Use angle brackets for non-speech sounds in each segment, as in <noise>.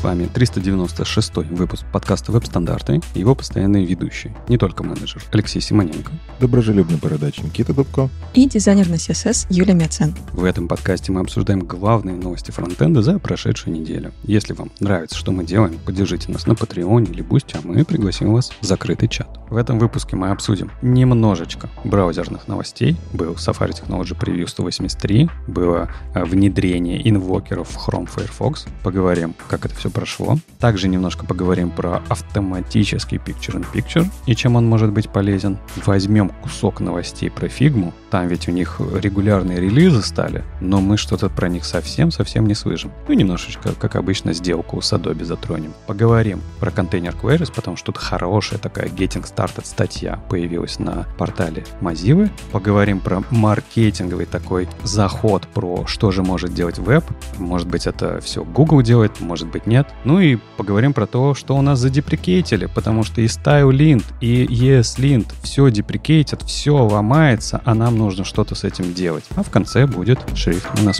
С вами 396 выпуск подкаста «Веб-стандарты» и его постоянные ведущие, не только менеджер Алексей Симоненко, доброжелюбный бородач Никита Дубко и дизайнер на CSS Юлия Мяцен. В этом подкасте мы обсуждаем главные новости фронтенда за прошедшую неделю. Если вам нравится, что мы делаем, поддержите нас на Patreon или Boosty, а мы пригласим вас в закрытый чат. В этом выпуске мы обсудим немножечко браузерных новостей. Был Safari Technology Preview 183, было э, внедрение инвокеров в Chrome Firefox. Поговорим, как это все прошло. Также немножко поговорим про автоматический Picture-in-Picture и чем он может быть полезен. Возьмем кусок новостей про фигму. Там ведь у них регулярные релизы стали, но мы что-то про них совсем-совсем не слышим. Ну, немножечко, как обычно, сделку с Adobe затронем. Поговорим про контейнер Queries, потому что тут хорошая такая Getting Started статья появилась на портале Мазивы. Поговорим про маркетинговый такой заход, про что же может делать веб. Может быть, это все Google делает, может быть, нет нет. Ну и поговорим про то, что у нас за деприкейтели, потому что и StyleLint, и ESLint все деприкейтят, все ломается, а нам нужно что-то с этим делать. А в конце будет шрифт на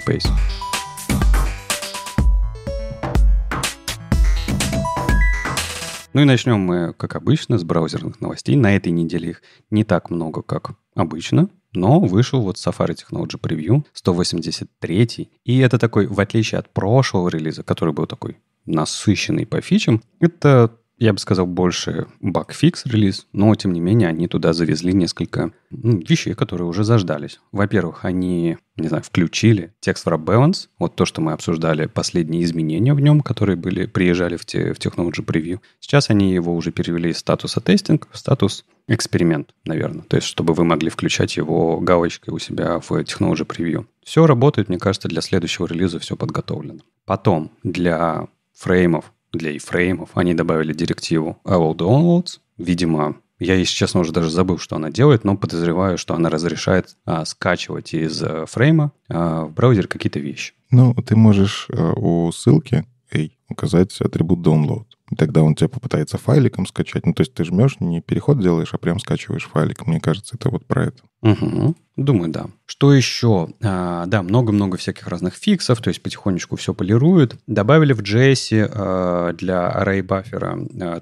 Ну и начнем мы, как обычно, с браузерных новостей. На этой неделе их не так много, как обычно, но вышел вот Safari Technology Preview 183. И это такой, в отличие от прошлого релиза, который был такой насыщенный по фичам. Это, я бы сказал, больше багфикс релиз, но тем не менее они туда завезли несколько ну, вещей, которые уже заждались. Во-первых, они, не знаю, включили текст wrap balance, вот то, что мы обсуждали, последние изменения в нем, которые были, приезжали в, те, в Technology Preview. Сейчас они его уже перевели из статуса тестинг в статус эксперимент, наверное. То есть, чтобы вы могли включать его галочкой у себя в Technology Preview. Все работает, мне кажется, для следующего релиза все подготовлено. Потом, для фреймов, для iframe'ов. Они добавили директиву allow downloads. Видимо, я, если честно, уже даже забыл, что она делает, но подозреваю, что она разрешает а, скачивать из а, фрейма а, в браузер какие-то вещи. Ну, ты можешь а, у ссылки A указать атрибут download. И тогда он тебя попытается файликом скачать. Ну, то есть ты жмешь, не переход делаешь, а прям скачиваешь файлик. Мне кажется, это вот про это. Угу. Думаю, да. Что еще? А, да, много-много всяких разных фиксов, то есть потихонечку все полируют. Добавили в JS а, для array буфера а,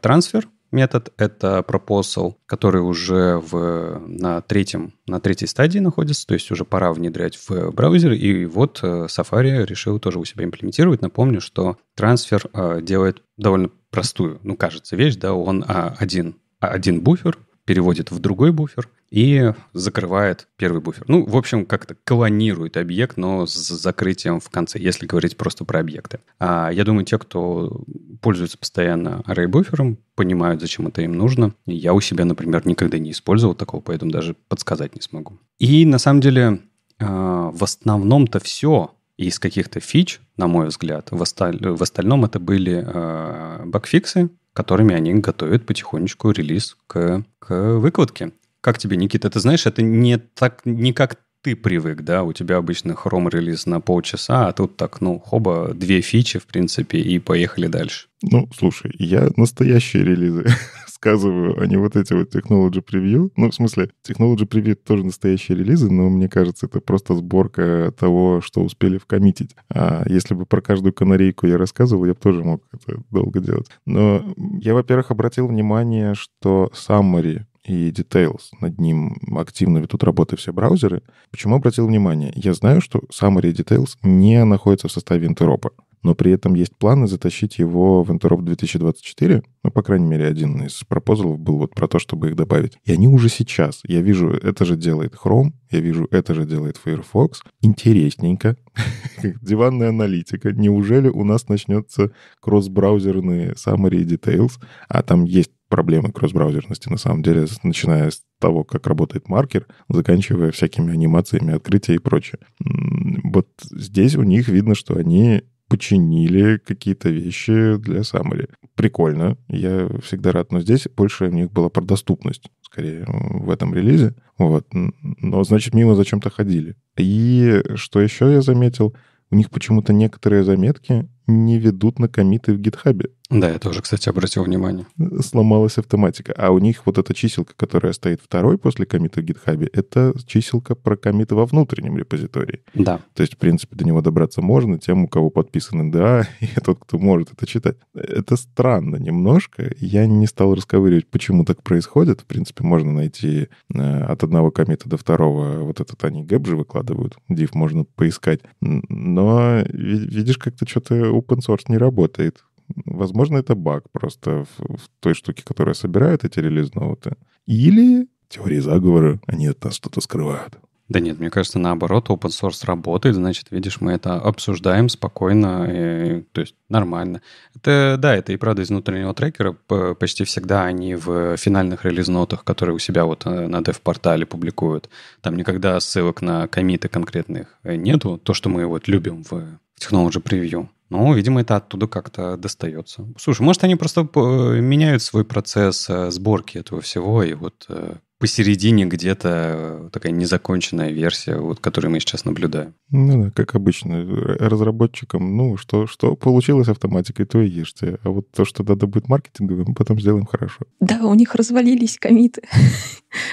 метод — это proposal, который уже в, на, третьем, на третьей стадии находится, то есть уже пора внедрять в браузер. И вот э, Safari решил тоже у себя имплементировать. Напомню, что трансфер э, делает довольно простую, ну, кажется, вещь, да, он а, один а один буфер, переводит в другой буфер и закрывает первый буфер. Ну, в общем, как-то клонирует объект, но с закрытием в конце, если говорить просто про объекты. А я думаю, те, кто пользуется постоянно array-буфером, понимают, зачем это им нужно. Я у себя, например, никогда не использовал такого, поэтому даже подсказать не смогу. И на самом деле а, в основном-то все из каких-то фич, на мой взгляд, в, осталь... в остальном это были э, бакфиксы, которыми они готовят потихонечку релиз к, к выкладке. Как тебе, Никита, ты знаешь, это не так, не как ты привык, да, у тебя обычно Chrome релиз на полчаса, а тут так, ну, хоба, две фичи, в принципе, и поехали дальше. Ну, слушай, я настоящие релизы рассказываю, <laughs> а не вот эти вот Technology Preview. Ну, в смысле, Technology Preview тоже настоящие релизы, но мне кажется, это просто сборка того, что успели вкоммитить. А если бы про каждую канарейку я рассказывал, я бы тоже мог это долго делать. Но я, во-первых, обратил внимание, что summary и Details. Над ним активно ведут работы все браузеры. Почему обратил внимание? Я знаю, что Summary Details не находится в составе интеропа но при этом есть планы затащить его в Interop 2024. Ну, по крайней мере, один из пропозалов был вот про то, чтобы их добавить. И они уже сейчас. Я вижу, это же делает Chrome, я вижу, это же делает Firefox. Интересненько. <laughs> Диванная аналитика. Неужели у нас начнется кросс-браузерные summary details? А там есть проблемы кросс-браузерности, на самом деле, начиная с того, как работает маркер, заканчивая всякими анимациями открытия и прочее. Вот здесь у них видно, что они починили какие-то вещи для Самари. Прикольно, я всегда рад, но здесь больше у них была про доступность, скорее, в этом релизе. Вот. Но, значит, мимо зачем-то ходили. И что еще я заметил, у них почему-то некоторые заметки не ведут на комиты в гитхабе. Да, я тоже, кстати, обратил внимание. Сломалась автоматика. А у них вот эта чиселка, которая стоит второй после комита в гитхабе, это чиселка про комиты во внутреннем репозитории. Да. То есть, в принципе, до него добраться можно тем, у кого подписан НДА, <laughs> и тот, кто может это читать. Это странно немножко. Я не стал расковыривать, почему так происходит. В принципе, можно найти э, от одного комита до второго вот этот они гэп же выкладывают. див можно поискать. Но видишь, как-то что-то open source не работает. Возможно, это баг просто в, в той штуке, которая собирает эти релиз-ноуты. Или теории заговора, они от нас что-то скрывают. Да нет, мне кажется, наоборот, open source работает, значит, видишь, мы это обсуждаем спокойно, и, то есть нормально. Это, да, это и правда из внутреннего трекера. Почти всегда они в финальных релиз-нотах, которые у себя вот э, на dev-портале публикуют. Там никогда ссылок на комиты конкретных э, нету. То, что мы вот любим в Technology Preview. Ну, видимо, это оттуда как-то достается. Слушай, может, они просто э, меняют свой процесс э, сборки этого всего, и вот э, посередине где-то такая незаконченная версия, вот, которую мы сейчас наблюдаем. Ну да, как обычно, разработчикам, ну, что, что получилось автоматикой, то и ешьте. А вот то, что надо будет маркетинговым, мы потом сделаем хорошо. Да, у них развалились комиты. <laughs>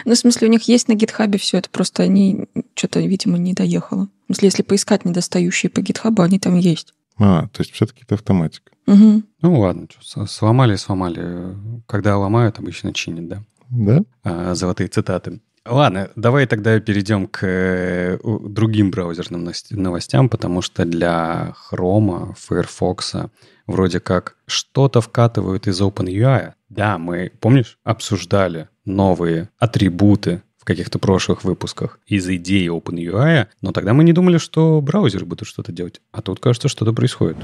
Ну, в смысле, у них есть на гитхабе все это, просто они что-то, видимо, не доехало. В смысле, если поискать недостающие по гитхабу, они там есть. А, то есть все-таки это автоматика. Угу. Ну ладно, сломали, сломали. Когда ломают, обычно чинят, да? Да. А, золотые цитаты. Ладно, давай тогда перейдем к э, другим браузерным новостям, потому что для Chrome, Firefox вроде как что-то вкатывают из OpenUI. Да, мы, помнишь, обсуждали новые атрибуты в каких-то прошлых выпусках из идеи OpenUI, но тогда мы не думали, что браузеры будут что-то делать. А тут, кажется, что-то происходит.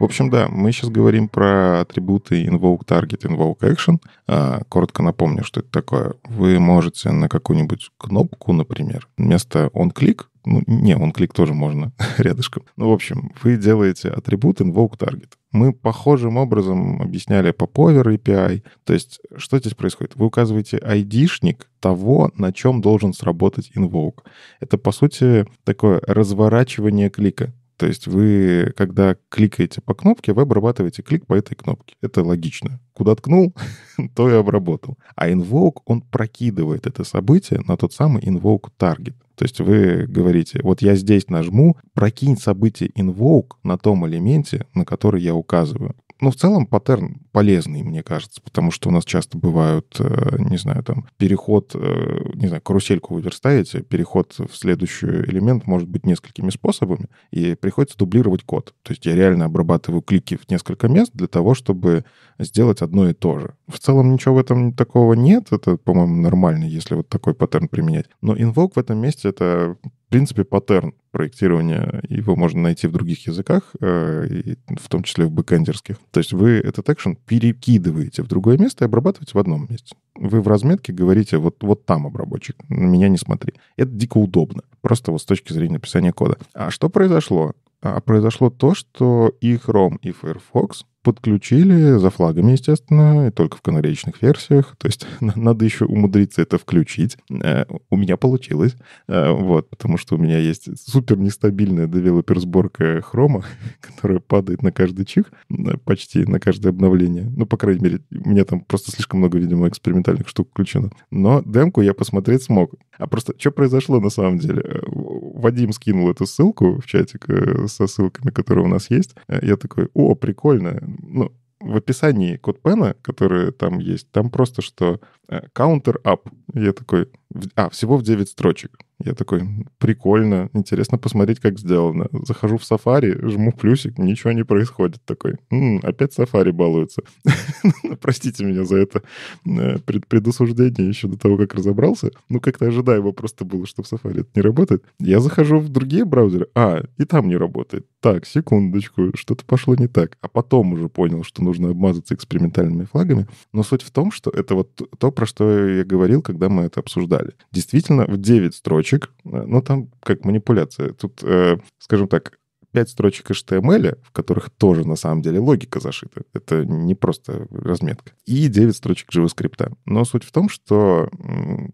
В общем, да, мы сейчас говорим про атрибуты invoke target, invoke action. А, коротко напомню, что это такое. Вы можете на какую-нибудь кнопку, например, вместо onclick ну, не, он клик тоже можно <laughs> рядышком. Ну, в общем, вы делаете атрибут invoke target. Мы похожим образом объясняли по Power API. То есть, что здесь происходит? Вы указываете ID-шник того, на чем должен сработать invoke. Это, по сути, такое разворачивание клика. То есть вы, когда кликаете по кнопке, вы обрабатываете клик по этой кнопке. Это логично. Куда ткнул, <laughs> то и обработал. А invoke, он прокидывает это событие на тот самый invoke target. То есть вы говорите, вот я здесь нажму, прокинь событие invoke на том элементе, на который я указываю. Ну, в целом паттерн полезный, мне кажется, потому что у нас часто бывают, э, не знаю, там, переход, э, не знаю, карусельку вы верстаете, переход в следующий элемент может быть несколькими способами, и приходится дублировать код. То есть я реально обрабатываю клики в несколько мест для того, чтобы сделать одно и то же. В целом ничего в этом такого нет, это, по-моему, нормально, если вот такой паттерн применять. Но invoke в этом месте — это в принципе, паттерн проектирования, его можно найти в других языках, э, в том числе в бэкэндерских. То есть вы этот экшен перекидываете в другое место и обрабатываете в одном месте. Вы в разметке говорите, вот, вот там обработчик, на меня не смотри. Это дико удобно, просто вот с точки зрения написания кода. А что произошло? А произошло то, что и Chrome, и Firefox подключили за флагами, естественно, и только в канаречных версиях. То есть <laughs> надо еще умудриться это включить. Э, у меня получилось, э, вот, потому что у меня есть супер нестабильная девелопер сборка хрома, <laughs> которая падает на каждый чих, э, почти на каждое обновление. Ну, по крайней мере, у меня там просто слишком много, видимо, экспериментальных штук включено. Но демку я посмотреть смог. А просто что произошло на самом деле? Вадим скинул эту ссылку в чатик со ссылками, которые у нас есть. Я такой, о, прикольно, ну, в описании кодпена, который там есть, там просто что э, counter up. Я такой, а, всего в 9 строчек. Я такой, прикольно, интересно посмотреть, как сделано. Захожу в Safari, жму плюсик, ничего не происходит. Такой, м-м, опять Safari балуется. <laughs> Простите меня за это э, предосуждение еще до того, как разобрался. Ну, как-то ожидаемо просто было, что в Safari это не работает. Я захожу в другие браузеры, а, и там не работает. Так, секундочку, что-то пошло не так. А потом уже понял, что нужно обмазаться экспериментальными флагами. Но суть в том, что это вот то, про что я говорил, когда мы это обсуждали детали. Действительно, в 9 строчек, э, ну там как манипуляция, тут, э, скажем так, 5 строчек HTML, эм в которых тоже на самом деле логика зашита. Это не просто разметка. И 9 строчек JavaScript. Но суть в том, что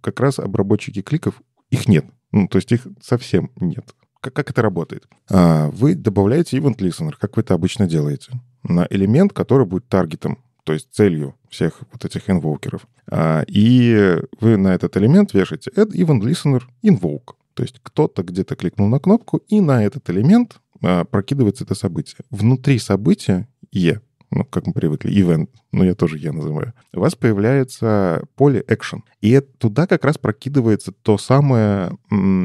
как раз обработчики кликов, их нет. Ну, то есть их совсем нет. Как, как это работает? А, вы добавляете event listener, как вы это обычно делаете, на элемент, который будет таргетом то есть целью всех вот этих инвокеров. А, и вы на этот элемент вешаете add event listener invoke. То есть кто-то где-то кликнул на кнопку, и на этот элемент а, прокидывается это событие. Внутри события E, ну, как мы привыкли, event, ну, я тоже я называю, у вас появляется поле action. И туда как раз прокидывается то самое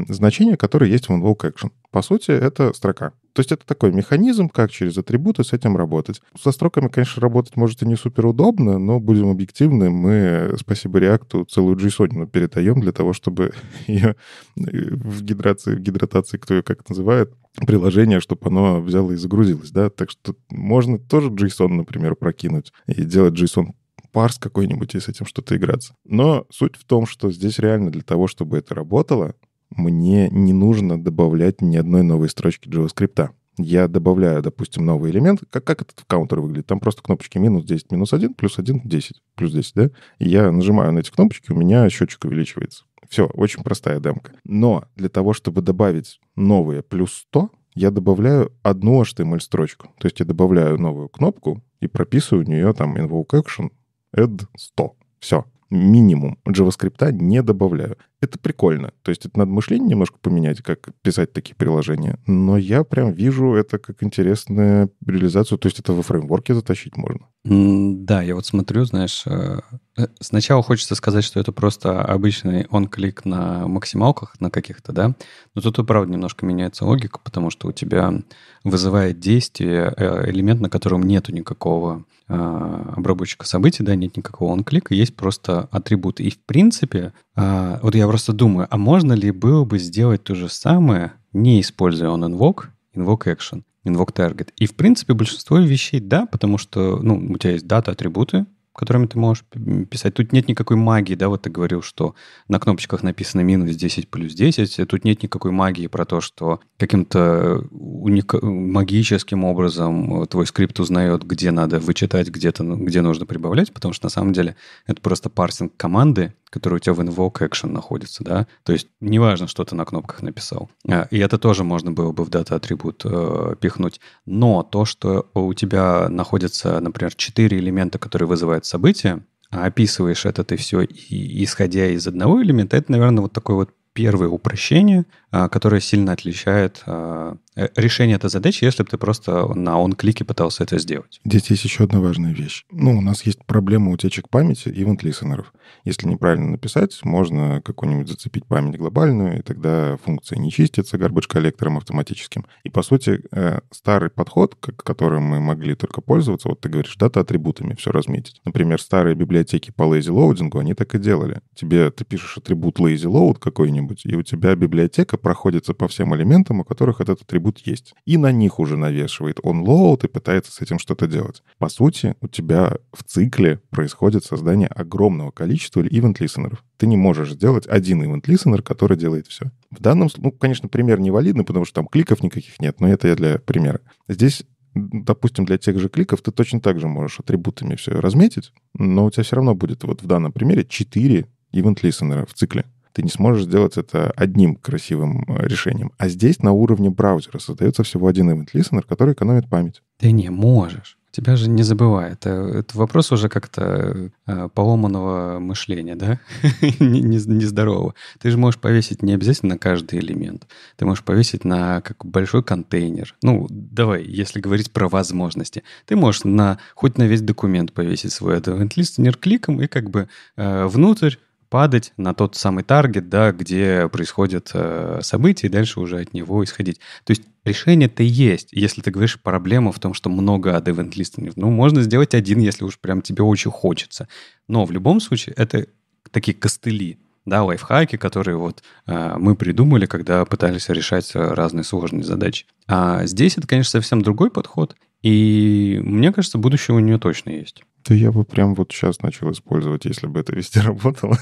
значение, которое есть в invoke action по сути, это строка. То есть это такой механизм, как через атрибуты с этим работать. Со строками, конечно, работать может и не супер удобно, но будем объективны, мы, спасибо React, целую json передаем для того, чтобы <laughs> ее э, в гидрации, в гидратации, кто ее как называет, приложение, чтобы оно взяло и загрузилось, да, так что можно тоже JSON, например, прокинуть и делать JSON парс какой-нибудь и с этим что-то играться. Но суть в том, что здесь реально для того, чтобы это работало, мне не нужно добавлять ни одной новой строчки JavaScript. Я добавляю, допустим, новый элемент. Как, как этот каунтер выглядит? Там просто кнопочки минус 10, минус 1, плюс 1, 10, плюс 10, да? я нажимаю на эти кнопочки, у меня счетчик увеличивается. Все, очень простая демка. Но для того, чтобы добавить новые плюс 100, я добавляю одну HTML-строчку. То есть я добавляю новую кнопку и прописываю у нее там invoke action add 100. Все минимум JavaScript не добавляю это прикольно. То есть это надо мышление немножко поменять, как писать такие приложения. Но я прям вижу это как интересную реализацию. То есть это во фреймворке затащить можно. Да, я вот смотрю, знаешь, э, э, сначала хочется сказать, что это просто обычный он-клик на максималках, на каких-то, да. Но тут и правда немножко меняется логика, потому что у тебя вызывает действие э, элемент, на котором нету никакого обработчика событий, да, нет никакого он-клика, есть просто атрибут. И в принципе, вот я просто думаю, а можно ли было бы сделать то же самое, не используя он invoke, invoke action, invoke target? И, в принципе, большинство вещей да, потому что ну, у тебя есть дата, атрибуты, которыми ты можешь писать. Тут нет никакой магии, да, вот ты говорил, что на кнопочках написано минус 10 плюс 10. Тут нет никакой магии про то, что каким-то э, уника- э, магическим образом э, твой скрипт узнает, где надо вычитать, где где нужно прибавлять, потому что на самом деле это просто парсинг команды, который у тебя в invoke action находится, да? То есть неважно, что ты на кнопках написал. А, и это тоже можно было бы в дата атрибут э, пихнуть. Но то, что у тебя находятся, например, четыре элемента, которые вызывают события, а описываешь это ты все, и, исходя из одного элемента, это, наверное, вот такое вот первое упрощение, а, которое сильно отличает а, Э, решение этой задачи, если бы ты просто на он-клике пытался это сделать. Здесь есть еще одна важная вещь. Ну, у нас есть проблема утечек памяти и лисенеров. Если неправильно написать, можно какую-нибудь зацепить память глобальную, и тогда функция не чистится garbage коллектором автоматическим. И, по сути, э, старый подход, которым мы могли только пользоваться, вот ты говоришь, дата атрибутами все разметить. Например, старые библиотеки по лейзи-лоудингу, они так и делали. Тебе ты пишешь атрибут lazy load какой-нибудь, и у тебя библиотека проходится по всем элементам, у которых этот атрибут атрибут есть. И на них уже навешивает он лоуд и пытается с этим что-то делать. По сути, у тебя в цикле происходит создание огромного количества event листенеров Ты не можешь сделать один event listener, который делает все. В данном случае, ну, конечно, пример невалидный, потому что там кликов никаких нет, но это я для примера. Здесь допустим, для тех же кликов ты точно так же можешь атрибутами все разметить, но у тебя все равно будет вот в данном примере 4 event listener в цикле. Ты не сможешь сделать это одним красивым э, решением. А здесь на уровне браузера создается всего один event listener, который экономит память. Ты не, можешь. Тебя же не забывает. Э, это, вопрос уже как-то э, поломанного мышления, да? <laughs> Нездорового. Ты же можешь повесить не обязательно на каждый элемент. Ты можешь повесить на как большой контейнер. Ну, давай, если говорить про возможности. Ты можешь на хоть на весь документ повесить свой event listener кликом и как бы э, внутрь падать на тот самый таргет, да, где происходят э, события, и дальше уже от него исходить. То есть решение-то есть. Если ты говоришь проблема в том, что много ад event листингов, ну, можно сделать один, если уж прям тебе очень хочется. Но в любом случае это такие костыли, да, лайфхаки, которые вот э, мы придумали, когда пытались решать разные сложные задачи. А здесь это, конечно, совсем другой подход, и мне кажется, будущего у нее точно есть. Да я бы прям вот сейчас начал использовать, если бы это везде <laughs> работало.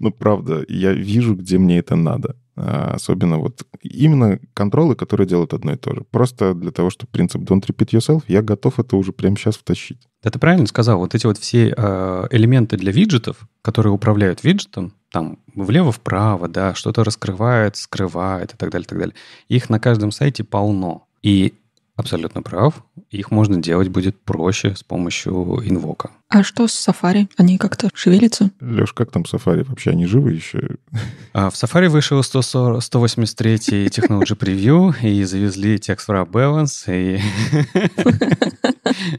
ну, правда, я вижу, где мне это надо. А, особенно вот именно контролы, которые делают одно и то же. Просто для того, чтобы принцип don't repeat yourself, я готов это уже прямо сейчас втащить. Да ты правильно сказал. Вот эти вот все э, элементы для виджетов, которые управляют виджетом, там влево-вправо, да, что-то раскрывает, скрывает и так далее, и так далее. Их на каждом сайте полно. И Абсолютно прав. Их можно делать будет проще с помощью инвока. А что с сафари? Они как-то шевелятся? Леш, как там сафари? Вообще они живы еще? А, в сафари вышел 140, 183 <laughs> Technology Preview и завезли текст Wrap Balance, и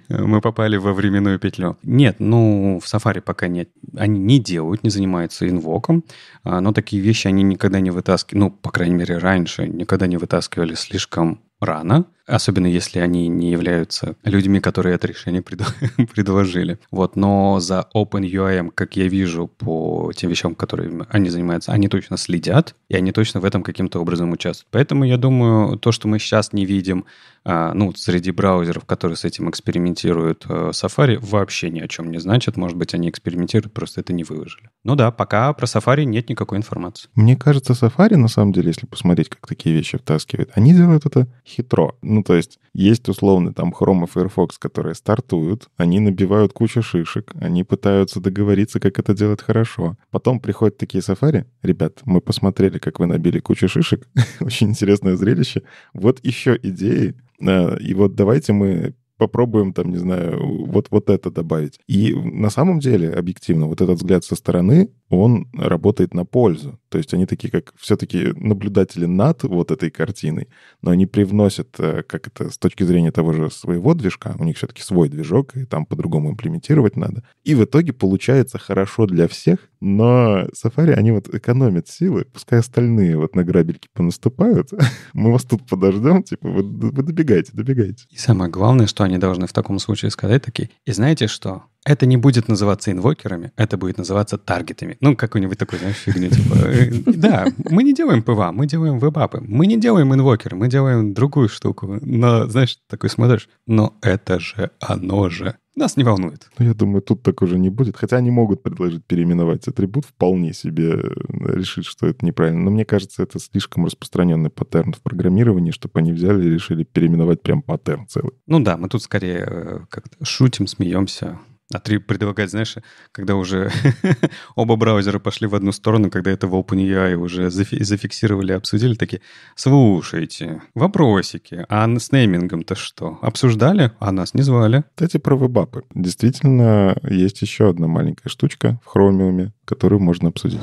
<laughs> мы попали во временную петлю. Нет, ну, в сафари пока нет. Они не делают, не занимаются инвоком, а, но такие вещи они никогда не вытаскивали, ну, по крайней мере, раньше никогда не вытаскивали слишком рано. Особенно если они не являются людьми, которые это решение <laughs> предложили. Вот, но за OpenUIM, как я вижу по тем вещам, которыми они занимаются, они точно следят, и они точно в этом каким-то образом участвуют. Поэтому я думаю, то, что мы сейчас не видим, а, ну, среди браузеров, которые с этим экспериментируют, э, Safari вообще ни о чем не значит. Может быть, они экспериментируют, просто это не выложили. Ну да, пока про Safari нет никакой информации. Мне кажется, Safari, на самом деле, если посмотреть, как такие вещи втаскивает, они делают это хитро ну, то есть есть условный там Chrome и Firefox, которые стартуют, они набивают кучу шишек, они пытаются договориться, как это делать хорошо. Потом приходят такие сафари, ребят, мы посмотрели, как вы набили кучу шишек, <laughs> очень интересное зрелище. Вот еще идеи, э, и вот давайте мы попробуем там, не знаю, вот, вот это добавить. И на самом деле, объективно, вот этот взгляд со стороны, он работает на пользу. То есть они такие, как все-таки наблюдатели над вот этой картиной, но они привносят, э, как это с точки зрения того же своего движка, у них все-таки свой движок, и там по-другому имплементировать надо. И в итоге получается хорошо для всех, но Safari, они вот экономят силы, пускай остальные вот на грабельки понаступают, <laughs> мы вас тут подождем, типа, вы, вы добегайте добегаете. И самое главное, что они должны в таком случае сказать такие. И знаете что? Это не будет называться инвокерами, это будет называться таргетами. Ну, какой-нибудь такой, знаешь, фигня. Типа, э, да, мы не делаем ПВА, мы делаем вебапы. Мы не делаем инвокеры, мы делаем другую штуку. Но, знаешь, такой смотришь, но это же оно же. Нас не волнует. Ну, я думаю, тут так уже не будет. Хотя они могут предложить переименовать атрибут, вполне себе э, решить, что это неправильно. Но мне кажется, это слишком распространенный паттерн в программировании, чтобы они взяли и решили переименовать прям паттерн целый. Ну да, мы тут скорее э, как-то шутим, смеемся. А три предлагать, знаешь, когда уже <laughs> оба браузера пошли в одну сторону, когда это в OpenAI уже зафи- зафиксировали, обсудили, такие, слушайте, вопросики, а с неймингом-то что? Обсуждали, а нас не звали. Кстати, про вебапы. Действительно, есть еще одна маленькая штучка в хромиуме, которую можно обсудить.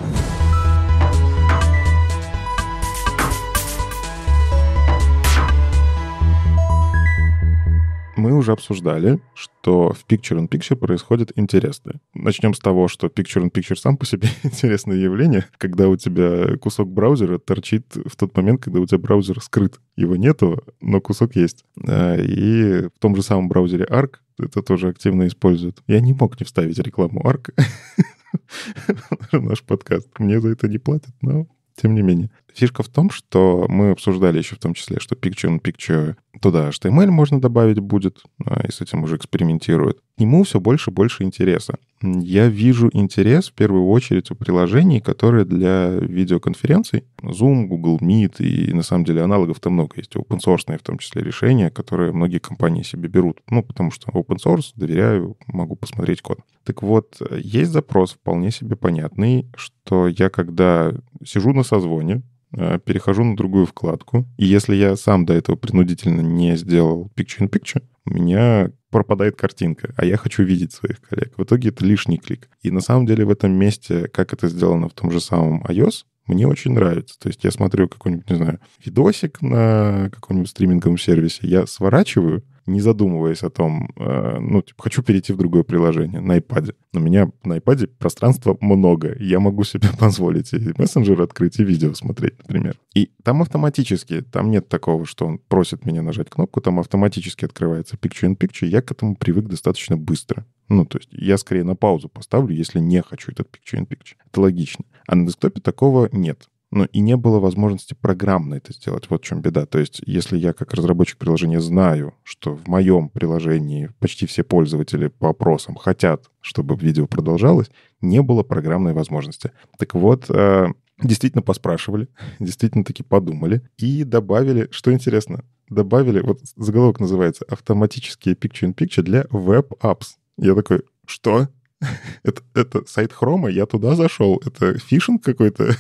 Мы уже обсуждали, что в Picture in Picture происходит интересное. Начнем с того, что Picture in Picture сам по себе <laughs> интересное явление, когда у тебя кусок браузера торчит в тот момент, когда у тебя браузер скрыт. Его нету, но кусок есть. Э, и в том же самом браузере Arc это тоже активно используют. Я не мог не вставить рекламу Arc в <laughs> наш подкаст. Мне за это не платят, но тем не менее. Фишка в том, что мы обсуждали еще в том числе, что picture in picture туда HTML можно добавить будет, а, и с этим уже экспериментируют. К нему все больше и больше интереса. Я вижу интерес в первую очередь у приложений, которые для видеоконференций, Zoom, Google Meet, и на самом деле аналогов там много есть, open source в том числе решения, которые многие компании себе берут, ну, потому что open source, доверяю, могу посмотреть код. Так вот, есть запрос вполне себе понятный, что я когда сижу на созвоне, Э, перехожу на другую вкладку. И если я сам до этого принудительно не сделал picture-in-picture, у меня пропадает картинка, а я хочу видеть своих коллег. В итоге это лишний клик. И на самом деле в этом месте, как это сделано в том же самом iOS, мне очень нравится. То есть я смотрю какой-нибудь, не знаю, видосик на каком-нибудь стриминговом сервисе, я сворачиваю, не задумываясь о том, э, ну, типа, хочу перейти в другое приложение на iPad. У меня на iPad пространства много. Я могу себе <laughs> позволить и мессенджер открыть, и видео смотреть, например. И там автоматически, там нет такого, что он просит меня нажать кнопку, там автоматически открывается picture-in-picture. Я к этому привык достаточно быстро. Ну, то есть я скорее на паузу поставлю, если не хочу этот picture in -picture. Это логично. А на десктопе такого нет но и не было возможности программно это сделать. Вот в чем беда. То есть, если я как разработчик приложения знаю, что в моем приложении почти все пользователи по опросам хотят, чтобы видео продолжалось, не было программной возможности. Так вот, э, действительно поспрашивали, <laughs> действительно таки подумали и добавили, что интересно, добавили, вот заголовок называется «Автоматические picture-in-picture для веб-апс». Я такой, что? <laughs> это, это сайт Хрома, я туда зашел. Это фишинг какой-то?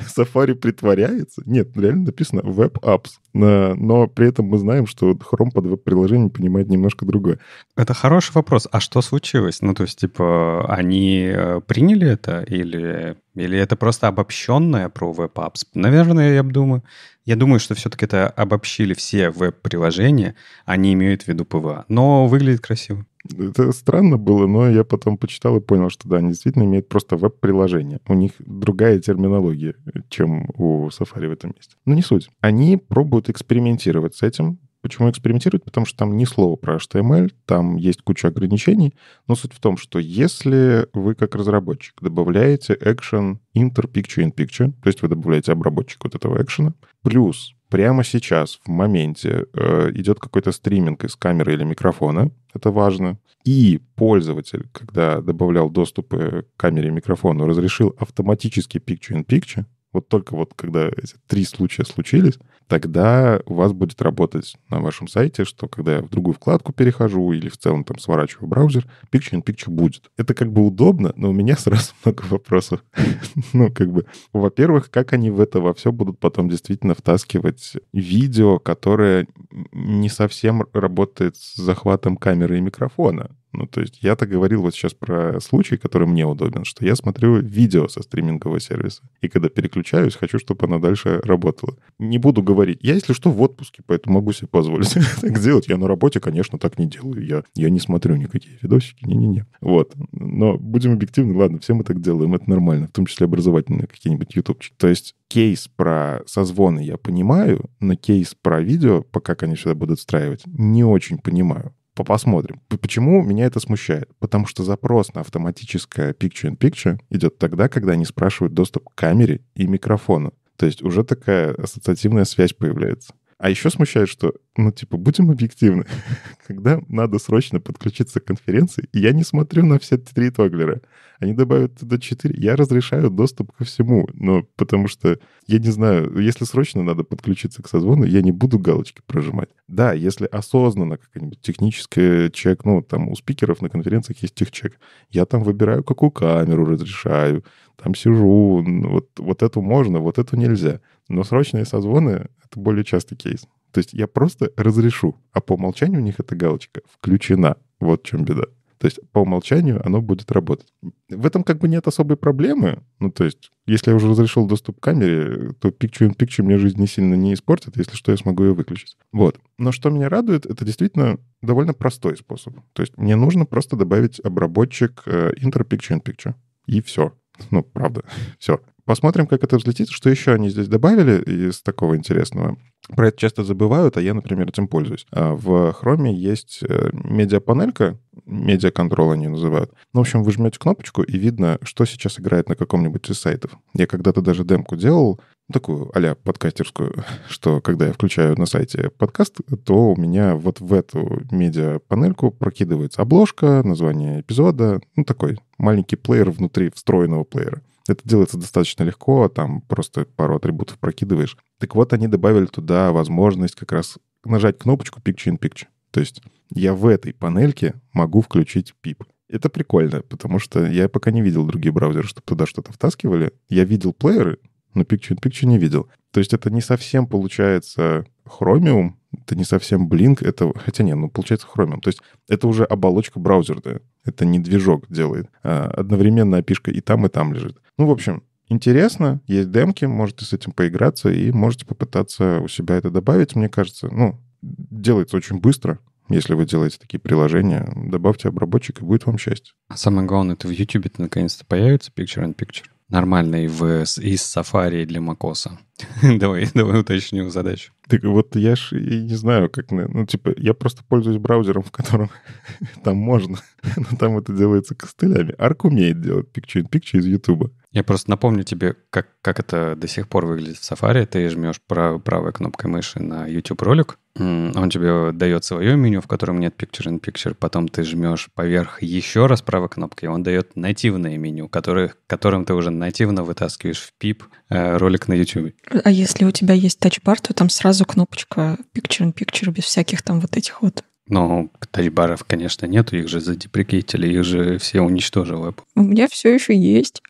Safari <laughs> притворяется? Нет, реально написано Web Apps. Но при этом мы знаем, что Chrome под веб-приложением понимает немножко другое. Это хороший вопрос. А что случилось? Ну, то есть, типа, они э, приняли это или... Или это просто обобщенное про Web Apps? Наверное, я думаю. Я думаю, что все-таки это обобщили все веб-приложения. Они имеют в виду ПВА. Но выглядит красиво. Это странно было, но я потом почитал и понял, что да, они действительно имеют просто веб-приложение. У них другая терминология, чем у Safari в этом месте. Но не суть. Они пробуют экспериментировать с этим, Почему экспериментировать? Потому что там ни слова про HTML, там есть куча ограничений. Но суть в том, что если вы как разработчик добавляете action inter-picture-in-picture, -in -picture, то есть вы добавляете обработчик вот этого экшена, плюс прямо сейчас, в моменте, э, идет какой-то стриминг из камеры или микрофона, это важно, и пользователь, когда добавлял доступы к камере и микрофону, разрешил автоматически picture-in-picture, вот только вот когда эти три случая случились, тогда у вас будет работать на вашем сайте, что когда я в другую вкладку перехожу или в целом там сворачиваю браузер, picture in picture будет. Это как бы удобно, но у меня сразу <laughs> много вопросов. <laughs> ну, как бы, во-первых, как они в это во все будут потом действительно втаскивать видео, которое не совсем работает с захватом камеры и микрофона. Ну, то есть я-то говорил вот сейчас про случай, который мне удобен, что я смотрю видео со стримингового сервиса. И когда переключаюсь, хочу, чтобы она дальше работала. Не буду говорить. Я, если что, в отпуске, поэтому могу себе позволить <laughs> так делать. Я на работе, конечно, так не делаю. Я, я не смотрю никакие видосики, не-не-не. Вот. Но будем объективны, ладно, все мы так делаем, это нормально. В том числе образовательные какие-нибудь ютубчики. То есть кейс про созвоны я понимаю, но кейс про видео, пока, конечно, будут встраивать, не очень понимаю посмотрим. Почему меня это смущает? Потому что запрос на автоматическое picture-in-picture -picture идет тогда, когда они спрашивают доступ к камере и микрофону. То есть уже такая ассоциативная связь появляется. А еще смущает, что, ну, типа, будем объективны. <laughs> Когда надо срочно подключиться к конференции, я не смотрю на все три тоглера. Они добавят туда четыре. Я разрешаю доступ ко всему, но потому что, я не знаю, если срочно надо подключиться к созвону, я не буду галочки прожимать. Да, если осознанно какая-нибудь техническая чек, ну, там у спикеров на конференциях есть техчек, я там выбираю, какую камеру разрешаю, там сижу, ну, вот, вот эту можно, вот эту нельзя. Но срочные созвоны — это более частый кейс. То есть я просто разрешу, а по умолчанию у них эта галочка включена. Вот в чем беда. То есть по умолчанию оно будет работать. В этом как бы нет особой проблемы. Ну, то есть, если я уже разрешил доступ к камере, то picture in picture мне жизнь не сильно не испортит. Если что, я смогу ее выключить. Вот. Но что меня радует, это действительно довольно простой способ. То есть мне нужно просто добавить обработчик э, inter picture in picture. И все. Ну, правда, <laughs> все. Посмотрим, как это взлетит, что еще они здесь добавили из такого интересного. Про это часто забывают, а я, например, этим пользуюсь. А в Chrome есть э, медиапанелька, медиаконтрол они называют. Ну, в общем, вы жмете кнопочку, и видно, что сейчас играет на каком-нибудь из сайтов. Я когда-то даже демку делал, ну, такую а подкастерскую, <laughs> что когда я включаю на сайте подкаст, то у меня вот в эту медиапанельку прокидывается обложка, название эпизода, ну, такой маленький плеер внутри встроенного плеера. Это делается достаточно легко, там просто пару атрибутов прокидываешь. Так вот, они добавили туда возможность как раз нажать кнопочку Picture in Picture. То есть я в этой панельке могу включить пип. Это прикольно, потому что я пока не видел другие браузеры, чтобы туда что-то втаскивали. Я видел плееры, но Picture in Picture не видел. То есть это не совсем получается Chromium, это не совсем Blink, это... Хотя нет, ну, получается Chromium. То есть это уже оболочка браузерная. Это не движок делает. А одновременно API и там, и там лежит. Ну, в общем, интересно, есть демки, можете с этим поиграться и можете попытаться у себя это добавить, мне кажется. Ну, делается очень быстро. Если вы делаете такие приложения, добавьте обработчик, и будет вам счастье. А самое главное, это в YouTube это наконец-то появится Picture and Picture. Нормальный в, из Safari для Макоса? <laughs> давай, давай уточню задачу. Так вот я ж и не знаю, как... Ну, типа, я просто пользуюсь браузером, в котором <laughs> там можно, <laughs> но там это делается костылями. Арк умеет делать пикчу-ин-пикчу из Ютуба. Я просто напомню тебе, как, как это до сих пор выглядит в Safari. Ты жмешь прав, правой кнопкой мыши на YouTube ролик. Он тебе дает свое меню, в котором нет Picture in Picture. Потом ты жмешь поверх еще раз правой кнопкой, и он дает нативное меню, который, которым ты уже нативно вытаскиваешь в пип э, ролик на YouTube. А если у тебя есть тачбар, то там сразу кнопочка Picture in Picture без всяких там вот этих вот но ну, тачбаров, конечно, нету, их же задеприкетили, их же все уничтожил. У меня все еще есть.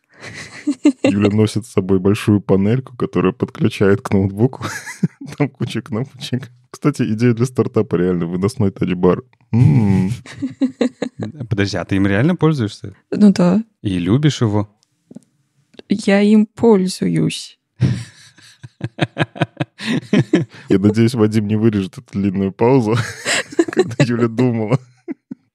Юля носит с собой большую панельку, которая подключает к ноутбуку. <laughs> Там куча кнопочек. Кстати, идея для стартапа реально выносной тачбар. М-м. Подожди, а ты им реально пользуешься? Ну да. И любишь его? Я им пользуюсь. Я надеюсь, Вадим не вырежет эту длинную паузу, <laughs> когда Юля думала.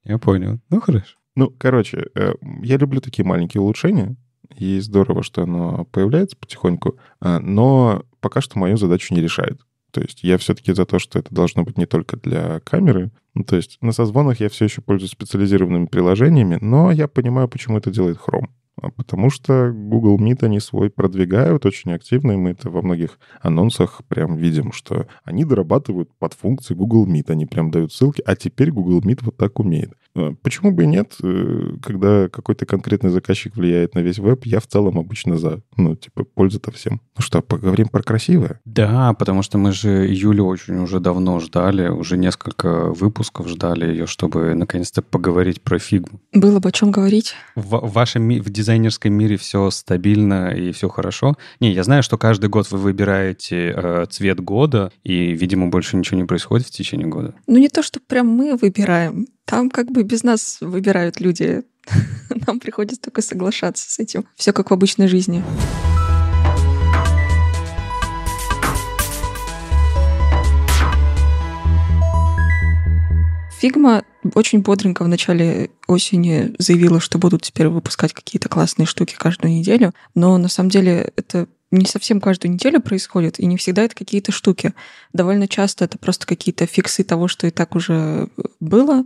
Я понял. Ну, хорошо. Ну, короче, э, я люблю такие маленькие улучшения и здорово, что оно появляется потихоньку, а, но пока что мою задачу не решает. То есть я все-таки за то, что это должно быть не только для камеры. Ну, то есть на созвонах я все еще пользуюсь специализированными приложениями, но я понимаю, почему это делает Chrome. А потому что Google Meet они свой продвигают очень активно, и мы это во многих анонсах прям видим, что они дорабатывают под функции Google Meet, они прям дают ссылки, а теперь Google Meet вот так умеет. А почему бы и нет, э, когда какой-то конкретный заказчик влияет на весь веб, я в целом обычно за. Ну, типа, польза-то всем. Ну что, поговорим про красивое? Да, потому что мы же Юлю очень уже давно ждали, уже несколько выпусков ждали ее, чтобы наконец-то поговорить про фигу. Было бы о чем говорить. В, в вашем в дизайне дизайнерском мире все стабильно и все хорошо. Не, я знаю, что каждый год вы выбираете э, цвет года, и, видимо, больше ничего не происходит в течение года. Ну, не то, что прям мы выбираем. Там как бы без нас выбирают люди. <laughs> Нам приходится только соглашаться с этим. Все как в обычной жизни. Фигма очень бодренько в начале осени заявила, что будут теперь выпускать какие-то классные штуки каждую неделю, но на самом деле это не совсем каждую неделю происходит, и не всегда это какие-то штуки. Довольно часто это просто какие-то фиксы того, что и так уже было,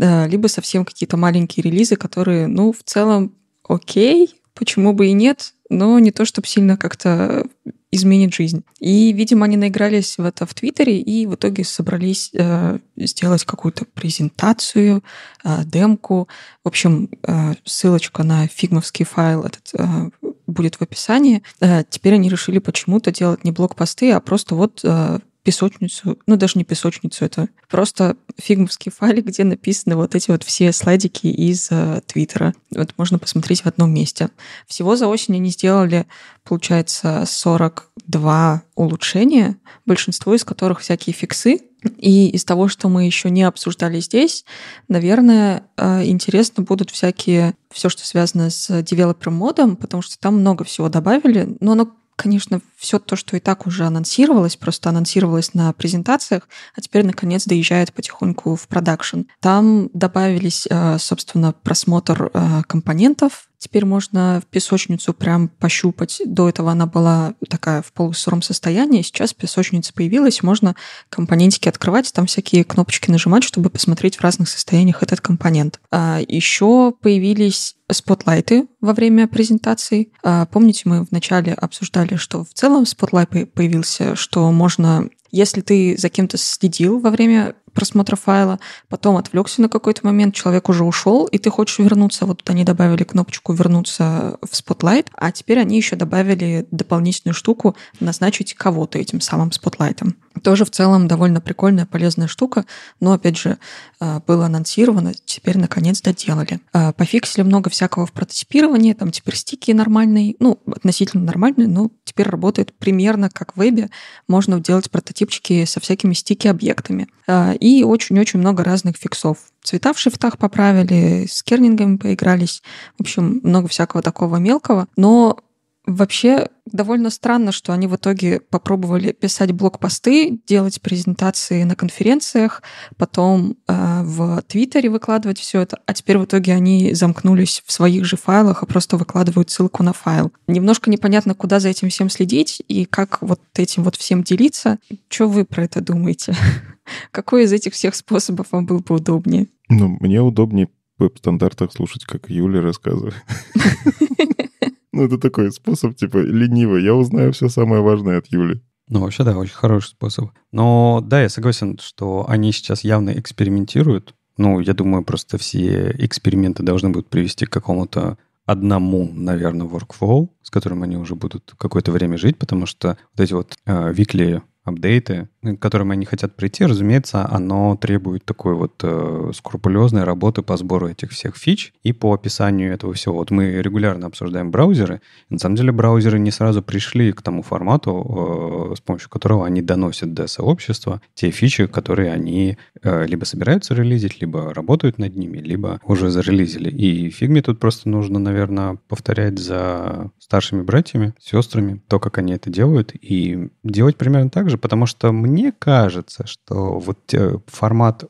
э, либо совсем какие-то маленькие релизы, которые, ну, в целом окей, почему бы и нет, но не то, чтобы сильно как-то изменит жизнь. И, видимо, они наигрались в это в Твиттере и в итоге собрались э, сделать какую-то презентацию, э, демку. В общем, э, ссылочка на фигмовский файл этот э, будет в описании. Э, теперь они решили почему-то делать не блокпосты, а просто вот э, песочницу, ну даже не песочницу, это просто фигмовский файлик, где написаны вот эти вот все слайдики из э, Твиттера. Вот можно посмотреть в одном месте. Всего за осень они сделали, получается, 42 улучшения, большинство из которых всякие фиксы. И из того, что мы еще не обсуждали здесь, наверное, э, интересно будут всякие все, что связано с девелопер модом, потому что там много всего добавили, но оно конечно, все то, что и так уже анонсировалось, просто анонсировалось на презентациях, а теперь, наконец, доезжает потихоньку в продакшн. Там добавились, э, собственно, просмотр э, компонентов, Теперь можно в песочницу прям пощупать. До этого она была такая в полусыром состоянии. Сейчас песочница появилась, можно компонентики открывать, там всякие кнопочки нажимать, чтобы посмотреть в разных состояниях этот компонент. А еще появились спотлайты во время презентаций. А, помните, мы вначале обсуждали, что в целом спотлайт появился, что можно если ты за кем-то следил во время просмотра файла, потом отвлекся на какой-то момент, человек уже ушел, и ты хочешь вернуться. Вот они добавили кнопочку вернуться в Spotlight, а теперь они еще добавили дополнительную штуку назначить кого-то этим самым Spotlight. Тоже в целом довольно прикольная, полезная штука, но, опять же, а, было анонсировано, теперь, наконец, доделали. А, пофиксили много всякого в прототипировании, там теперь стики нормальные, ну, относительно нормальные, но теперь работает примерно как в вебе, можно делать прототипчики со всякими стики-объектами. А, и очень-очень много разных фиксов. Цвета в шрифтах поправили, с кернингами поигрались, в общем, много всякого такого мелкого, но Вообще довольно странно, что они в итоге попробовали писать блокпосты, делать презентации на конференциях, потом э, в Твиттере выкладывать все это, а теперь в итоге они замкнулись в своих же файлах, и просто выкладывают ссылку на файл. Немножко непонятно, куда за этим всем следить и как вот этим вот всем делиться. Что вы про это думаете? <laughs> Какой из этих всех способов вам был бы удобнее? Ну, мне удобнее в стандартах слушать, как Юля рассказывает. <laughs> Ну, это такой способ, типа, ленивый. Я узнаю все самое важное от Юли. Ну, вообще, да, очень хороший способ. Но да, я согласен, что они сейчас явно экспериментируют. Ну, я думаю, просто все эксперименты должны будут привести к какому-то одному, наверное, workflow, с которым они уже будут какое-то время жить, потому что вот эти вот э, апдейты, э, к которым они хотят прийти, разумеется, оно требует такой вот э, скрупулезной работы по сбору этих всех фич и по описанию этого всего. Вот мы регулярно обсуждаем браузеры. На самом деле браузеры не сразу пришли к тому формату, э, с помощью которого они доносят до сообщества те фичи, которые они э, либо собираются релизить, либо работают над ними, либо уже зарелизили. И фигме тут просто нужно, наверное, повторять за старшими братьями, сестрами, то, как они это делают, и делать примерно так же, же, потому что мне кажется, что вот э, формат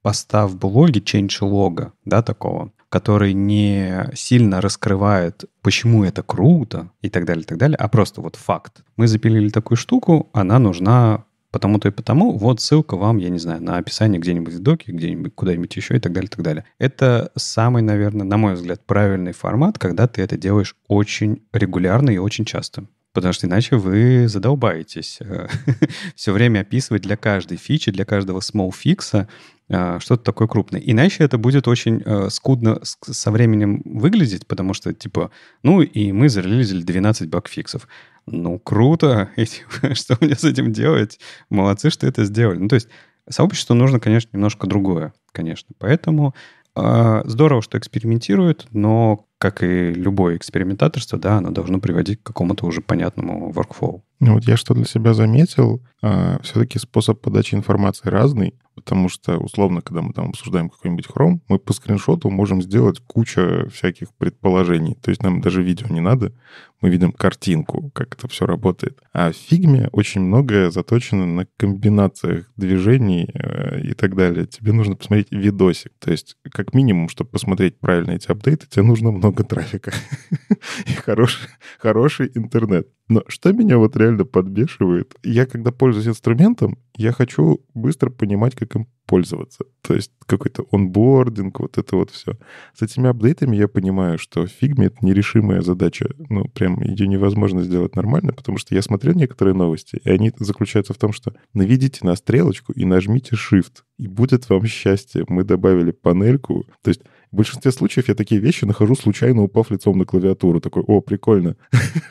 поста в блоге, change-лога, да, такого, который не сильно раскрывает, почему это круто и так далее, и так далее, а просто вот факт. Мы запилили такую штуку, она нужна потому-то и потому, вот ссылка вам, я не знаю, на описание где-нибудь в доке, где-нибудь куда-нибудь еще и так далее, и так далее. Это самый, наверное, на мой взгляд, правильный формат, когда ты это делаешь очень регулярно и очень часто потому что иначе вы задолбаетесь э, <laughs> все время описывать для каждой фичи, для каждого small фикса э, что-то такое крупное. Иначе это будет очень э, скудно со временем выглядеть, потому что, типа, ну и мы зарелизили 12 багфиксов. Ну, круто! <laughs> что мне с этим делать? Молодцы, что это сделали. Ну, то есть сообществу нужно, конечно, немножко другое, конечно. Поэтому э, здорово, что экспериментируют, но как и любое экспериментаторство, да, оно должно приводить к какому-то уже понятному workflow. Ну вот я что для себя заметил, а, все-таки способ подачи информации разный. Потому что, условно, когда мы там обсуждаем какой-нибудь хром, мы по скриншоту можем сделать кучу всяких предположений. То есть нам даже видео не надо, мы видим картинку, как это все работает. А в фигме очень многое заточено на комбинациях движений э, и так далее. Тебе нужно посмотреть видосик. То есть, как минимум, чтобы посмотреть правильно эти апдейты, тебе нужно много трафика <laughs> и хороший, хороший интернет. Но что меня вот реально подбешивает, я когда пользуюсь инструментом, я хочу быстро понимать, как им пользоваться. То есть какой-то онбординг, вот это вот все. С этими апдейтами я понимаю, что фигме это нерешимая задача. Ну, прям ее невозможно сделать нормально, потому что я смотрел некоторые новости, и они заключаются в том, что наведите на стрелочку и нажмите Shift, и будет вам счастье. Мы добавили панельку. То есть в большинстве случаев я такие вещи нахожу случайно, упав лицом на клавиатуру. Такой, о, прикольно. <laughs>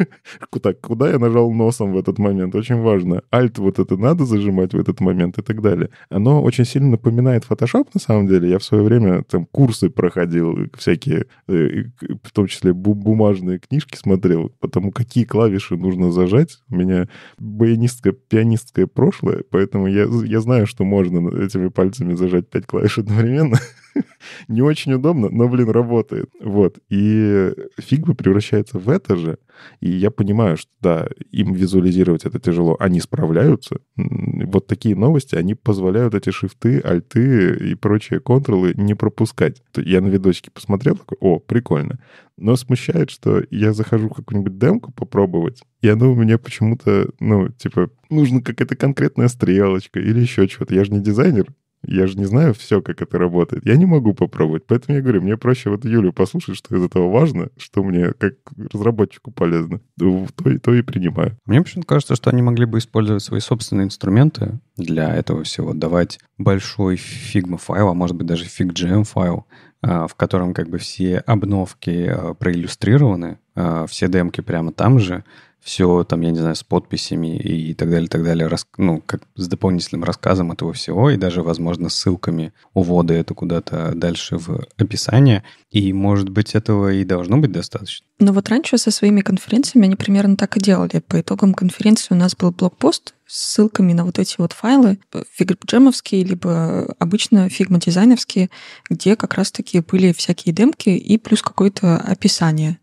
Так, куда я нажал носом в этот момент? Очень важно. Альт вот это надо зажимать в этот момент и так далее. Оно очень сильно напоминает Photoshop, на самом деле. Я в свое время там курсы проходил э, всякие, э, в том числе бумажные книжки смотрел, потому какие клавиши нужно зажать. У меня баянистское, пианистское прошлое, поэтому я, я знаю, что можно этими пальцами зажать пять клавиш одновременно. <laughs> <laughs> Не очень удобно, но, блин, работает. Вот. И фигма превращается в это же. И я понимаю, что, да, им визуализировать это тяжело. Они справляются. Вот такие новости, они позволяют эти шифты, альты и прочие контролы не пропускать. Я на видосике посмотрел, такой, о, прикольно. Но смущает, что я захожу в какую-нибудь демку попробовать, и она у меня почему-то, ну, типа, нужна какая-то конкретная стрелочка или еще что-то. Я же не дизайнер, я же не знаю все, как это работает. Я не могу попробовать. Поэтому я говорю, мне проще вот Юлю послушать, что из этого важно, что мне как разработчику полезно. То, и то и принимаю. Мне почему-то кажется, что они могли бы использовать свои собственные инструменты для этого всего. Давать большой фигма файл, а может быть даже фиг файл, а, в котором как бы все обновки а, проиллюстрированы, а, все демки прямо там же, все там, я не знаю, с подписями и так далее, так далее, ну, как с дополнительным рассказом этого всего и даже, возможно, ссылками увода это куда-то дальше в описание. И, может быть, этого и должно быть достаточно. Ну вот раньше со своими конференциями они примерно так и делали. По итогам конференции у нас был блокпост ссылками на вот эти вот файлы, э, фигджемовские, либо обычно фигма дизайновские, где как раз-таки были всякие демки и плюс какое-то описание.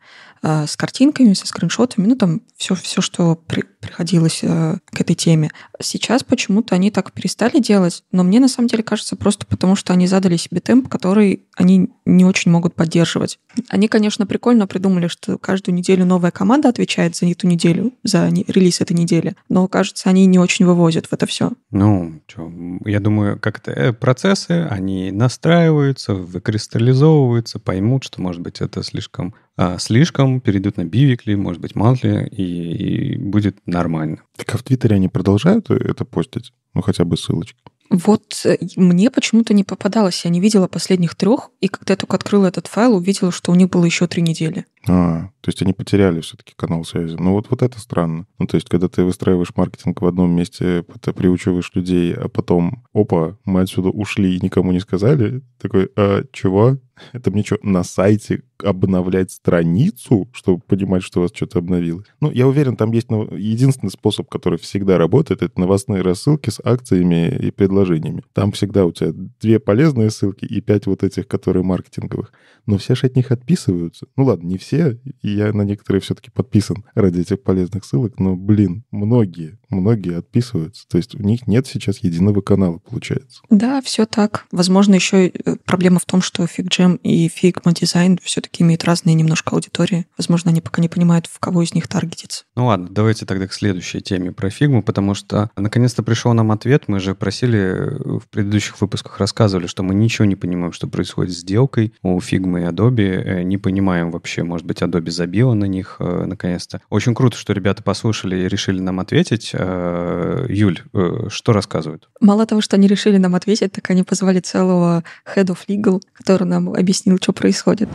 Э, с картинками, со скриншотами, ну там все, все что при, приходилось э, к этой теме. Сейчас почему-то они так перестали делать, но мне на самом деле кажется просто потому, что они задали себе темп, который они не очень могут поддерживать. Они, конечно, прикольно придумали, что каждую неделю новая команда отвечает за эту неделю, за не, релиз этой недели, но, кажется, они не очень вывозят в это все. Ну, чё, я думаю, как-то э, процессы, они настраиваются, выкристаллизовываются, поймут, что, может быть, это слишком а слишком перейдут на бивикли, может быть, мантли, и, и будет нормально. Так а в Твиттере они продолжают э, это постить? Ну, хотя бы ссылочки. Вот э, мне почему-то не попадалось. Я не видела последних трех, и когда я только открыла этот файл, увидела, что у них было еще три недели. А, то есть они потеряли все-таки канал связи. Ну вот, вот это странно. Ну то есть когда ты выстраиваешь маркетинг в одном месте, ты приучиваешь людей, а потом, опа, мы отсюда ушли и никому не сказали, такой, а чего? Это мне что, на сайте обновлять страницу, чтобы понимать, что у вас что-то обновилось? Ну, я уверен, там есть ну, единственный способ, который всегда работает, это новостные рассылки с акциями и предложениями. Там всегда у тебя две полезные ссылки и пять вот этих, которые маркетинговых. Но все же от них отписываются. Ну ладно, не все все, и я на некоторые все-таки подписан ради этих полезных ссылок, но, блин, многие, многие отписываются. То есть у них нет сейчас единого канала, получается. Да, все так. Возможно, еще э, проблема в том, что фигджем и Figma Design все-таки имеют разные немножко аудитории. Возможно, они пока не понимают, в кого из них таргетится. Ну ладно, давайте тогда к следующей теме про Figma, потому что наконец-то пришел нам ответ. Мы же просили э, в предыдущих выпусках рассказывали, что мы ничего не понимаем, что происходит с сделкой у Figma и Adobe. Э, не понимаем вообще, может может быть, Adobe забила на них э, наконец-то. Очень круто, что ребята послушали и решили нам ответить. Э, Юль, э, что рассказывают? Мало того, что они решили нам ответить, так они позвали целого head of legal, который нам объяснил, что происходит.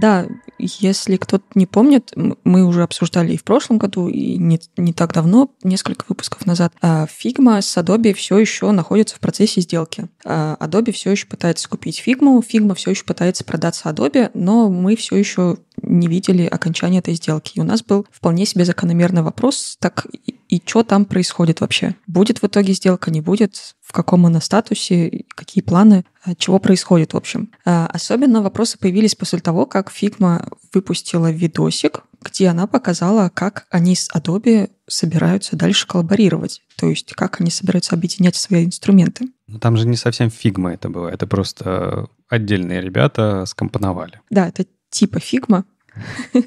Да, если кто-то не помнит, мы уже обсуждали и в прошлом году, и не, не так давно, несколько выпусков назад, Фигма с Adobe все еще находится в процессе сделки. А, Adobe все еще пытается купить Фигму, Фигма все еще пытается продаться Adobe, но мы все еще не видели окончания этой сделки. И у нас был вполне себе закономерный вопрос, так и, и что там происходит вообще? Будет в итоге сделка, не будет? В каком она статусе? Какие планы? А чего происходит, в общем? А особенно вопросы появились после того, как фигма выпустила видосик, где она показала, как они с Adobe собираются дальше коллаборировать, то есть как они собираются объединять свои инструменты. Но ну, там же не совсем фигма это было, это просто отдельные ребята скомпоновали. Да, это типа фигма,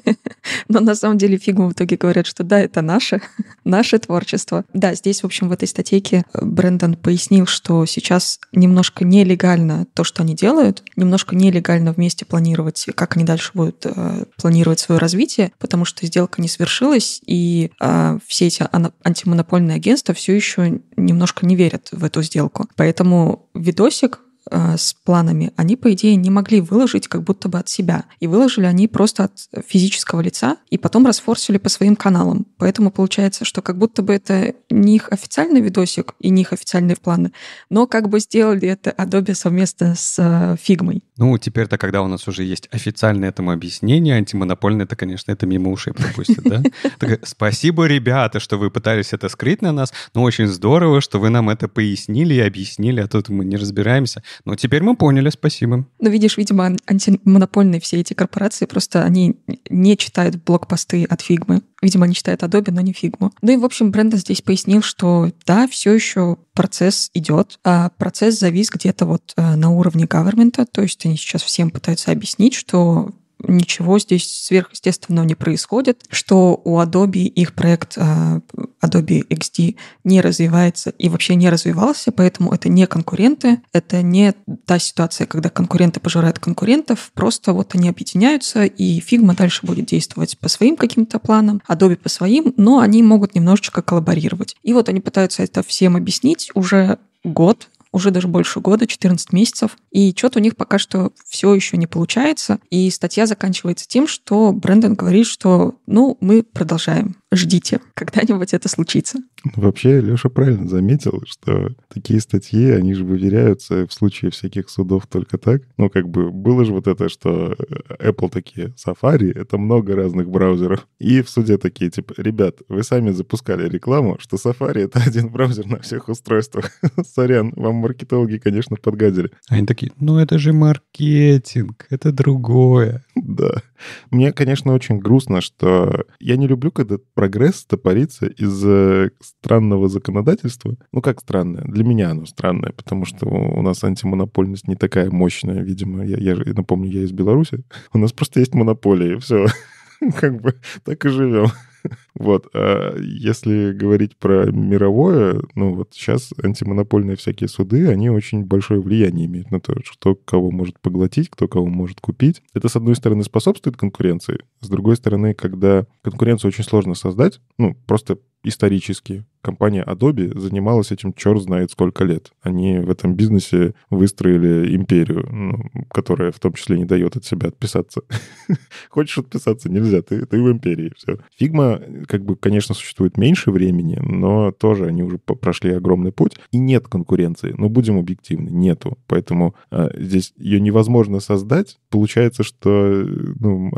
<laughs> но на самом деле фигма в итоге говорят, что да, это наше, <laughs> наше творчество. Да, здесь, в общем, в этой статейке э, Брэндон пояснил, что сейчас немножко нелегально то, что они делают, немножко нелегально вместе планировать, как они дальше будут э, планировать свое развитие, потому что сделка не свершилась, и э, все эти антимонопольные агентства все еще немножко не верят в эту сделку. Поэтому видосик Э, с планами, они, по идее, не могли выложить как будто бы от себя. И выложили они просто от физического лица и потом расфорсили по своим каналам. Поэтому получается, что как будто бы это не их официальный видосик и не их официальные планы, но как бы сделали это Adobe совместно с фигмой э, Ну, теперь-то, когда у нас уже есть официальное этому объяснение, антимонопольное, это, конечно, это мимо ушей пропустит, да? <laughs> Спасибо, ребята, что вы пытались это скрыть на нас, но ну, очень здорово, что вы нам это пояснили и объяснили, а тут мы не разбираемся. Ну, теперь мы поняли, спасибо. Ну, видишь, видимо, антимонопольные все эти корпорации просто они не читают блокпосты от фигмы. Видимо, они читают Adobe, но не фигму. Ну и, в общем, Брендон здесь пояснил, что да, все еще процесс идет, а процесс завис где-то вот э, на уровне government, то есть они сейчас всем пытаются объяснить, что ничего здесь сверхъестественного не происходит, что у Adobe их проект э, Adobe XD не развивается и вообще не развивался, поэтому это не конкуренты, это не та ситуация, когда конкуренты пожирают конкурентов, просто вот они объединяются, и Figma дальше будет действовать по своим каким-то планам, Adobe по своим, но они могут немножечко коллаборировать. И вот они пытаются это всем объяснить уже год, уже даже больше года, 14 месяцев, и что-то у них пока что все еще не получается. И статья заканчивается тем, что Брэндон говорит, что, ну, мы продолжаем, ждите, <laughs> когда-нибудь это случится. Ну, вообще, Леша правильно заметил, что такие статьи, они же выверяются в случае всяких судов только так. Ну, как бы было же вот это, что э, Apple такие, Safari — это много разных браузеров. И в суде такие, типа, ребят, вы сами запускали рекламу, что Safari — это <laughs> один браузер на всех устройствах. <laughs> Сорян, вам маркетологи, конечно, подгадили. Они такие, ну это же маркетинг, это другое. Да. Мне, конечно, очень грустно, что я не люблю, когда прогресс топорится из-за э, странного законодательства. Ну как странное? Для меня оно странное, потому что у нас антимонопольность не такая мощная, видимо. Я, я напомню, я из Беларуси. У нас просто есть монополии, все. <laughs> Как бы так и живем. <laughs> Вот. А если говорить про мировое, ну вот сейчас антимонопольные всякие суды, они очень большое влияние имеют на то, что кого может поглотить, кто кого может купить. Это, с одной стороны, способствует конкуренции, с другой стороны, когда конкуренцию очень сложно создать, ну, просто исторически. Компания Adobe занималась этим черт знает сколько лет. Они в этом бизнесе выстроили империю, ну, которая в том числе не дает от себя отписаться. <laughs> Хочешь отписаться, нельзя, ты, ты в империи, все. Фигма, как бы, конечно, существует меньше времени, но тоже они уже прошли огромный путь, и нет конкуренции. Но ну, будем объективны, нету. Поэтому э, здесь ее невозможно создать. Получается, что ну,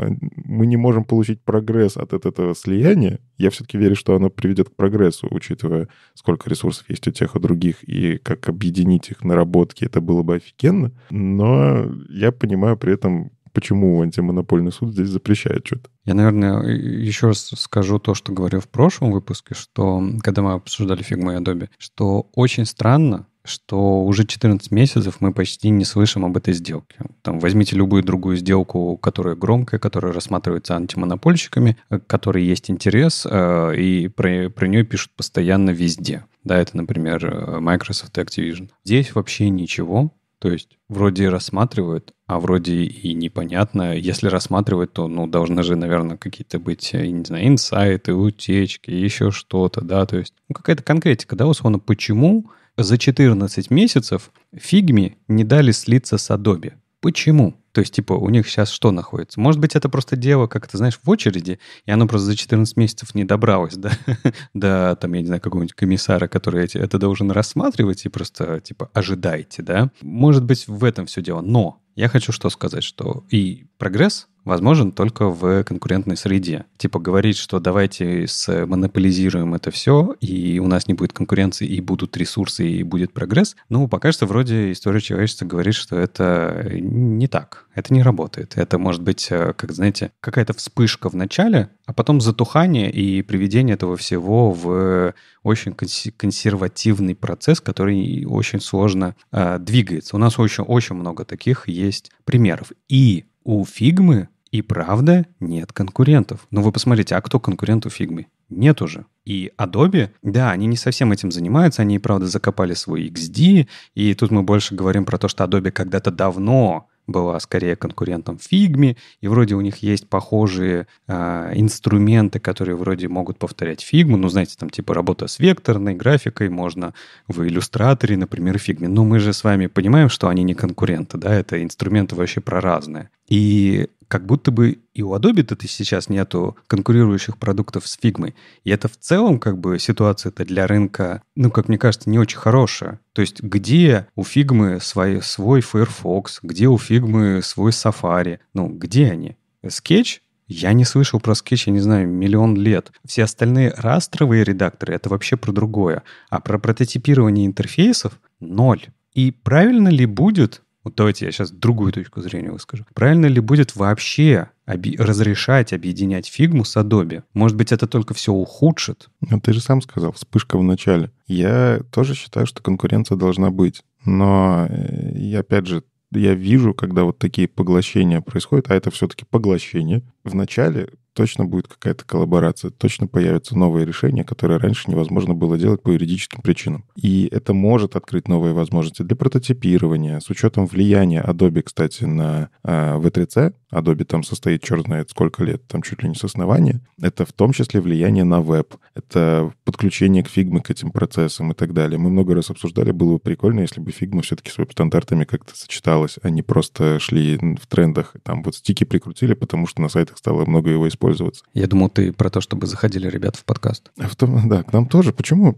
мы не можем получить прогресс от этого слияния. Я все-таки верю, что оно приведет к прогрессу, учитывая учитывая, сколько ресурсов есть у тех и других, и как объединить их наработки, это было бы офигенно. Но я понимаю при этом, почему антимонопольный суд здесь запрещает что-то. Я, наверное, еще раз скажу то, что говорил в прошлом выпуске, что когда мы обсуждали фигму и Adobe, что очень странно, что уже 14 месяцев мы почти не слышим об этой сделке. Там возьмите любую другую сделку, которая громкая, которая рассматривается антимонопольщиками, которой есть интерес, э, и про, про нее пишут постоянно везде. Да, это, например, э, Microsoft и Activision. Здесь вообще ничего, то есть вроде рассматривают, а вроде и непонятно. Если рассматривают, то, ну, должны же, наверное, какие-то быть, не знаю, инсайты, утечки, еще что-то, да, то есть ну, какая-то конкретика, да, условно, почему за 14 месяцев фигми не дали слиться с Adobe. Почему? То есть, типа, у них сейчас что находится? Может быть, это просто дело, как ты знаешь, в очереди, и оно просто за 14 месяцев не добралось до, <laughs> до там, я не знаю, какого-нибудь комиссара, который эти, это должен рассматривать, и просто, типа, ожидайте, да? Может быть, в этом все дело. Но я хочу что сказать, что и прогресс возможен только в конкурентной среде. Типа говорить, что давайте монополизируем это все, и у нас не будет конкуренции, и будут ресурсы, и будет прогресс. Ну, пока что вроде история человечества говорит, что это не так, это не работает. Это может быть, э, как знаете, какая-то вспышка в начале, а потом затухание и приведение этого всего в очень консервативный процесс, который очень сложно э, двигается. У нас очень-очень много таких есть примеров. И у фигмы и правда, нет конкурентов. Но ну, вы посмотрите, а кто конкурент у Фигмы? Нет уже. И Adobe, да, они не совсем этим занимаются, они, правда, закопали свой XD, и тут мы больше говорим про то, что Adobe когда-то давно была скорее конкурентом Фигме, и вроде у них есть похожие э, инструменты, которые вроде могут повторять Фигму, ну, знаете, там типа работа с векторной графикой, можно в иллюстраторе, например, Фигме. Но мы же с вами понимаем, что они не конкуренты, да, это инструменты вообще про разные. И как будто бы и у Adobe-то ты сейчас нету конкурирующих продуктов с фигмой. И это в целом как бы ситуация-то для рынка, ну, как мне кажется, не очень хорошая. То есть где у фигмы свой, свой Firefox, где у фигмы свой Safari, ну, где они? Скетч? я не слышал про скетч, я не знаю, миллион лет. Все остальные растровые редакторы — это вообще про другое. А про прототипирование интерфейсов — ноль. И правильно ли будет вот давайте я сейчас другую точку зрения выскажу. Правильно ли будет вообще оби- разрешать объединять фигму с Adobe? Может быть, это только все ухудшит? Ну, ты же сам сказал, вспышка в начале. Я тоже считаю, что конкуренция должна быть. Но, и э, опять же, я вижу, когда вот такие поглощения происходят, а это все-таки поглощение, в начале точно будет какая-то коллаборация, точно появятся новые решения, которые раньше невозможно было делать по юридическим причинам. И это может открыть новые возможности для прототипирования, с учетом влияния Adobe, кстати, на а, э, V3C. Adobe там состоит черт знает сколько лет, там чуть ли не с основания. Это в том числе влияние на веб, это подключение к Figma к этим процессам и так далее. Мы много раз обсуждали, было бы прикольно, если бы Figma все-таки с веб-стандартами как-то сочеталась, а не просто шли в трендах, там вот стики прикрутили, потому что на сайтах стало много его использоваться. Я думал, ты про то, чтобы заходили ребята в подкаст. А в том, да, к нам тоже. Почему?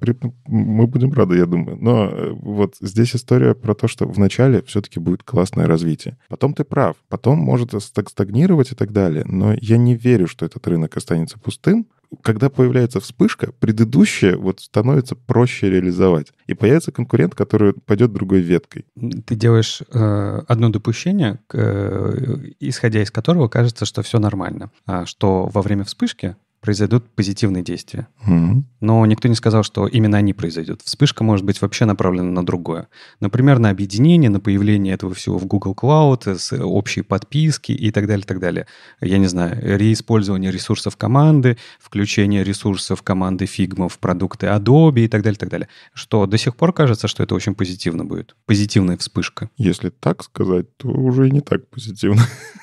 Мы будем рады, я думаю. Но э, вот здесь история про то, что вначале все-таки будет классное развитие. Потом ты прав. Потом может стагнировать и так далее. Но я не верю, что этот рынок останется пустым когда появляется вспышка, предыдущее вот становится проще реализовать. И появится конкурент, который пойдет другой веткой. Ты делаешь э, одно допущение, к, э, исходя из которого кажется, что все нормально. А что во время вспышки произойдут позитивные действия. Mm-hmm. Но никто не сказал, что именно они произойдут. Вспышка может быть вообще направлена на другое. Например, на объединение, на появление этого всего в Google Cloud, общие подписки и так далее, так далее. Я не знаю, реиспользование ресурсов команды, включение ресурсов команды Figma в продукты Adobe и так далее, так далее. Что до сих пор кажется, что это очень позитивно будет. Позитивная вспышка. Если так сказать, то уже и не так позитивно.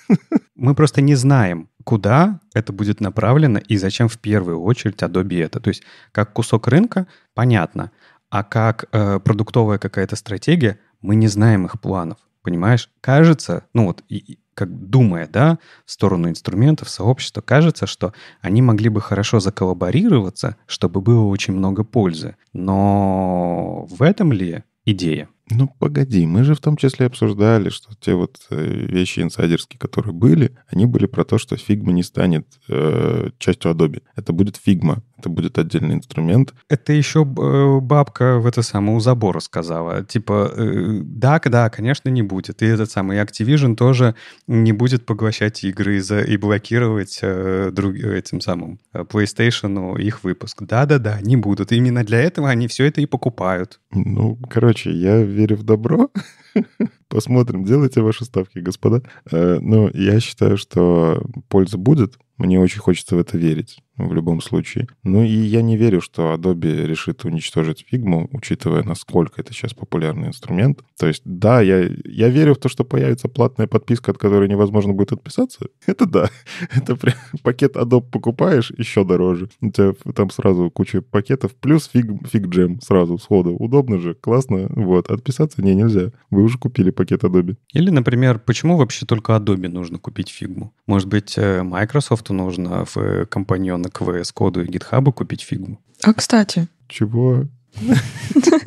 <laughs> Мы просто не знаем, куда это будет направлено и зачем в первую очередь Adobe это. То есть как кусок рынка, понятно, а как э, продуктовая какая-то стратегия, мы не знаем их планов. Понимаешь? Кажется, ну вот и, как думая, да, в сторону инструментов, сообщества, кажется, что они могли бы хорошо заколлаборироваться, чтобы было очень много пользы. Но в этом ли идея? Ну, погоди, мы же в том числе обсуждали, что те вот э, вещи инсайдерские, которые были, они были про то, что фигма не станет э, частью Adobe. Это будет фигма. Это будет отдельный инструмент. Это еще э, бабка в это самое у забора сказала. Типа, э, да, да, конечно, не будет. И этот самый Activision тоже не будет поглощать игры и блокировать э, друг, этим самым PlayStation их выпуск. Да-да-да, не будут. Именно для этого они все это и покупают. Ну, короче, я верю в добро. <laughs> Посмотрим, делайте ваши ставки, господа. Но ну, я считаю, что польза будет. Мне очень хочется в это верить в любом случае. Ну и я не верю, что Adobe решит уничтожить Figma, учитывая, насколько это сейчас популярный инструмент. То есть, да, я, я верю в то, что появится платная подписка, от которой невозможно будет отписаться. <laughs> Это да. Это прям пакет Adobe покупаешь, еще дороже. У тебя там сразу куча пакетов, плюс Fig, Fig Jam сразу, сходу. Удобно же, классно. Вот, отписаться не, нельзя. Вы уже купили пакет Adobe. Или, например, почему вообще только Adobe нужно купить Figma? Может быть, э, Microsoft что нужно в э, компаньона к VS коду и GitHub купить фигму. А кстати. Чего? <laughs>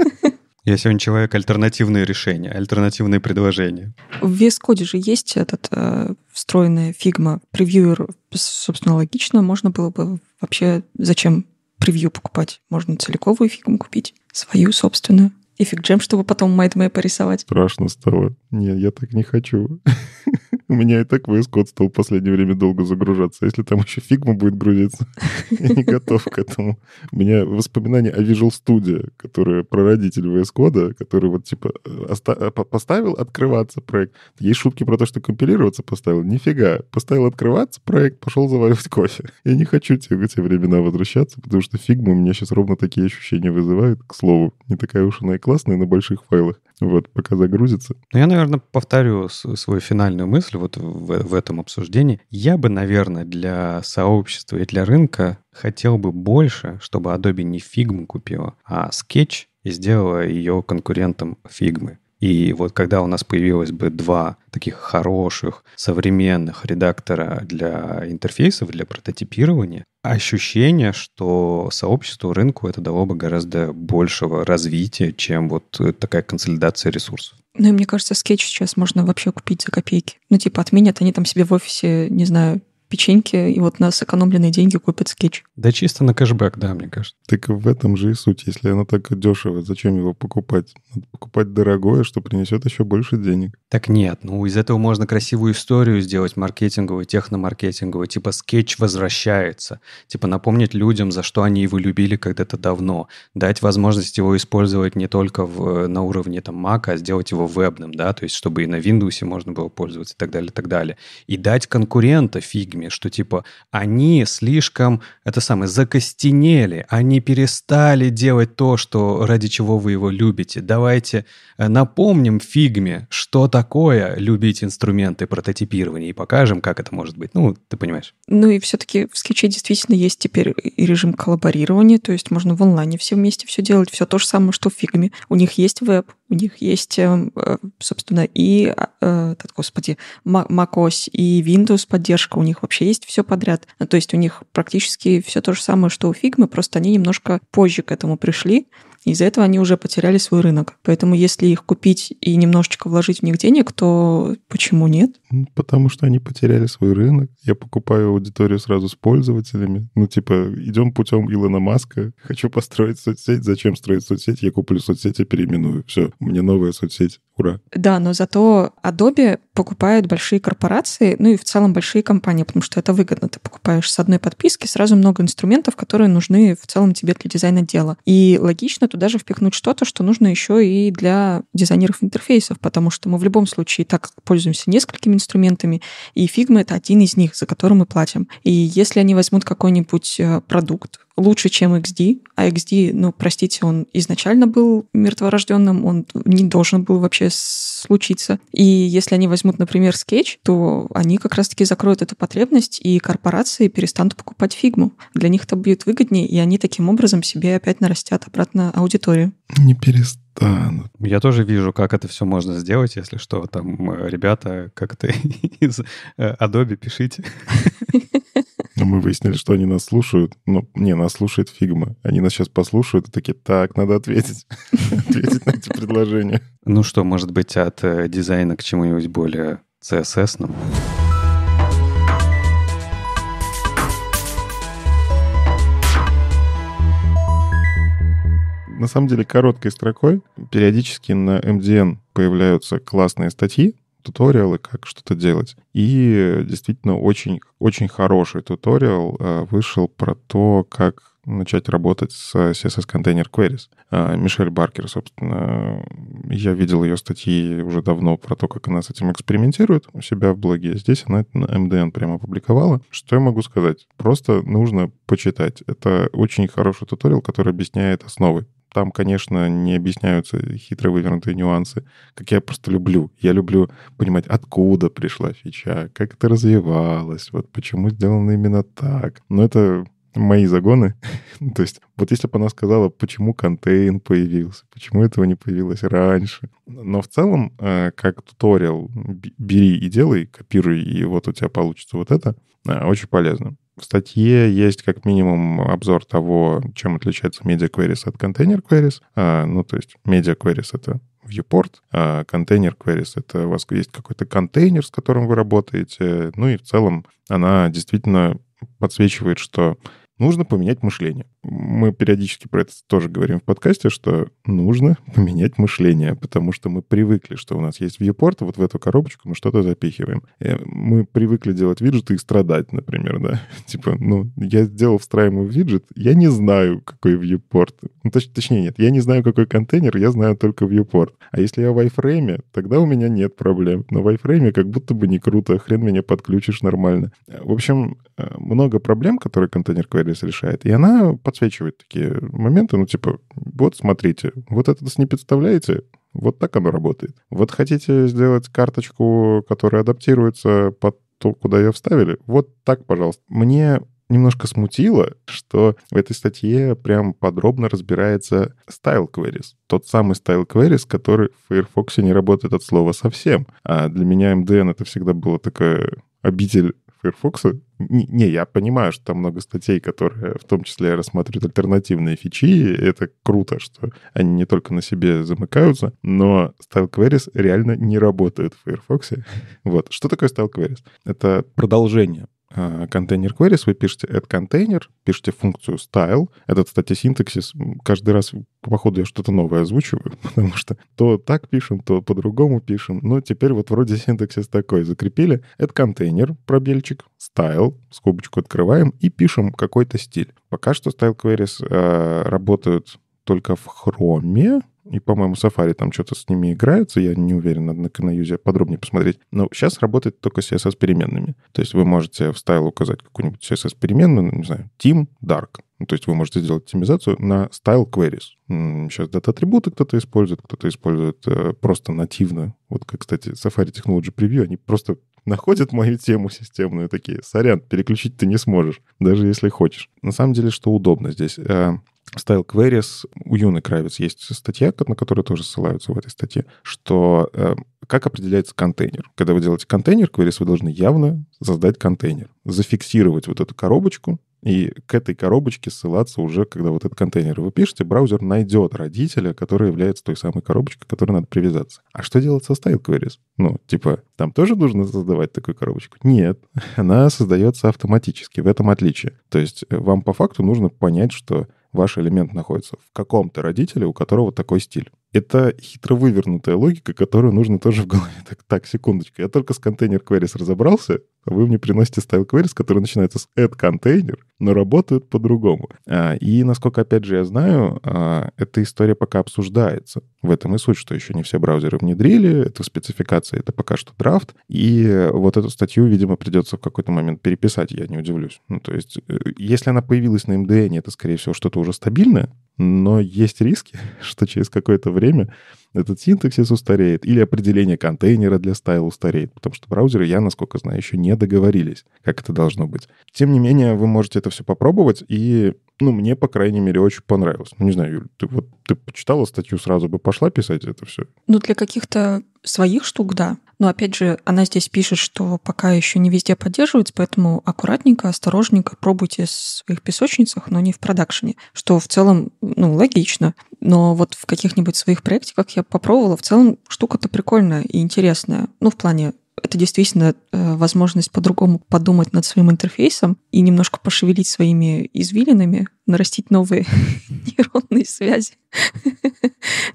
Я сегодня человек альтернативные решения, альтернативные предложения. В VS Code же есть этот э, встроенная фигма. Превьюер, собственно, логично. Можно было бы вообще зачем превью покупать? Можно целиковую фигму купить, свою собственную. И джем, чтобы потом майдмэ порисовать. Страшно стало. Не, я так не хочу. <laughs> У меня и так VS Code стал в последнее время долго загружаться. Если там еще фигма будет грузиться, <laughs> я не готов к этому. У меня воспоминания о Visual Studio, которая прародитель VS Code, который вот типа э, э, поставил открываться проект. Есть шутки про то, что компилироваться поставил. Нифига. Поставил открываться проект, пошел заваривать кофе. <laughs> Я не хочу те, в те времена возвращаться, потому что фигма у меня сейчас ровно такие ощущения вызывает, к слову. Не такая уж она и классная на больших файлах. Вот, пока загрузится. Ну, я, наверное, повторю свою финальную мысль вот в, в этом обсуждении. Я бы, наверное, для сообщества и для рынка хотел бы больше, чтобы Adobe не Figma купила, а Sketch и сделала ее конкурентом Figma. И вот когда у нас появилось бы два таких хороших, современных редактора для интерфейсов, для прототипирования, ощущение, что сообществу, рынку это дало бы гораздо большего развития, чем вот такая консолидация ресурсов. Ну и мне кажется, скетч сейчас можно вообще купить за копейки. Ну типа отменят, они там себе в офисе, не знаю, печеньки, и вот на сэкономленные деньги купят скетч. Да чисто на кэшбэк, да, мне кажется. Так в этом же и суть. Если оно так дешево, зачем его покупать? Надо покупать дорогое, что принесет еще больше денег. Так нет, ну из этого можно красивую историю сделать маркетинговую, техномаркетинговую, типа скетч возвращается. Типа напомнить людям, за что они его любили когда-то давно. Дать возможность его использовать не только в, э, на уровне там Mac, а сделать его вебным, да, то есть чтобы и на Windows можно было пользоваться и так далее, и так далее. И дать конкурента фиг религиями, что типа они слишком, это самое, закостенели, они перестали делать то, что ради чего вы его любите. Давайте э, напомним фигме, что такое любить инструменты прототипирования и покажем, как это может быть. Ну, ты понимаешь. Ну и все-таки в скетче действительно есть теперь и режим коллаборирования, то есть можно в онлайне все вместе все делать, все то же самое, что в фигме. У них есть веб, у них есть, э, э, собственно, и, господи, macOS и Windows поддержка, у них вообще есть все подряд. То есть у них практически все то же самое, что у Фигмы, просто они немножко позже к этому пришли. Из-за этого они уже потеряли свой рынок. Поэтому если их купить и немножечко вложить в них денег, то почему нет? Потому что они потеряли свой рынок. Я покупаю аудиторию сразу с пользователями. Ну, типа, идем путем Илона Маска. Хочу построить соцсеть. Зачем строить соцсеть? Я куплю соцсеть и переименую. Все, мне новая соцсеть. Ура. Да, но зато Adobe покупают большие корпорации, ну и в целом большие компании, потому что это выгодно. Ты покупаешь с одной подписки сразу много инструментов, которые нужны в целом тебе для дизайна дела. И логично туда же впихнуть что-то, что нужно еще и для дизайнеров интерфейсов, потому что мы в любом случае так пользуемся несколькими инструментами, и Figma — это один из них, за который мы платим. И если они возьмут какой-нибудь э, продукт, лучше, чем XD. А XD, ну, простите, он изначально был мертворожденным, он не должен был вообще случиться. И если они возьмут, например, скетч, то они как раз-таки закроют эту потребность, и корпорации перестанут покупать фигму. Для них это будет выгоднее, и они таким образом себе опять нарастят обратно аудиторию. Не перестанут. Да. Я тоже вижу, как это все можно сделать, если что. Там, э, ребята, как-то <laughs> из э, Adobe пишите. <laughs> Мы выяснили, что они нас слушают. Ну, не, нас слушает фигма. Они нас сейчас послушают и такие, так, надо ответить. <laughs> Ответить на эти предложения. Ну что, может быть, от э, дизайна к чему-нибудь более CSS-ному? на самом деле короткой строкой периодически на MDN появляются классные статьи туториалы, как что-то делать. И действительно очень, очень хороший туториал э, вышел про то, как начать работать с э, CSS Container Queries. Э, Мишель Баркер, собственно, я видел ее статьи уже давно про то, как она с этим экспериментирует у себя в блоге. Здесь она это на MDN прямо опубликовала. Что я могу сказать? Просто нужно почитать. Это очень хороший туториал, который объясняет основы там, конечно, не объясняются хитро вывернутые нюансы, как я просто люблю. Я люблю понимать, откуда пришла фича, как это развивалось, вот почему сделано именно так. Но это мои загоны. <laughs> Ну, то есть вот если бы она сказала, почему контейн появился, почему этого не появилось раньше. Но в целом, э, как туториал, бери и делай, копируй, и вот у тебя получится вот это, э, очень полезно. В статье есть как минимум обзор того, чем отличается Media Queries от Container Queries. А, ну, то есть Media Queries — это viewport, а контейнер queries — это у вас есть какой-то контейнер, с которым вы работаете. Ну и в целом она действительно подсвечивает, что нужно поменять мышление мы периодически про это тоже говорим в подкасте, что нужно поменять мышление, потому что мы привыкли, что у нас есть вьюпорт, а вот в эту коробочку мы что-то запихиваем. Э, мы привыкли делать виджеты и страдать, например, да. <laughs> Типа, ну, я сделал встраиваемый виджет, я не знаю, какой вьюпорт. Ну, точ, точнее, нет, я не знаю, какой контейнер, я знаю только вьюпорт. А если я в iFrame, тогда у меня нет проблем. Но в iFrame как будто бы не круто, хрен меня подключишь нормально. Э, в общем, э, много проблем, которые контейнер queries решает, и она под подсвечивает такие моменты, ну, типа, вот, смотрите, вот это не представляете, вот так оно работает. Вот хотите сделать карточку, которая адаптируется под то, куда ее вставили, вот так, пожалуйста. Мне немножко смутило, что в этой статье прям подробно разбирается style queries. Тот самый style queries, который в Firefox не работает от слова совсем. А для меня MDN это всегда было такое обитель Firefox. Не, не, я понимаю, что там много статей, которые в том числе рассматривают альтернативные фичи, и это круто, что они не только на себе замыкаются, но Style Queries реально не работает в Firefox. <laughs> вот. Что такое Style Queries? Это продолжение Э, контейнер queries, вы пишете add контейнер, пишете функцию style. Этот, кстати, синтаксис. Каждый раз, по ходу, я что-то новое озвучиваю, <laughs> потому что то так пишем, то по-другому пишем. Но теперь вот вроде синтаксис такой. Закрепили add контейнер, пробельчик, style, скобочку открываем и пишем какой-то стиль. Пока что style queries э, работают только в хроме, и, по-моему, Safari там что-то с ними играется, я не уверен, надо на юзе подробнее посмотреть. Но сейчас работает только с CSS-переменными. То есть вы можете в стайл указать какую-нибудь CSS-переменную, ну, не знаю, team dark. Ну, то есть вы можете сделать оптимизацию на style queries. Сейчас дата-атрибуты кто-то использует, кто-то использует э, просто нативно. Вот как, кстати, Safari Technology Preview, они просто находят мою тему системную такие. Сорян, переключить ты не сможешь, даже если хочешь. На самом деле, что удобно здесь? Э, Style Queries, у Юны Кравец есть статья, на которую тоже ссылаются в этой статье, что э, как определяется контейнер. Когда вы делаете контейнер Queries, вы должны явно создать контейнер, зафиксировать вот эту коробочку, и к этой коробочке ссылаться уже, когда вот этот контейнер вы пишете, браузер найдет родителя, который является той самой коробочкой, к которой надо привязаться. А что делать со style queries? Ну, типа, там тоже нужно создавать такую коробочку? Нет, <laughs> она создается автоматически, в этом отличие. То есть э, вам по факту нужно понять, что ваш элемент находится в каком-то родителе, у которого такой стиль. Это хитро вывернутая логика, которую нужно тоже в голове. Так, так секундочку, я только с контейнер queries разобрался, вы мне приносите style queries, который начинается с add container, но работают по-другому. А, и, насколько, опять же, я знаю, а, эта история пока обсуждается. В этом и суть, что еще не все браузеры внедрили, это спецификация, это пока что драфт. И вот эту статью, видимо, придется в какой-то момент переписать, я не удивлюсь. Ну, то есть, э, если она появилась на MDN, это, скорее всего, что-то уже стабильное, но есть риски, <laughs> что через какое-то время этот синтаксис устареет, или определение контейнера для стайла устареет, потому что браузеры, я, насколько знаю, еще не договорились, как это должно быть. Тем не менее, вы можете это все попробовать, и ну, мне, по крайней мере, очень понравилось. Ну, не знаю, Юль, ты вот ты почитала статью, сразу бы пошла писать это все? Ну, для каких-то своих штук, да. Но опять же, она здесь пишет, что пока еще не везде поддерживается, поэтому аккуратненько, осторожненько пробуйте в своих песочницах, но не в продакшене, что в целом, ну, логично. Но вот в каких-нибудь своих проектиках я попробовала, в целом штука-то прикольная и интересная. Ну, в плане это действительно э, возможность по-другому подумать над своим интерфейсом и немножко пошевелить своими извилинами, нарастить новые <laughs> нейронные связи.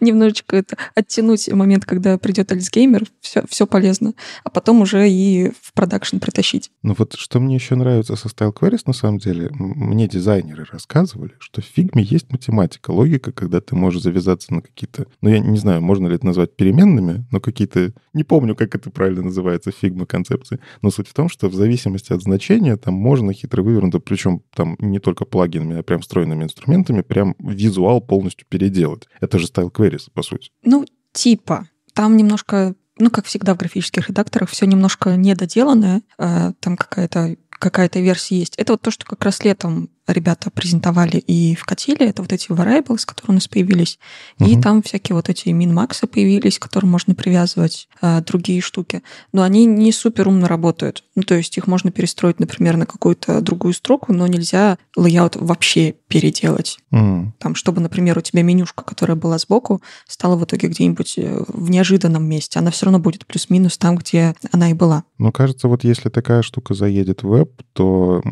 Немножечко это оттянуть момент, когда придет Альцгеймер, все, все полезно, а потом уже и в продакшн притащить. Ну вот что мне еще нравится со Style Queries, на самом деле, мне дизайнеры рассказывали, что в фигме есть математика, логика, когда ты можешь завязаться на какие-то, ну я не знаю, можно ли это назвать переменными, но какие-то, не помню, как это правильно называется, фигма концепции, но суть в том, что в зависимости от значения там можно хитро вывернуто, причем там не только плагинами, а прям встроенными инструментами прям визуал полностью переделать. Это же Style queries, по сути. Ну, типа. Там немножко, ну, как всегда в графических редакторах, все немножко недоделанное. Э, там какая-то какая-то версия есть. Это вот то, что как раз летом ребята презентовали и вкатили, это вот эти variables, которые у нас появились, угу. и там всякие вот эти мин-максы появились, к которым можно привязывать а, другие штуки, но они не супер умно работают. Ну, то есть их можно перестроить, например, на какую-то другую строку, но нельзя лейаут вообще переделать. Угу. Там, чтобы, например, у тебя менюшка, которая была сбоку, стала в итоге где-нибудь э, в неожиданном месте, она все равно будет плюс-минус там, где она и была. Ну, кажется, вот если такая штука заедет в веб, то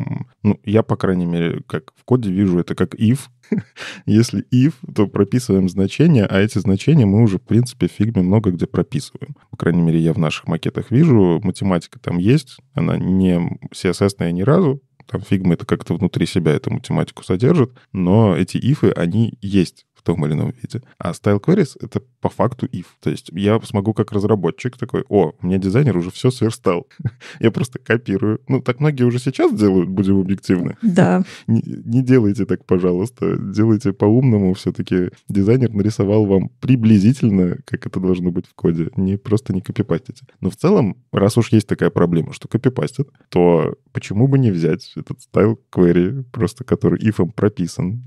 ну, я, по крайней мере, как в коде вижу, это как if. <laughs> Если if, то прописываем значения, а эти значения мы уже, в принципе, в фигме много где прописываем. По крайней мере, я в наших макетах вижу, математика там есть, она не css ни разу, там фигма это как-то внутри себя эту математику содержит, но эти ифы, они есть в том или ином виде. А style queries — это по факту if. То есть я смогу как разработчик такой, о, у меня дизайнер уже все сверстал. <laughs> я просто копирую. Ну, так многие уже сейчас делают, будем объективны. Да. <laughs> не, не делайте так, пожалуйста. Делайте по-умному. Все-таки дизайнер нарисовал вам приблизительно, как это должно быть в коде. Не просто не копипастите. Но в целом, раз уж есть такая проблема, что копипастят, то почему бы не взять этот style query, просто который if прописан.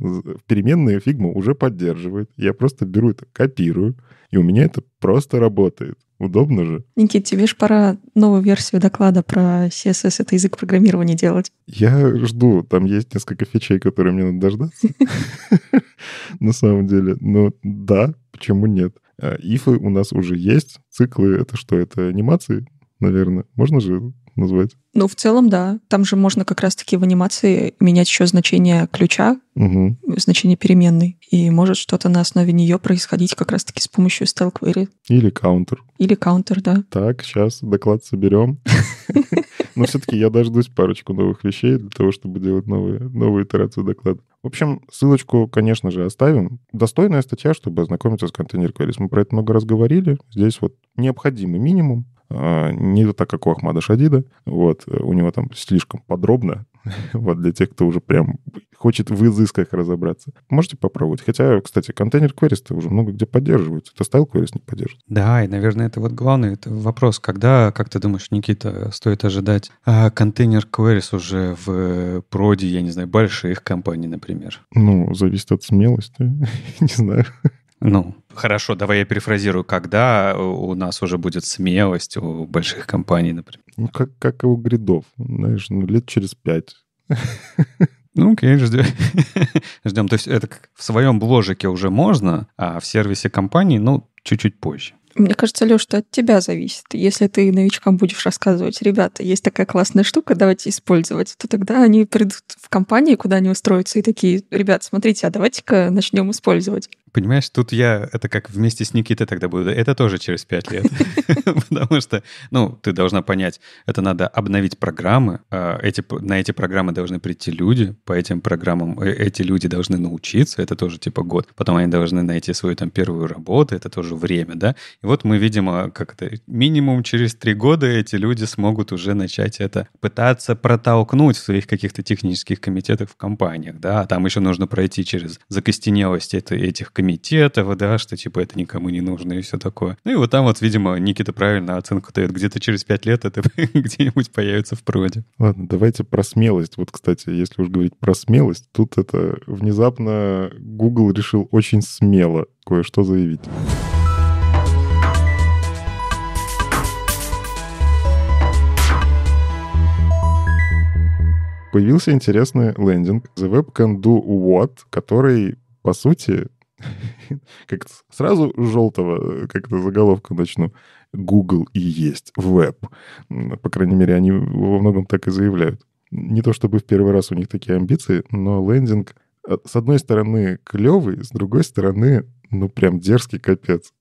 Переменные фигмы уже поддерживают поддерживает. Я просто беру это, копирую, и у меня это просто работает. Удобно же. Никит, тебе же пора новую версию доклада про CSS, это язык программирования делать. Я жду, там есть несколько фичей, которые мне надо дождаться. <laughs> На самом деле. Но ну да, почему нет? А, ифы у нас уже есть, циклы — это что, это анимации? наверное. Можно же назвать? Ну, в целом, да. Там же можно как раз-таки в анимации менять еще значение ключа, угу. значение переменной. И может что-то на основе нее происходить как раз-таки с помощью style query. Или counter. Или counter, да. Так, сейчас доклад соберем. Но все-таки я дождусь парочку новых вещей для того, чтобы делать новые, новые итерацию доклада. В общем, ссылочку, конечно же, оставим. Достойная статья, чтобы ознакомиться с контейнер queries. Мы про это много раз говорили. Здесь вот необходимый минимум а, не так, как у Ахмада Шадида. Вот, э, у него там слишком подробно. <laughs> Вот для тех, кто уже прям хочет в изысках разобраться. Можете попробовать. Хотя, кстати, контейнер queries уже много где поддерживаются, Это стайл queries не поддерживает. Да, и, наверное, это вот главный это вопрос. Когда, как ты думаешь, Никита, стоит ожидать а, контейнер queries уже в э, проде, я не знаю, больших компаний, например? Ну, зависит от смелости. <laughs> не знаю. Ну, хорошо, давай я перефразирую. Когда э, у нас уже будет смелость у больших компаний, например? Ну, как, как и у гридов, знаешь, ну, лет через пять. Ну, окей, ждем. <laughs> ждем. То есть это в своем бложике уже можно, а в сервисе компании, ну, чуть-чуть позже. Мне кажется, Леш, что от тебя зависит. Если ты новичкам будешь рассказывать, ребята, есть такая классная штука, давайте использовать, то тогда они придут в компании, куда они устроятся, и такие, ребят, смотрите, а давайте-ка начнем использовать. Понимаешь, тут я, это как вместе с Никитой тогда буду, это тоже через пять лет. <laughs> Потому что, ну, ты должна понять, это надо обновить программы, а на эти программы должны прийти люди, по этим программам э, эти люди должны научиться, это тоже типа год. Потом они должны найти свою там первую работу, это тоже время, да. И вот мы, видимо, как это, минимум через три года эти люди смогут уже начать это пытаться протолкнуть в своих каких-то технических комитетах в компаниях, да. А там еще нужно пройти через закостенелость этих комитетов, комитета ВДА, что типа это никому не нужно и все такое. Ну и вот там вот, видимо, Никита правильно оценку дает. Где-то через пять лет это <laughs> где-нибудь появится в проде. Ладно, давайте про смелость. Вот, кстати, если уж говорить про смелость, тут это внезапно Google решил очень смело кое-что заявить. появился интересный лендинг The Web Can Do What, который, по сути, Э, как сразу желтого как-то заголовка начну. Google и есть веб. По крайней мере, они во многом так и заявляют. Не то чтобы в первый раз у них такие амбиции, но лендинг э, с одной стороны клевый, с другой стороны, ну прям дерзкий капец.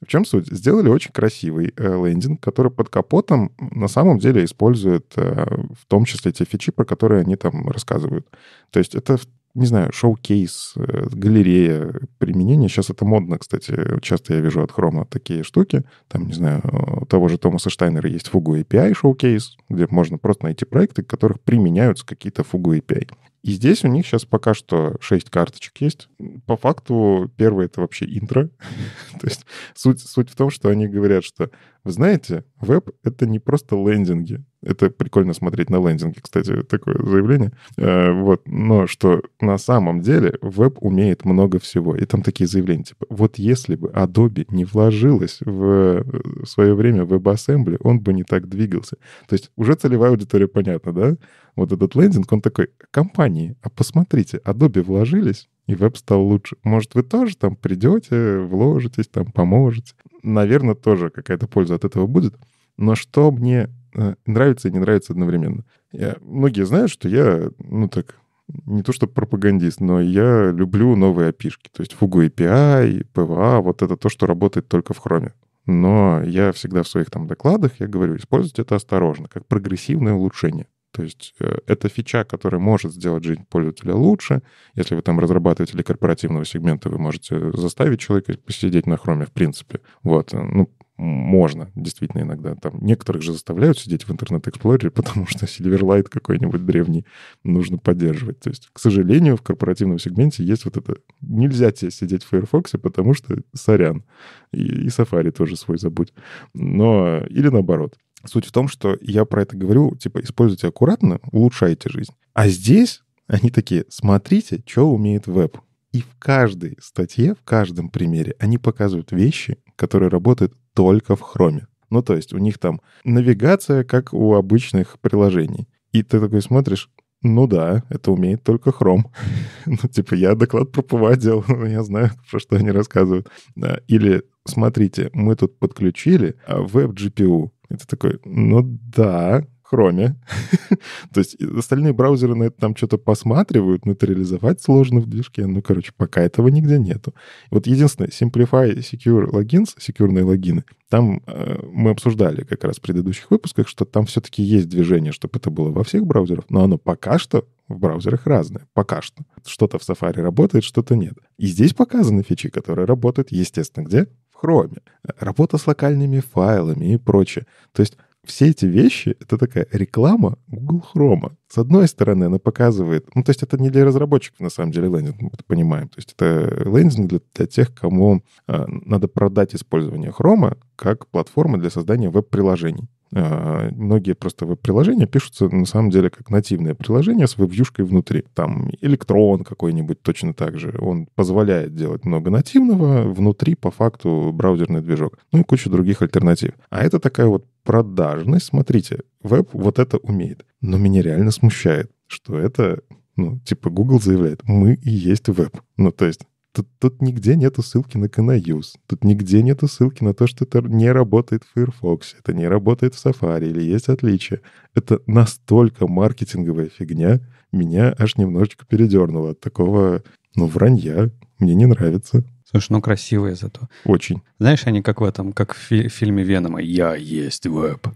В чем суть? Сделали очень красивый э, лендинг, который под капотом на самом деле использует э, в том числе те фичи, про которые они там рассказывают. То есть это не знаю, шоу-кейс, э, галерея применения. Сейчас это модно, кстати. Часто я вижу от Хрома такие штуки. Там, не знаю, у того же Томаса Штайнера есть Fugu API шоу-кейс, где можно просто найти проекты, в которых применяются какие-то Fugu API. И здесь у них сейчас пока что 6 карточек есть. По факту, первое — это вообще интро. <laughs> То есть суть, суть в том, что они говорят, что, вы знаете, веб — это не просто лендинги. Это прикольно смотреть на лендинге, кстати, такое заявление. Э, вот, но что на самом деле веб умеет много всего. И там такие заявления, типа, вот если бы Adobe не вложилось в э, свое время в WebAssembly, он бы не так двигался. То есть уже целевая аудитория понятна, да? Вот этот лендинг, он такой, компании, а посмотрите, Adobe вложились, и веб стал лучше. Может, вы тоже там придете, вложитесь, там поможете. Наверное, тоже какая-то польза от этого будет. Но что мне Э, нравится и не нравится одновременно. Я, многие знают, что я, ну так, не то что пропагандист, но я люблю новые опишки. То есть Fugu API, PVA, вот это то, что работает только в Chrome. Но я всегда в своих там докладах, я говорю, используйте это осторожно, как прогрессивное улучшение. То есть э, это фича, которая может сделать жизнь пользователя лучше. Если вы там разрабатываете для корпоративного сегмента, вы можете заставить человека посидеть на хроме, в принципе. Вот. Э, ну, можно, действительно, иногда. Там некоторых же заставляют сидеть в интернет-эксплорере, <laughs> потому что Silverlight какой-нибудь древний нужно поддерживать. То есть, к сожалению, в корпоративном сегменте есть вот это «нельзя тебе сидеть в Firefox, потому что сорян». И, и Safari тоже свой забудь. Но... Или наоборот. Суть в том, что я про это говорю, типа, используйте аккуратно, улучшайте жизнь. А здесь они такие, смотрите, что умеет веб. И в каждой статье, в каждом примере они показывают вещи, которые работают только в хроме. Ну, то есть у них там навигация, как у обычных приложений. И ты такой смотришь, ну да, это умеет только хром. <laughs> ну, типа, я доклад про ПВА делал, я знаю, про что они рассказывают. Да. Или, смотрите, мы тут подключили а, веб-GPU. Это такой, ну да, Chrome. <laughs> То есть остальные браузеры на это там что-то посматривают, но реализовать сложно в движке. Ну, короче, пока этого нигде нету. Вот единственное, Simplify Secure Logins, секьюрные логины, там э, мы обсуждали как раз в предыдущих выпусках, что там все-таки есть движение, чтобы это было во всех браузерах, но оно пока что в браузерах разное. Пока что. Что-то в Safari работает, что-то нет. И здесь показаны фичи, которые работают, естественно, где? В Chrome. Работа с локальными файлами и прочее. То есть все эти вещи — это такая реклама Google Chrome. С одной стороны, она показывает... Ну, то есть это не для разработчиков, на самом деле, лендинг, мы это понимаем. То есть это лендинг для, для тех, кому э, надо продать использование Chrome как платформы для создания веб-приложений. А, многие просто веб-приложения пишутся на самом деле как нативное приложение с веб-вьюшкой внутри. Там электрон какой-нибудь точно так же. Он позволяет делать много нативного, внутри по факту браузерный движок. Ну и куча других альтернатив. А это такая вот продажность. Смотрите, веб вот это умеет. Но меня реально смущает, что это ну, типа Google заявляет, мы и есть веб. Ну, то есть Тут, тут нигде нету ссылки на Canayuse. Тут нигде нету ссылки на то, что это не работает в Firefox, это не работает в Safari или есть отличие? Это настолько маркетинговая фигня, меня аж немножечко передернуло от такого, ну, вранья. Мне не нравится. Слушай, ну красивые зато. Очень. Знаешь, они как в этом, как в фи- фильме Венома «Я есть веб».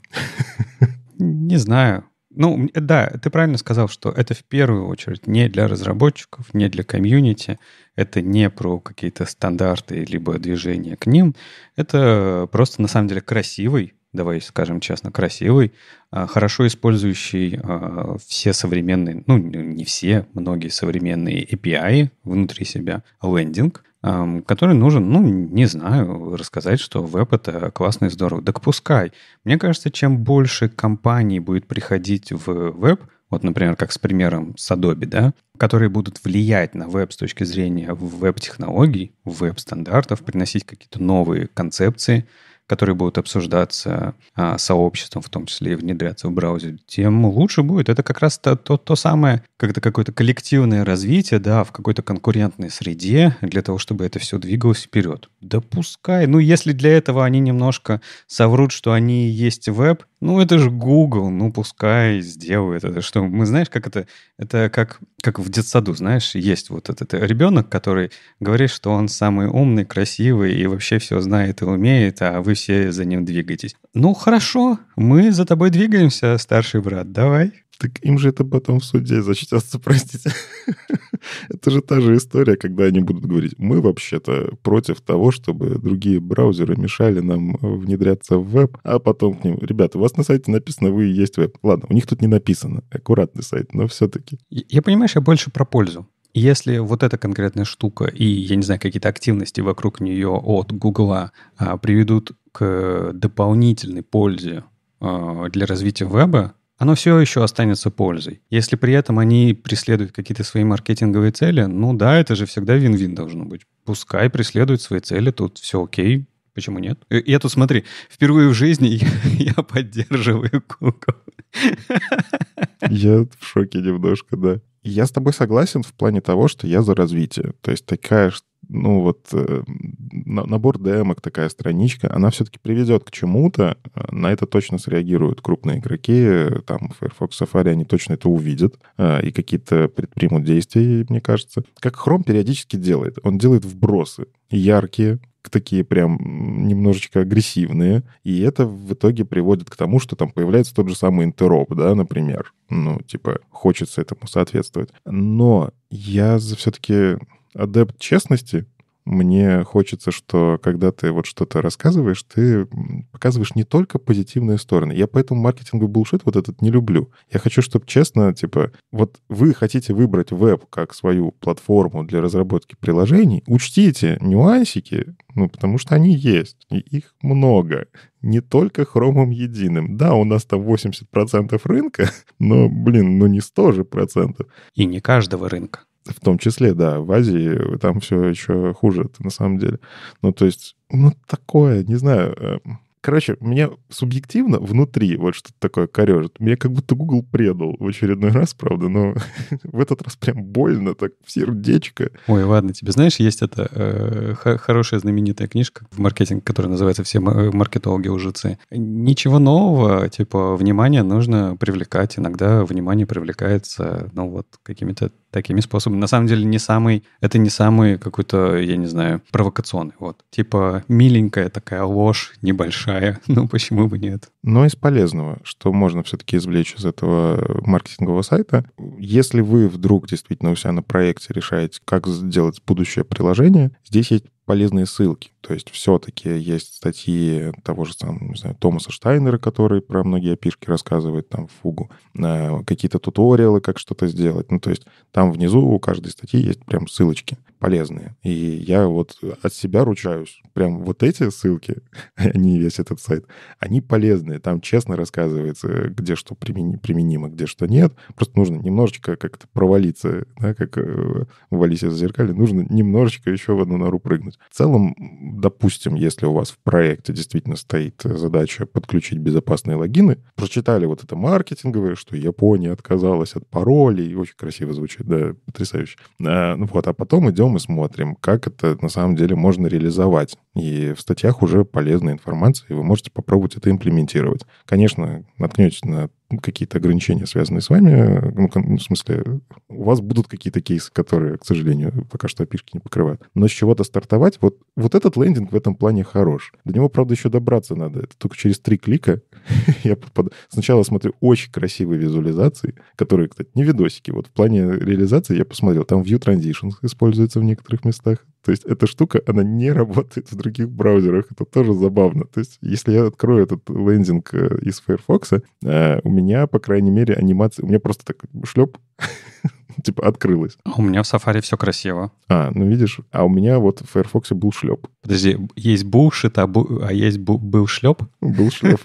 <laughs> Не знаю. Ну, э, да, ты правильно сказал, что это в первую очередь не для разработчиков, не для комьюнити, это не про какие-то стандарты либо движение к ним, это просто на самом деле красивый давай скажем честно, красивый, а, хорошо использующий а, все современные, ну не все, многие современные API внутри себя, лендинг, который нужен, ну, не знаю, рассказать, что веб — это классно и здорово. Так пускай. Мне кажется, чем больше компаний будет приходить в веб, вот, например, как с примером с Adobe, да, которые будут влиять на веб с точки зрения веб-технологий, веб-стандартов, приносить какие-то новые концепции — которые будут обсуждаться а, сообществом, в том числе и внедряться в браузер, тем лучше будет. Это как раз то, то, то самое, то какое-то коллективное развитие, да, в какой-то конкурентной среде, для того, чтобы это все двигалось вперед. Да пускай. Ну, если для этого они немножко соврут, что они есть веб, ну, это же Google, ну, пускай сделает это. Что мы, знаешь, как это, это как, как в детсаду, знаешь, есть вот этот э, ребенок, который говорит, что он самый умный, красивый и вообще все знает и умеет, а вы все за ним двигаетесь. Ну, хорошо, мы за тобой двигаемся, старший брат, давай. Так им же это потом в суде зачтется, <laughs> простите. это же та же история, когда они будут говорить, мы вообще-то против того, чтобы другие браузеры мешали нам э, внедряться в веб, а потом к ним, ребята, у вас на сайте написано, вы есть веб. Ладно, у них тут не написано, аккуратный сайт, но все-таки. Я, я понимаешь, я больше про пользу. Если вот эта конкретная штука и, я не знаю, какие-то активности вокруг нее от Гугла а, приведут к э, дополнительной пользе а, для развития веба, оно все еще останется пользой. Если при этом они преследуют какие-то свои маркетинговые цели, ну да, это же всегда вин-вин должно быть. Пускай преследуют свои цели, тут все окей, Почему нет? Я тут, смотри, впервые в жизни я, <laughs> я поддерживаю Google. Я в шоке немножко, да. Я с тобой согласен в плане того, что я за развитие. То есть такая ну вот э, набор демок, такая страничка, она все-таки приведет к чему-то, э, на это точно среагируют крупные игроки, э, там Firefox, Safari, они точно это увидят и какие-то предпримут действия, мне кажется. Как Chrome периодически делает, он делает вбросы яркие, такие прям немножечко агрессивные, и это в итоге приводит к тому, что там появляется тот же самый интероп, да, например. Ну, типа, хочется этому соответствовать. Но я все-таки адепт честности. Мне хочется, что когда ты вот что-то рассказываешь, ты показываешь не только позитивные стороны. Я поэтому маркетинговый булшит вот этот не люблю. Я хочу, чтобы честно, типа, вот вы хотите выбрать веб как свою платформу для разработки приложений, учтите нюансики, ну, потому что они есть, и их много. Не только хромом единым. Да, у нас там 80% рынка, <laughs> но, блин, ну не 100 же процентов. И не каждого рынка. В том числе, да, в Азии там все еще хуже, на самом деле. Ну, то есть, ну, такое, не знаю. Э, Короче, меня субъективно внутри вот что-то такое корежит. Меня как будто Google предал в очередной раз, правда, но <laughs> в этот раз прям больно, так в сердечко. Ой, ладно, тебе знаешь, есть эта э, хорошая знаменитая книжка в маркетинг, которая называется «Все э, маркетологи лжецы». Ничего нового, типа, внимание нужно привлекать. Иногда внимание привлекается, ну, вот, какими-то такими способами. На самом деле, не самый, это не самый какой-то, я не знаю, провокационный. Вот, типа, миленькая такая ложь небольшая, края. <laughs> Ну, почему бы нет? Но из полезного, что можно все-таки извлечь из этого маркетингового сайта, если вы вдруг действительно у себя на проекте решаете, как сделать будущее приложение, здесь есть полезные ссылки. То есть все-таки есть статьи того же там, не знаю, Томаса Штайнера, который про многие опишки рассказывает, там, фугу, э, какие-то туториалы, как что-то сделать. Ну, то есть там внизу у каждой статьи есть прям ссылочки полезные. И я вот от себя ручаюсь. Прям вот эти ссылки, <laughs> они весь этот сайт, они полезные. Там честно рассказывается, где что применимо, где что нет. Просто нужно немножечко как-то провалиться, да, как э, в Алисе зазеркале. Нужно немножечко еще в одну нору прыгнуть. В целом, допустим, если у вас в проекте действительно стоит э, задача подключить безопасные логины, прочитали вот это маркетинговое, что Япония отказалась от паролей, очень красиво звучит, да, потрясающе. А, ну вот, а потом идем и смотрим, как это на самом деле можно реализовать. И в статьях уже полезная информация, и вы можете попробовать это имплементировать. Конечно, наткнетесь на какие-то ограничения, связанные с вами, ну, ну, в смысле, у вас будут какие-то кейсы, которые, к сожалению, пока что опишки не покрывают. Но с чего-то стартовать, вот, вот этот лендинг в этом плане хорош. До него, правда, еще добраться надо. Это только через три клика <laughs> я Сначала смотрю очень красивые визуализации, которые, кстати, не видосики. Вот в плане реализации я посмотрел, там View Transitions используется в некоторых местах. То есть эта штука, она не работает в других браузерах. Это тоже забавно. То есть если я открою этот лендинг э, из Firefox, э, у меня, по крайней мере, анимация... У меня просто так шлеп <laughs> типа открылось. А у меня в Safari все красиво. А, ну видишь, а у меня вот в Firefox был шлеп. Подожди, есть булшит, а, бу... а есть бу... был шлеп? Был шлеп.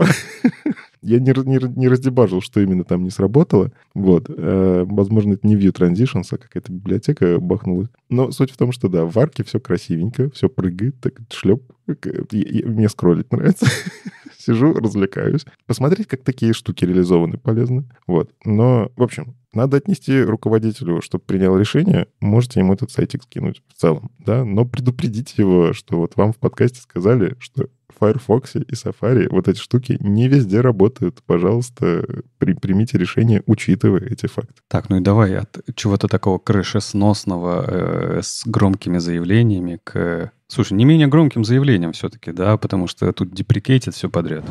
<laughs> Я не, не, не раздебажил, что именно там не сработало. Вот. Э, возможно, это не View Transitions, а какая-то библиотека бахнула. Но суть в том, что да, в арке все красивенько, все прыгает, так шлеп. Я, я, мне скроллить нравится. <laughs> Сижу, развлекаюсь. Посмотреть, как такие штуки реализованы, полезно. Вот. Но, в общем, надо отнести руководителю, чтобы принял решение, можете ему этот сайтик скинуть в целом, да, но предупредите его, что вот вам в подкасте сказали, что Firefox и Safari вот эти штуки не везде работают. Пожалуйста, при, примите решение, учитывая эти факты. Так, ну и давай от чего-то такого крышесносного э, с громкими заявлениями к... Э, слушай, не менее громким заявлением все-таки, да, потому что тут деприкейтит все подряд.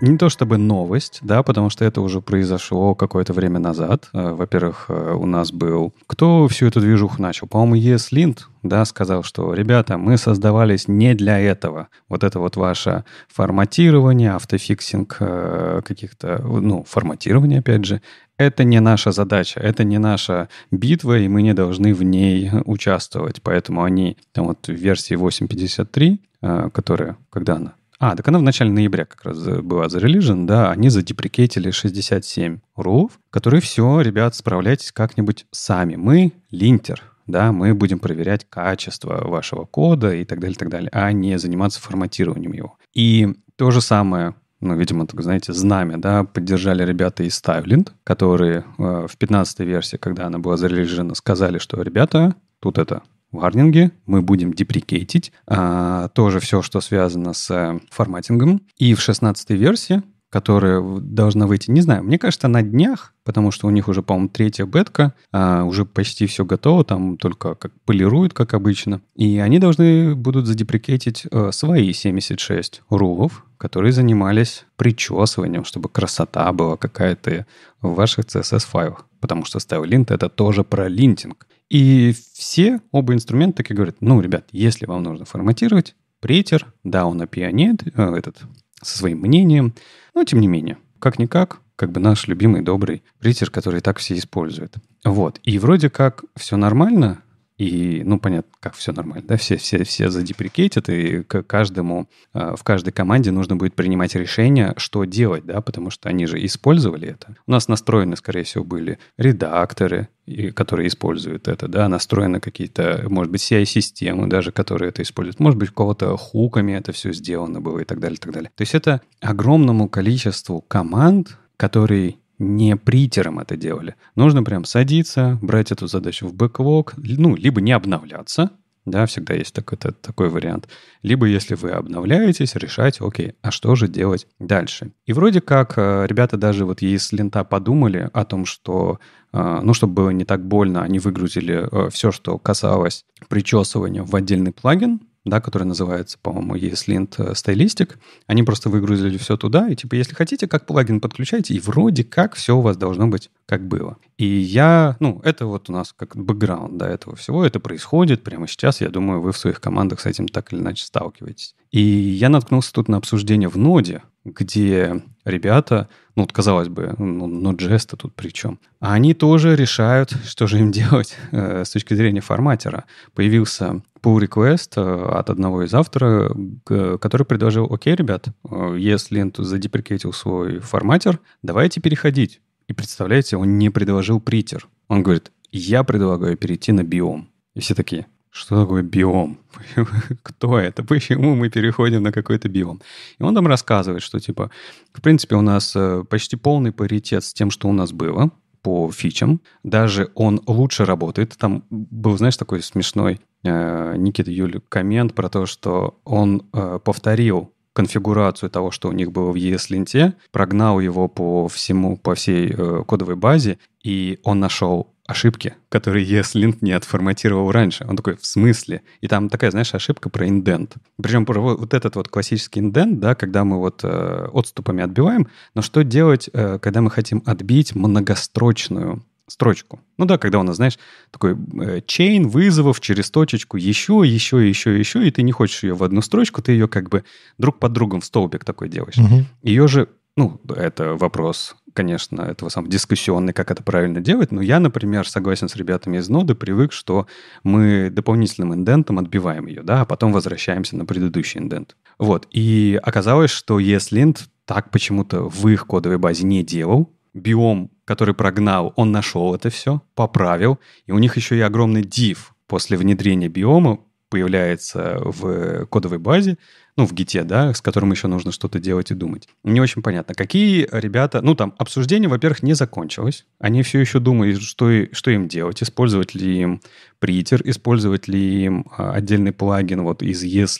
не то чтобы новость, да, потому что это уже произошло какое-то время назад. Э, во-первых, э, у нас был... Кто всю эту движуху начал? По-моему, ESLint, да, сказал, что, ребята, мы создавались не для этого. Вот это вот ваше форматирование, автофиксинг э, каких-то, ну, форматирование, опять же, это не наша задача, это не наша битва, и мы не должны в ней участвовать. Поэтому они, там вот в версии 8.53, которая, когда она? А, так она в начале ноября как раз была за Religion, да, они задеприкетили 67 рулов, которые все, ребят, справляйтесь как-нибудь сами. Мы линтер, да, мы будем проверять качество вашего кода и так далее, так далее, а не заниматься форматированием его. И то же самое ну, видимо, так, знаете, знамя, да, поддержали ребята из Ставлинд, которые э, в 15-й версии, когда она была зарелижена, сказали, что, ребята, тут это варнинги, мы будем деприкейтить а, тоже все, что связано с э, форматингом. И в 16 версии, которая должна выйти, не знаю, мне кажется, на днях, потому что у них уже, по-моему, третья бетка, а, уже почти все готово, там только как полируют, как обычно. И они должны будут задеприкетить а, э, свои 76 рулов, которые занимались причесыванием, чтобы красота была какая-то в ваших CSS-файлах. Потому что ставлинт — это тоже про линтинг. И все оба инструмента так и говорят, ну, ребят, если вам нужно форматировать, претер, да, он опионет, э, этот, со своим мнением, но тем не менее, как-никак, как бы наш любимый добрый притер, который так все используют. Вот. И вроде как все нормально, и, ну, понятно, как все нормально, да, все, все, все задеприкейтят, и к каждому, а, в каждой команде нужно будет принимать решение, что делать, да, потому что они же использовали это. У нас настроены, скорее всего, были редакторы, которые используют это, да, настроены какие-то, может быть, CI-системы даже, которые это используют, может быть, кого-то хуками это все сделано было и так далее, и так далее. То есть это огромному количеству команд, которые не притером это делали. Нужно прям садиться, брать эту задачу в бэклог, ну, либо не обновляться, да, всегда есть так, это, такой вариант. Либо, если вы обновляетесь, решать, окей, а что же делать дальше? И вроде как э, ребята даже вот из лента подумали о том, что, э, ну, чтобы было не так больно, они выгрузили э, все, что касалось причесывания в отдельный плагин, да, который называется, по-моему, ESLint э, Stylistic. Они просто выгрузили все туда, и типа, если хотите, как плагин подключайте, и вроде как все у вас должно быть как было. И я, ну, это вот у нас как бэкграунд до этого всего, это происходит прямо сейчас, я думаю, вы в своих командах с этим так или иначе сталкиваетесь. И я наткнулся тут на обсуждение в ноде, где ребята, ну вот казалось бы, ну, но ну, jest тут при чем? А они тоже решают, <laughs> что же им делать э, с точки зрения форматера. Появился pull request э, от одного из автора, который предложил, окей, ребят, э, если Lint задеприкетил свой форматер, давайте переходить. И представляете, он не предложил притер. Он говорит, я предлагаю перейти на биом. И все такие, что такое биом? <laughs> Кто это? Почему мы переходим на какой-то биом? И он там рассказывает, что типа, в принципе, у нас э, почти полный паритет с тем, что у нас было по фичам. Даже он лучше работает. Там был, знаешь, такой смешной э, Никита Юль коммент про то, что он э, повторил конфигурацию того, что у них было в es прогнал его по всему, по всей э, кодовой базе, и он нашел ошибки, которые <laughs> ESLint не отформатировал раньше. Он такой, в смысле? И там такая, знаешь, ошибка про индент. Причем про вот этот вот классический индент, да, когда мы вот э, отступами отбиваем, но что делать, э, когда мы хотим отбить многострочную строчку? Ну да, когда у нас, знаешь, такой э, вызовов через точечку еще, еще, еще, еще, и ты не хочешь ее в одну строчку, ты ее как бы друг под другом в столбик такой делаешь. Угу. Ее же, ну, это вопрос конечно, этого сам дискуссионный, как это правильно делать, но я, например, согласен с ребятами из ноды, привык, что мы дополнительным индентом отбиваем ее, да, а потом возвращаемся на предыдущий индент. Вот, и оказалось, что ESLint так почему-то в их кодовой базе не делал, биом, который прогнал, он нашел это все, поправил, и у них еще и огромный div после внедрения биома, появляется в кодовой базе, ну, в гите, да, с которым еще нужно что-то делать и думать. Не очень понятно, какие ребята... Ну, там, обсуждение, во-первых, не закончилось. Они все еще думают, что, что им делать, использовать ли им притер, использовать ли им а, отдельный плагин вот из es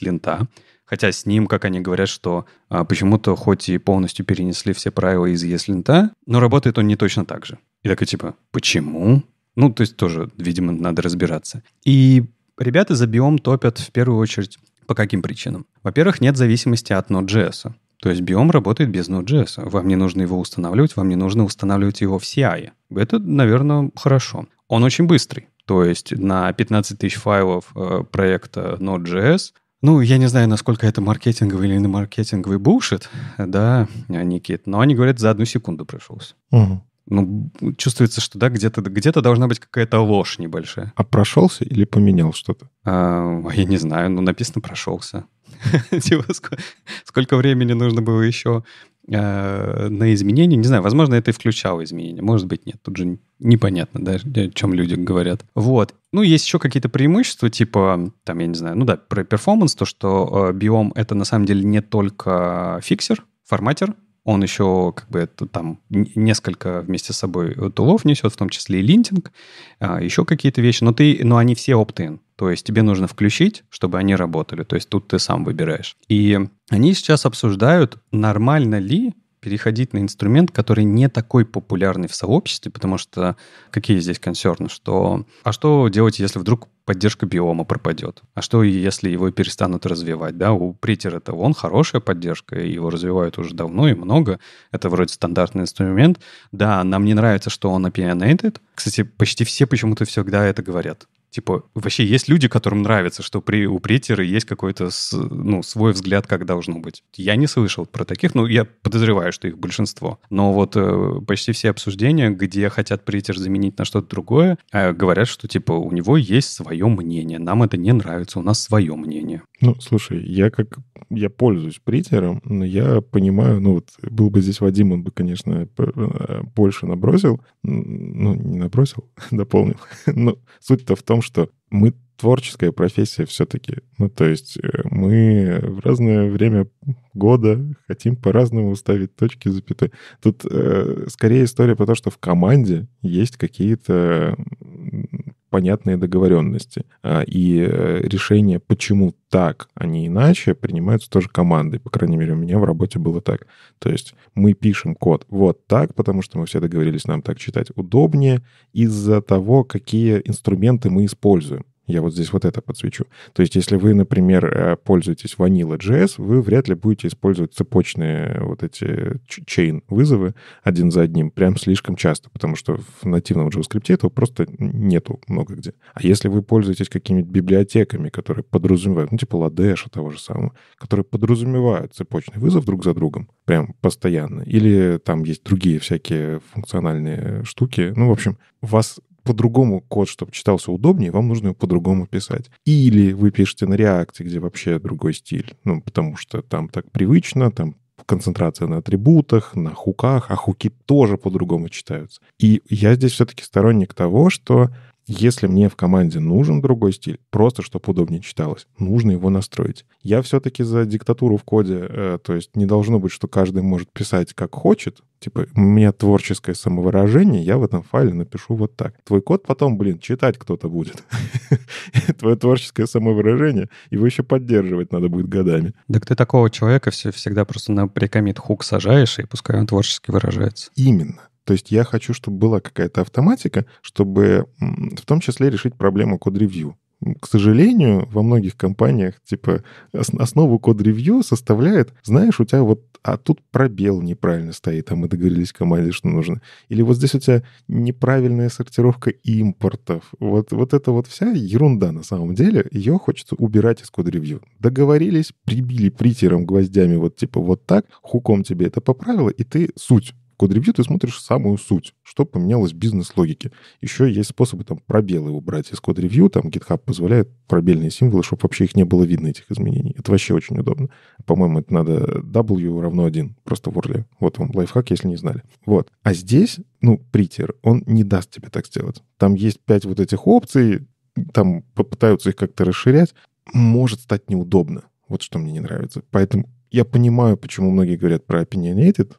Хотя с ним, как они говорят, что а, почему-то хоть и полностью перенесли все правила из es но работает он не точно так же. И такой типа, почему? Ну, то есть тоже, видимо, надо разбираться. И Ребята за биом топят в первую очередь по каким причинам? Во-первых, нет зависимости от Node.js. То есть биом работает без Node.js. Вам не нужно его устанавливать, вам не нужно устанавливать его в CI. Это, наверное, хорошо. Он очень быстрый. То есть на 15 тысяч файлов э, проекта Node.js ну, я не знаю, насколько это маркетинговый или не маркетинговый бушит, да, Никит, но они говорят, за одну секунду пришелся. Угу ну, чувствуется, что да, где-то где должна быть какая-то ложь небольшая. А прошелся или поменял что-то? А, я не знаю, ну написано прошелся. <laughs> Типа, сколько времени нужно было еще а, на изменения. Не знаю, возможно, это и включало изменения, может быть, нет. Тут же непонятно, да, о чем люди говорят. Вот. Ну, есть еще какие-то преимущества, типа, там, я не знаю, ну да, про перформанс, то, что э, биом — это на самом деле не только фиксер, форматер, он еще как бы это, там несколько вместе с собой э, тулов несет, в том числе и линтинг, а, еще какие-то вещи. Но, ты, но они все opt-in. То есть тебе нужно включить, чтобы они работали. То есть тут ты сам выбираешь. И они сейчас обсуждают, нормально ли переходить на инструмент, который не такой популярный в сообществе, потому что какие здесь консерны, что а что делать, если вдруг поддержка биома пропадет? А что, если его перестанут развивать? Да, у Притера это он хорошая поддержка, его развивают уже давно и много. Это вроде стандартный инструмент. Да, нам не нравится, что он opinionated. Кстати, почти все почему-то всегда это говорят типа, вообще есть люди, которым нравится, что при, у притера есть какой-то ну, свой взгляд, как должно быть. Я не слышал про таких, но ну, я подозреваю, что их большинство. Но вот э, почти все обсуждения, где хотят притер заменить на что-то другое, э, говорят, что, типа, у него есть свое мнение, нам это не нравится, у нас свое мнение. Ну, слушай, я как я пользуюсь притером, но я понимаю, ну вот был бы здесь Вадим, он бы, конечно, э, больше набросил, ну, не набросил, <laughs> дополнил. <laughs> Но суть-то в том, что мы творческая профессия все-таки. Ну, то есть э, мы в разное время года хотим по-разному ставить точки, запятые. Тут э, скорее история про то, что в команде есть какие-то понятные договоренности. А, и э, решение, почему так, а не иначе, принимаются тоже командой. По крайней мере, у меня в работе было так. То есть мы пишем код вот так, потому что мы все договорились нам так читать удобнее из-за того, какие инструменты мы используем. Я вот здесь вот это подсвечу. То есть, если вы, например, э, пользуетесь Vanilla.js, вы вряд ли будете использовать цепочные э, вот эти chain э, вызовы один за одним прям слишком часто, потому что в нативном JavaScript этого просто нету много где. А если вы пользуетесь какими-то библиотеками, которые подразумевают, ну, типа Ладеша того же самого, которые подразумевают цепочный вызов друг за другом, прям постоянно, или там есть другие всякие функциональные штуки, ну, в общем, вас по-другому код, чтобы читался удобнее, вам нужно его по-другому писать. Или вы пишете на React, где вообще другой стиль, ну, потому что там так привычно, там концентрация на атрибутах, на хуках, а хуки тоже по-другому читаются. И я здесь все-таки сторонник того, что если мне в команде нужен другой стиль, просто чтобы удобнее читалось, нужно его настроить. Я все-таки за диктатуру в коде, э, то есть не должно быть, что каждый может писать как хочет, Типа, у меня творческое самовыражение, я в этом файле напишу вот так. Твой код потом, блин, читать кто-то будет. <laughs> Твое творческое самовыражение, его еще поддерживать надо будет годами. Так ты такого человека все, всегда просто на прикомит хук сажаешь, и пускай он творчески выражается. Именно. То есть я хочу, чтобы была какая-то автоматика, чтобы в том числе решить проблему код-ревью. К сожалению, во многих компаниях, типа, основу код-ревью составляет, знаешь, у тебя вот, а тут пробел неправильно стоит, а мы договорились команде, что нужно. Или вот здесь у тебя неправильная сортировка импортов. Вот, вот это вот вся ерунда на самом деле, ее хочется убирать из код-ревью. Договорились, прибили притером гвоздями, вот типа вот так, хуком тебе это поправило, и ты суть код-ревью ты смотришь самую суть, что поменялось в бизнес-логике. Еще есть способы там пробелы убрать из код-ревью, там GitHub позволяет пробельные символы, чтобы вообще их не было видно, этих изменений. Это вообще очень удобно. По-моему, это надо W равно 1, просто в урле. Вот вам лайфхак, если не знали. Вот. А здесь, ну, притер, он не даст тебе так сделать. Там есть 5 вот этих опций, там попытаются их как-то расширять. Может стать неудобно. Вот что мне не нравится. Поэтому я понимаю, почему многие говорят про opinionated.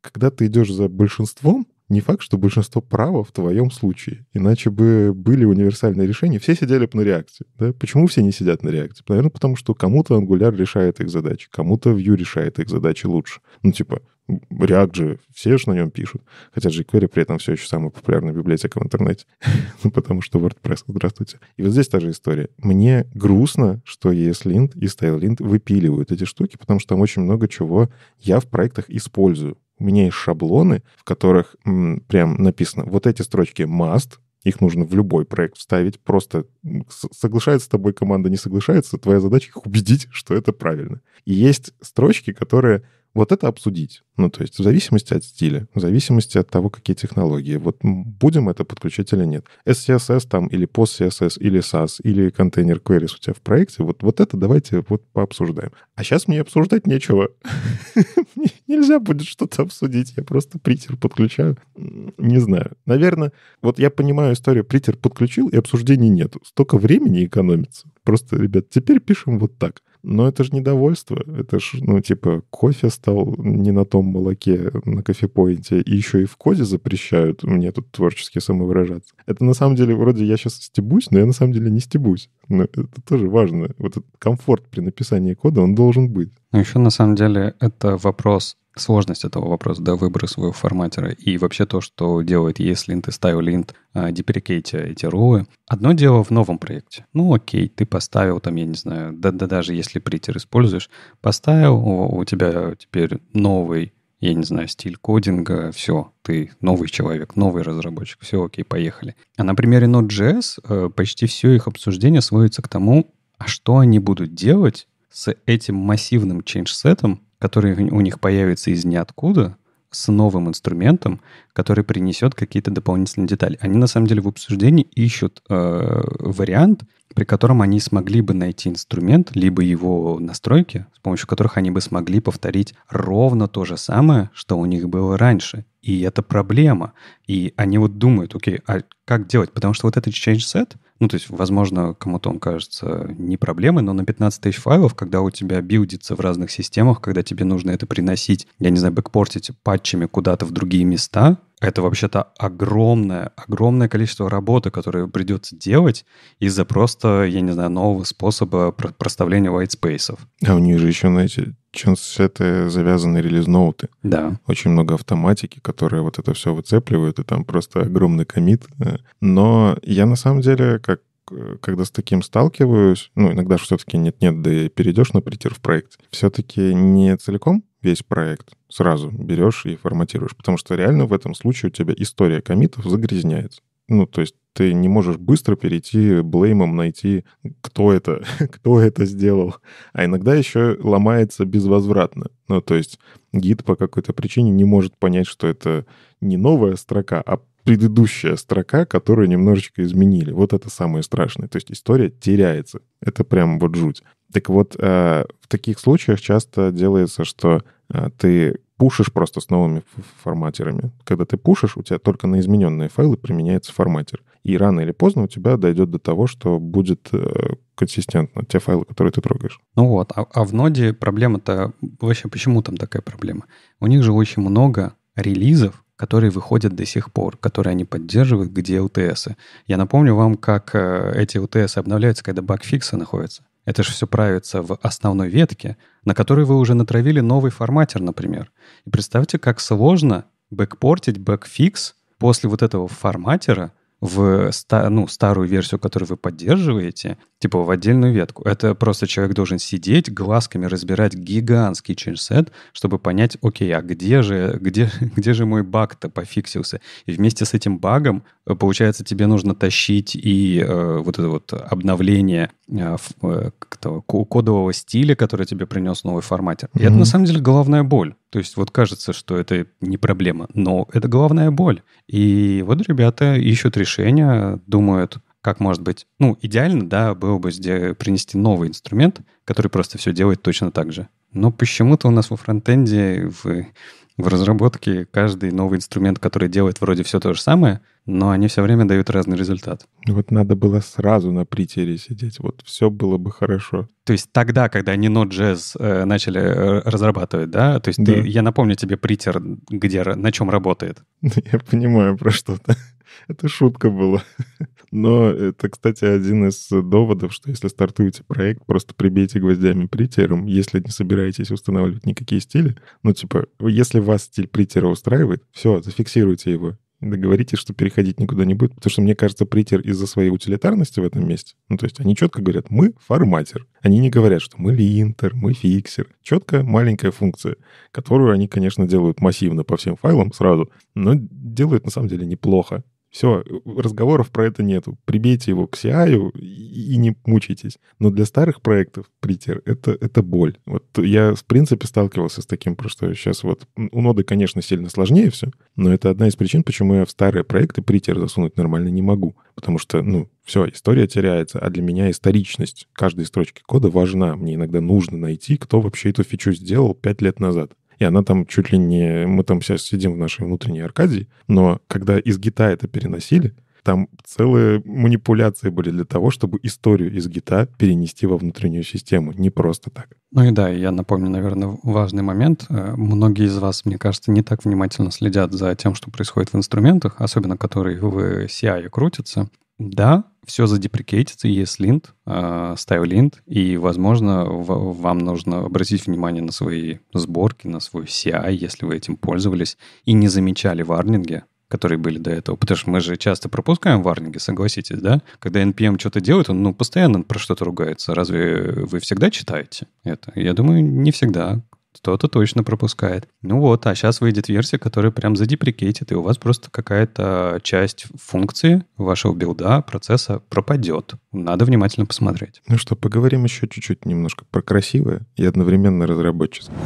Когда ты идешь за большинством, не факт, что большинство право в твоем случае. Иначе бы были универсальные решения. Все сидели бы на реакции. Да? Почему все не сидят на реакции? Наверное, потому что кому-то Angular решает их задачи, кому-то Vue решает их задачи лучше. Ну, типа, React же, все же на нем пишут. Хотя jQuery при этом все еще самая популярная библиотека в интернете. <laughs> ну, потому что WordPress, здравствуйте. И вот здесь та же история. Мне грустно, что ESLint и StyleLint выпиливают эти штуки, потому что там очень много чего я в проектах использую. У меня есть шаблоны, в которых м, прям написано, вот эти строчки must, их нужно в любой проект вставить. Просто соглашается с тобой команда, не соглашается, твоя задача их убедить, что это правильно. И есть строчки, которые вот это обсудить. Ну, то есть в зависимости от стиля, в зависимости от того, какие технологии. Вот будем это подключать или нет. SCSS там или пост CSS, или SAS, или контейнер queries у тебя в проекте. Вот, вот это давайте вот пообсуждаем. А сейчас мне обсуждать нечего. <laughs> Нельзя будет что-то обсудить. Я просто притер подключаю. Не знаю. Наверное, вот я понимаю историю. Притер подключил, и обсуждений нет. Столько времени экономится. Просто, ребят, теперь пишем вот так. Но это же недовольство. Это ж, ну, типа, кофе стал не на том молоке на кофепоинте. И еще и в коде запрещают мне тут творчески самовыражаться. Это на самом деле, вроде я сейчас стебусь, но я на самом деле не стебусь. Но это тоже важно. Вот этот комфорт при написании кода, он должен быть. Но ну, еще на самом деле это вопрос сложность этого вопроса, да, выбора своего форматера и вообще то, что делает ESLint и StyleLint, а, деприкейте эти рулы. Одно дело в новом проекте. Ну, окей, ты поставил там, я не знаю, да, да даже если притер используешь, поставил, у, у тебя теперь новый я не знаю, стиль кодинга, все, ты новый человек, новый разработчик, все, окей, поехали. А на примере Node.js э, почти все их обсуждение сводится к тому, а что они будут делать с этим массивным change-сетом, который у них появится из ниоткуда с новым инструментом, который принесет какие-то дополнительные детали. Они на самом деле в обсуждении ищут э, вариант, при котором они смогли бы найти инструмент, либо его настройки, с помощью которых они бы смогли повторить ровно то же самое, что у них было раньше. И это проблема. И они вот думают, окей, а как делать? Потому что вот этот change set, ну, то есть, возможно, кому-то он кажется не проблемой, но на 15 тысяч файлов, когда у тебя билдится в разных системах, когда тебе нужно это приносить, я не знаю, бэкпортить патчами куда-то в другие места, это вообще-то огромное, огромное количество работы, которое придется делать из-за просто, я не знаю, нового способа проставления white spaces. А у них же еще на эти чансеты завязаны релиз-ноуты. Да. Очень много автоматики, которые вот это все выцепливают, и там просто огромный комит. Э, но я на самом деле, как когда с таким сталкиваюсь, ну, иногда все-таки нет-нет, да и перейдешь на притер в проект, все-таки не целиком весь проект сразу берешь и форматируешь, потому что реально в этом случае у тебя история комитов загрязняется. Ну, то есть ты не можешь быстро перейти блеймом, найти, кто это, <laughs> кто это сделал. А иногда еще ломается безвозвратно. Ну, то есть гид по какой-то причине не может понять, что это не новая строка, а предыдущая строка, которую немножечко изменили. Вот это самое страшное. То есть история теряется. Это прям вот жуть. Так вот, э, в таких случаях часто делается, что э, ты пушишь просто с новыми форматерами. Когда ты пушишь, у тебя только на измененные файлы применяется форматер. И рано или поздно у тебя дойдет до того, что будет э, консистентно те файлы, которые ты трогаешь. Ну вот, а, а в ноде проблема-то... Вообще, почему там такая проблема? У них же очень много релизов, которые выходят до сих пор, которые они поддерживают, где ЛТСы. Я напомню вам, как э, эти ЛТСы обновляются, когда багфиксы находятся. Это же все правится в основной ветке, на которой вы уже натравили новый форматер, например. И представьте, как сложно бэкпортить бэкфикс после вот этого форматера – в ста, ну, старую версию, которую вы поддерживаете, типа в отдельную ветку. Это просто человек должен сидеть, глазками разбирать гигантский чинсет, чтобы понять, окей, а где же, где, <laughs> где же мой баг-то пофиксился? И вместе с этим багом, э, получается, тебе нужно тащить и э, вот это вот обновление Э, э, как кодового стиля, который тебе принес новый формате. Mm-hmm. И это на самом деле головная боль. То есть вот кажется, что это не проблема, но это головная боль. И вот ребята ищут решения, думают, как может быть, ну, идеально, да, было бы принести новый инструмент, который просто все делает точно так же. Но почему-то у нас во фронтенде в в разработке каждый новый инструмент, который делает вроде все то же самое, но они все время дают разный результат. Вот надо было сразу на притере сидеть, вот все было бы хорошо. То есть тогда, когда они Node.js э, начали э, разрабатывать, да? То есть да. Ты, я напомню тебе притер, где, на чем работает. <laughs> Я понимаю про что-то. Это шутка была. Но это, кстати, один из доводов, что если стартуете проект, просто прибейте гвоздями притером, если не собираетесь устанавливать никакие стили. Ну, типа, если вас стиль притера устраивает, все, зафиксируйте его договоритесь, что переходить никуда не будет, потому что, мне кажется, притер из-за своей утилитарности в этом месте, ну, то есть они четко говорят, мы форматер. Они не говорят, что мы линтер, мы фиксер. Четко маленькая функция, которую они, конечно, делают массивно по всем файлам сразу, но делают на самом деле неплохо. Все, разговоров про это нету. Прибейте его к CI и, и не мучайтесь. Но для старых проектов притер это, это боль. Вот я, в принципе, сталкивался с таким, что сейчас вот у ноды, конечно, сильно сложнее все, но это одна из причин, почему я в старые проекты притер засунуть нормально не могу. Потому что, ну, все, история теряется, а для меня историчность каждой строчки кода важна. Мне иногда нужно найти, кто вообще эту фичу сделал пять лет назад и она там чуть ли не... Мы там сейчас сидим в нашей внутренней Аркадии, но когда из гита это переносили, там целые манипуляции были для того, чтобы историю из гита перенести во внутреннюю систему. Не просто так. Ну и да, я напомню, наверное, важный момент. Э, многие из вас, мне кажется, не так внимательно следят за тем, что происходит в инструментах, особенно которые в CI крутятся. Да, все задеприкейтится, есть линт, а, э, линт, и, возможно, вам нужно обратить внимание на свои сборки, на свой CI, если вы этим пользовались и не замечали варнинги, которые были до этого. Потому что мы же часто пропускаем варнинги, согласитесь, да? Когда NPM что-то делает, он ну, постоянно про что-то ругается. Разве вы всегда читаете это? Я думаю, не всегда кто-то точно пропускает. Ну вот, а сейчас выйдет версия, которая прям задеприкетит, и у вас просто какая-то часть функции вашего билда, процесса пропадет. Надо внимательно посмотреть. Ну что, поговорим еще чуть-чуть немножко про красивое и одновременно разработческое.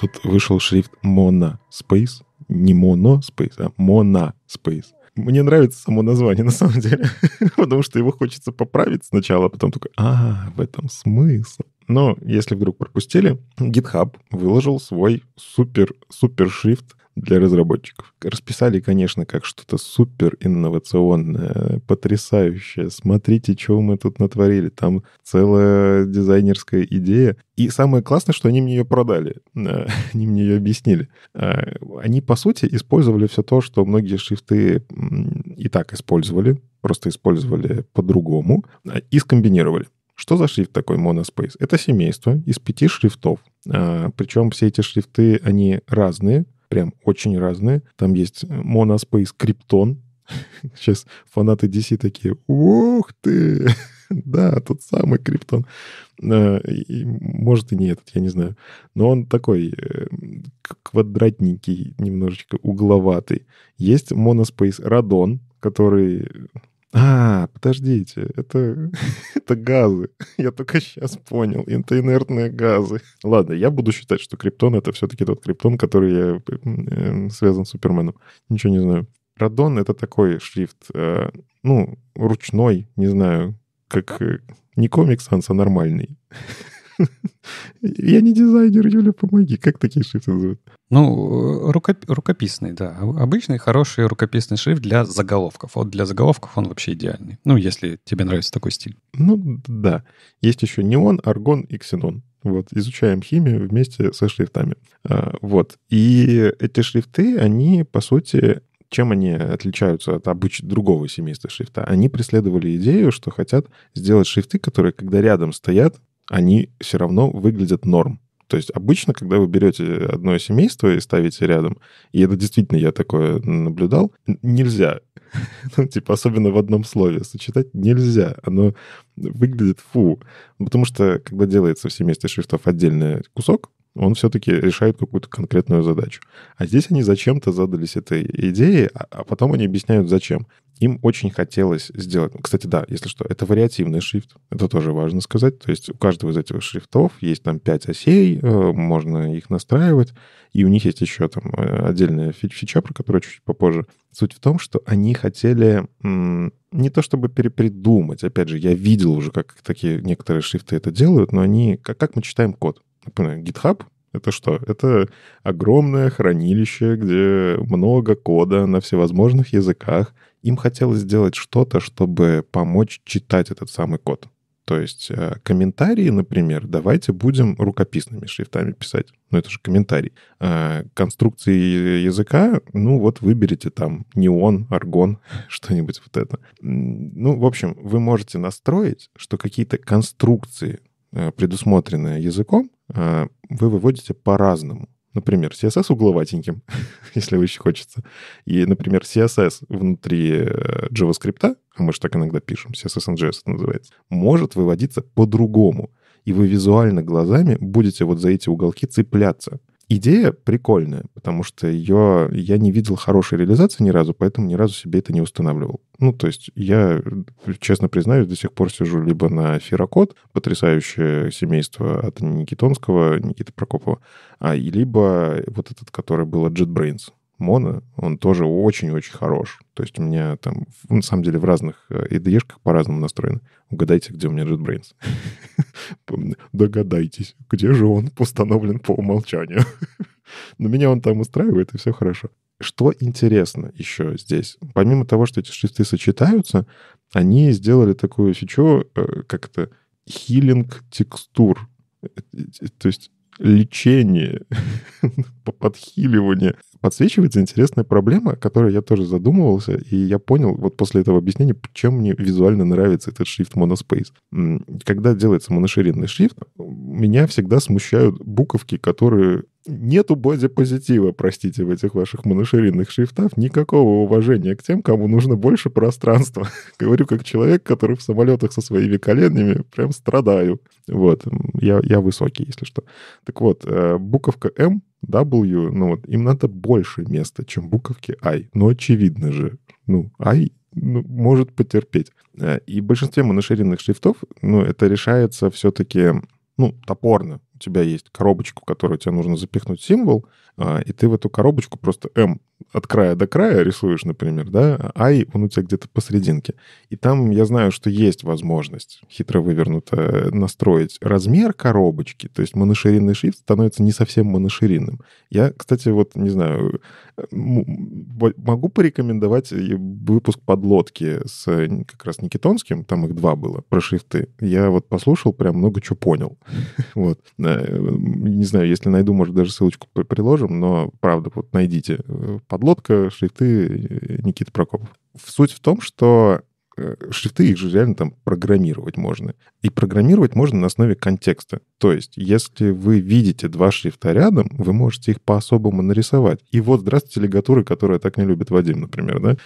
Тут вышел шрифт Mono Space, не Mono Space, а Mono Space. Мне нравится само название, на самом деле, <laughs> потому что его хочется поправить сначала, а потом только, а, в этом смысл. Но если вдруг пропустили, GitHub выложил свой супер-супер шрифт для разработчиков. Расписали, конечно, как что-то супер инновационное, потрясающее. Смотрите, что мы тут натворили. Там целая дизайнерская идея. И самое классное, что они мне ее продали. Э, <laughs> они мне ее объяснили. Э, они, по сути, использовали все то, что многие шрифты и так использовали, просто использовали по-другому э, и скомбинировали. Что за шрифт такой Monospace? Это семейство из пяти шрифтов. Причем все эти шрифты, они разные, прям очень разные. Там есть э, Monospace Krypton. <laughs> Сейчас фанаты DC такие, ух ты, <laughs> да, тот самый Криптон. Э, может и не этот, я не знаю. Но он такой э, квадратненький, немножечко угловатый. Есть Monospace Radon, который а, подождите, это, <laughs> это газы. <laughs> Я только сейчас понял. Это инертные газы. Ладно, я буду считать, что криптон — это все-таки тот криптон, который я, эм, связан с Суперменом. Ничего не знаю. Радон — это такой шрифт, э, ну, ручной, не знаю, как э, не комик а нормальный. <laughs> Я не дизайнер, Юля, помоги. Как такие шрифты называют? Ну, э, рукоп... рукописный, да. Обычный хороший рукописный шрифт для заголовков. Вот для заголовков он вообще идеальный. Ну, если тебе нравится такой стиль. Ну, да. Есть еще неон, аргон и ксенон. Вот, изучаем химию вместе со шрифтами. А, вот. И эти шрифты, они, по сути, чем они отличаются от обычного другого семейства шрифта? Они преследовали идею, что хотят сделать шрифты, которые, когда рядом стоят, они все равно выглядят норм. То есть обычно, когда вы берете одно семейство и ставите рядом, и это действительно я такое наблюдал, нельзя, <laughs> ну, типа, особенно в одном слове сочетать нельзя. Оно выглядит фу. Потому что, когда делается в семействе шрифтов отдельный кусок, он все-таки решает какую-то конкретную задачу. А здесь они зачем-то задались этой идеей, а, а потом они объясняют, зачем. Им очень хотелось сделать... Кстати, да, если что, это вариативный шрифт. Это тоже важно сказать. То есть у каждого из этих шрифтов есть там пять осей, э, можно их настраивать. И у них есть еще там э, отдельная фича, про которую чуть попозже. Суть в том, что они хотели не то чтобы перепридумать. Опять же, я видел уже, как такие некоторые шрифты это делают, но они... Как, как мы читаем код? GitHub — это что? Это огромное хранилище, где много кода на всевозможных языках. Им хотелось сделать что-то, чтобы помочь читать этот самый код. То есть э, комментарии, например, давайте будем рукописными шрифтами писать. Ну, это же комментарий. Э, конструкции языка, ну, вот выберите там неон, аргон, <laughs> что-нибудь вот это. Ну, в общем, вы можете настроить, что какие-то конструкции, э, предусмотренные языком, Э, вы выводите по-разному. Например, CSS угловатеньким, <laughs> если еще хочется. И, например, CSS внутри э, JavaScript, а мы же так иногда пишем, CSS and JS это называется, может выводиться по-другому. И вы визуально глазами будете вот за эти уголки цепляться — идея прикольная, потому что ее я не видел хорошей реализации ни разу, поэтому ни разу себе это не устанавливал. Ну, то есть я, честно признаюсь, до сих пор сижу либо на Ферокод, потрясающее семейство от Никитонского, Никиты Прокопова, а, либо вот этот, который был от JetBrains. Мона, он тоже очень-очень хорош. То есть у меня там, на самом деле, в разных IDE-шках э, по-разному настроено. Угадайте, где у меня JetBrains. <laughs> Догадайтесь, где же он установлен по умолчанию. <laughs> Но меня он там устраивает, и все хорошо. Что интересно еще здесь? Помимо того, что эти шрифты сочетаются, они сделали такую фичу, э, как это, хилинг текстур. Э, то есть Лечение, <laughs> подхиливании подсвечивается интересная проблема, которую я тоже задумывался, и я понял вот после этого объяснения, чем мне визуально нравится этот шрифт Monospace. Когда делается моноширинный шрифт, меня всегда смущают буковки, которые Нету бодипозитива, простите, в этих ваших моноширинных шрифтах, никакого уважения к тем, кому нужно больше пространства. <laughs> Говорю как человек, который в самолетах со своими коленями прям страдаю. Вот, я, я высокий, если что. Так вот, э, буковка М, W, ну вот, им надо больше места, чем буковки I. Ну, очевидно же. Ну, I ну, может потерпеть. Э, и в большинстве моноширинных шрифтов, ну, это решается все-таки, ну, топорно у тебя есть коробочку, в которую тебе нужно запихнуть символ, а, и ты в эту коробочку просто M от края до края рисуешь, например, да, ай, он у тебя где-то посерединке. И там я знаю, что есть возможность хитро вывернуто настроить размер коробочки, то есть моноширинный шрифт становится не совсем моноширинным. Я, кстати, вот, не знаю, могу порекомендовать выпуск подлодки с как раз Никитонским, там их два было, про шрифты. Я вот послушал, прям много чего понял. <laughs> Вот. Э, не знаю, если найду, может, даже ссылочку приложим, но, правда, вот найдите э, подлодка, шрифты э, Никиты Прокопов. Суть в том, что э, шрифты их же реально там программировать можно. И программировать можно на основе контекста. То есть, если вы видите два шрифта рядом, вы можете их по-особому нарисовать. И вот, здравствуйте, лигатуры, которые так не любит Вадим, например, да?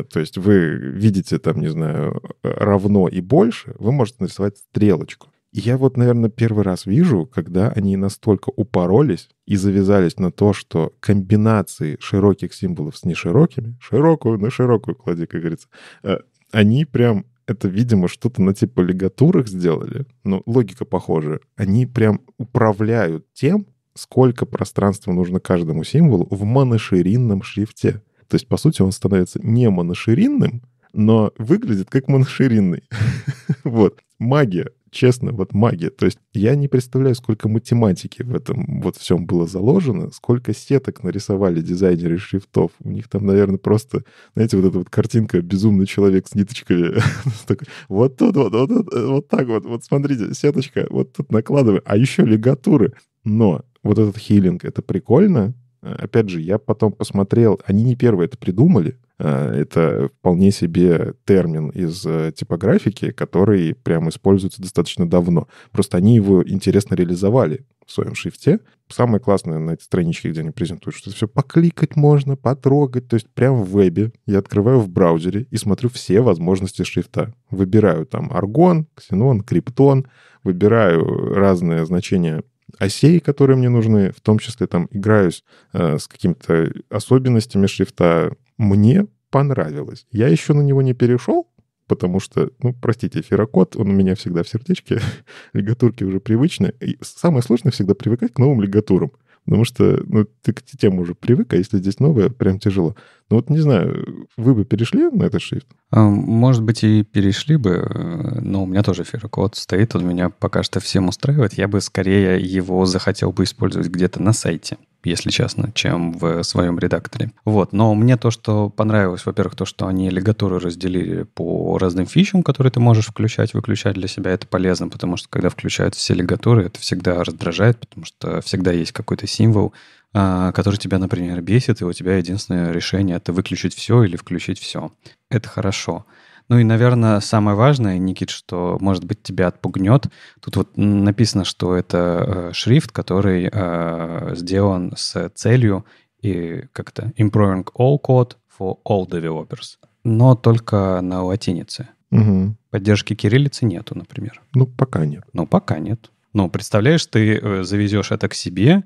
Э, то есть вы видите там, не знаю, равно и больше, вы можете нарисовать стрелочку. Я вот, наверное, первый раз вижу, когда они настолько упоролись и завязались на то, что комбинации широких символов с неширокими, широкую на широкую клади, как говорится, э, они прям это, видимо, что-то на типа лигатурах сделали, но логика похожа. Они прям управляют тем, сколько пространства нужно каждому символу в моноширинном шрифте. То есть, по сути, он становится не моноширинным, но выглядит как моноширинный. <laughs> вот. Магия честно, вот магия. То есть я не представляю, сколько математики в этом вот всем было заложено, сколько сеток нарисовали дизайнеры шрифтов. У них там, наверное, просто, знаете, вот эта вот картинка «Безумный человек с ниточками». <laughs> Вот тут вот, вот, вот так вот, вот смотрите, сеточка, вот тут накладываем, а еще лигатуры. Но вот этот хилинг, это прикольно. Опять же, я потом посмотрел, они не первые это придумали, Э, это вполне себе термин из э, типографики, который прямо используется достаточно давно. Просто они его интересно реализовали в своем шрифте. Самое классное на этой страничке, где они презентуют, что все покликать можно, потрогать. То есть прямо в вебе я открываю в браузере и смотрю все возможности шрифта. Выбираю там аргон, ксенон, криптон, выбираю разные значения осей, которые мне нужны, в том числе там играюсь э, с какими-то особенностями шрифта, мне понравилось. Я еще на него не перешел, потому что, ну, простите, ферокод, он у меня всегда в сердечке, <laughs> лигатурки уже привычны. И самое сложное всегда привыкать к новым лигатурам. Потому что, ну, ты к тем уже привык, а если здесь новое, прям тяжело. Ну вот не знаю, вы бы перешли на этот шрифт? А, может быть, и перешли бы, э, но у меня тоже ферокод стоит, он меня пока что всем устраивает. Я бы скорее его захотел бы использовать где-то на сайте если честно, чем в своем редакторе. Вот, но мне то, что понравилось, во-первых, то, что они лигатуры разделили по разным фичам, которые ты можешь включать, выключать для себя, это полезно, потому что когда включаются все лигатуры, это всегда раздражает, потому что всегда есть какой-то символ, а, который тебя, например, бесит, и у тебя единственное решение — это выключить все или включить все. Это Хорошо. Ну и, наверное, самое важное, Никит, что, может быть, тебя отпугнет. Тут вот написано, что это э, шрифт, который э, сделан с целью и как-то improving all code for all developers, но только на латинице. Угу. Поддержки кириллицы нету, например. Ну, пока нет. Ну, пока нет. Ну, представляешь, ты э, завезешь это к себе,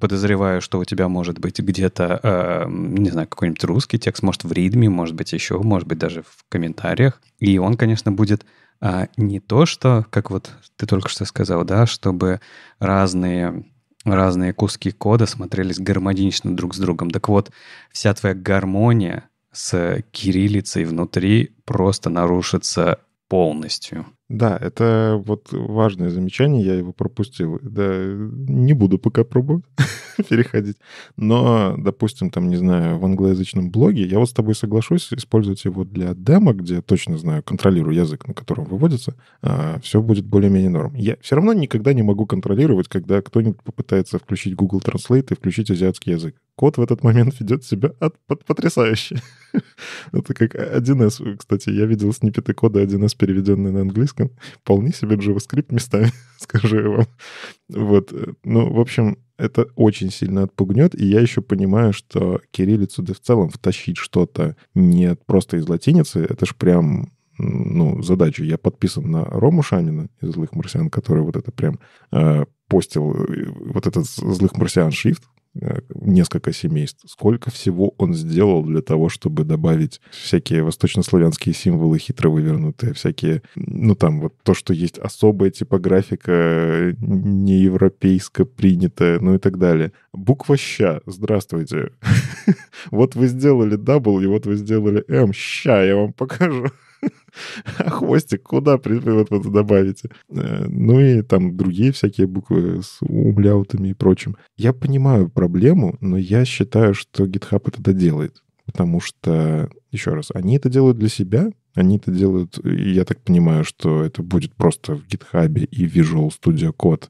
подозреваю, что у тебя может быть где-то, э, не знаю, какой-нибудь русский текст, может, в ритме, может быть, еще, может быть, даже в комментариях. И он, конечно, будет э, не то, что, как вот ты только что сказал, да, чтобы разные разные куски кода смотрелись гармонично друг с другом. Так вот, вся твоя гармония с кириллицей внутри просто нарушится полностью. Да, это вот важное замечание, я его пропустил. Да, не буду пока пробовать <laughs> переходить. Но, допустим, там, не знаю, в англоязычном блоге, я вот с тобой соглашусь, использовать его для демо, где точно знаю, контролирую язык, на котором выводится, а, все будет более-менее норм. Я все равно никогда не могу контролировать, когда кто-нибудь попытается включить Google Translate и включить азиатский язык кот в этот момент ведет себя от, под, потрясающе. <laughs> Это как 1С, кстати, я видел снипеты кода 1С, переведенные на английском. Вполне себе JavaScript местами, <laughs> скажу я вам. Вот, э, ну, в общем, это очень сильно отпугнет, и я еще понимаю, что кириллицу, да в целом, втащить что-то не просто из латиницы, это ж прям, ну, задачу. Я подписан на Рому Шамина из «Злых марсиан», который вот это прям э, постил, э, вот этот «Злых марсиан» шрифт, Э, несколько семейств. Сколько всего он сделал для того, чтобы добавить всякие восточнославянские символы хитро вывернутые, всякие, ну там вот то, что есть особая типографика, неевропейско принятая, ну и так далее. Буква «ща», здравствуйте. <laughs> Вот вы сделали W, и вот вы сделали «м», «эм». «ща», я вам покажу. А <laughs> хвостик куда вы вот добавите? Э, ну и там другие всякие буквы с умляутами и прочим. Я понимаю проблему, но я считаю, что GitHub это делает. Потому что, еще раз, они это делают для себя, они это делают, я так понимаю, что это будет просто в GitHub и Visual Studio Code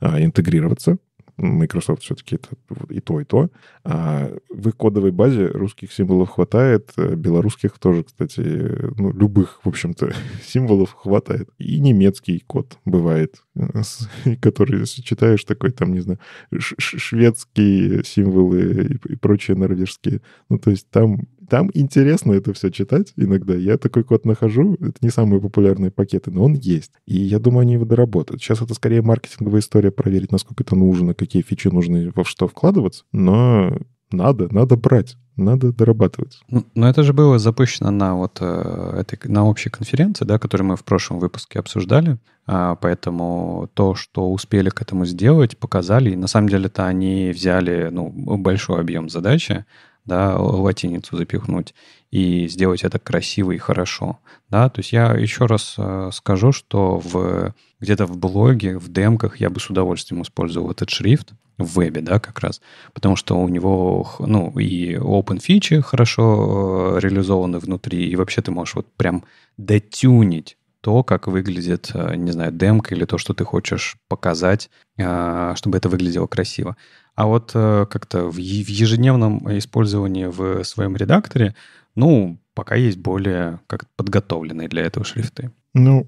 а, интегрироваться. Microsoft все-таки это и то, и то. А в их кодовой базе русских символов хватает, э, белорусских тоже, кстати, ну, любых, в общем-то, <laughs> символов хватает. И немецкий код бывает, э, <laughs> который читаешь такой, там, не знаю, шведские символы и прочие норвежские. Ну, то есть там там интересно это все читать иногда. Я такой код нахожу. Это не самые популярные пакеты, но он есть. И я думаю, они его доработают. Сейчас это скорее маркетинговая история, проверить, насколько это нужно, какие фичи нужны, во что вкладываться. Но надо, надо брать надо дорабатывать. Ну, но это же было запущено на вот э, этой, на общей конференции, да, которую мы в прошлом выпуске обсуждали, а, поэтому то, что успели к этому сделать, показали, и на самом деле-то они взяли ну, большой объем задачи, да, латиницу запихнуть и сделать это красиво и хорошо. Да, то есть я еще раз э, скажу, что в, где-то в блоге, в демках я бы с удовольствием использовал этот шрифт в вебе, да, как раз, потому что у него, ну, и open фичи хорошо э, реализованы внутри, и вообще ты можешь вот прям дотюнить то, как выглядит, э, не знаю, демка или то, что ты хочешь показать, чтобы это выглядело красиво. А вот э, как-то в ежедневном использовании в своем редакторе, ну, пока есть более как подготовленные для этого шрифты. Ну,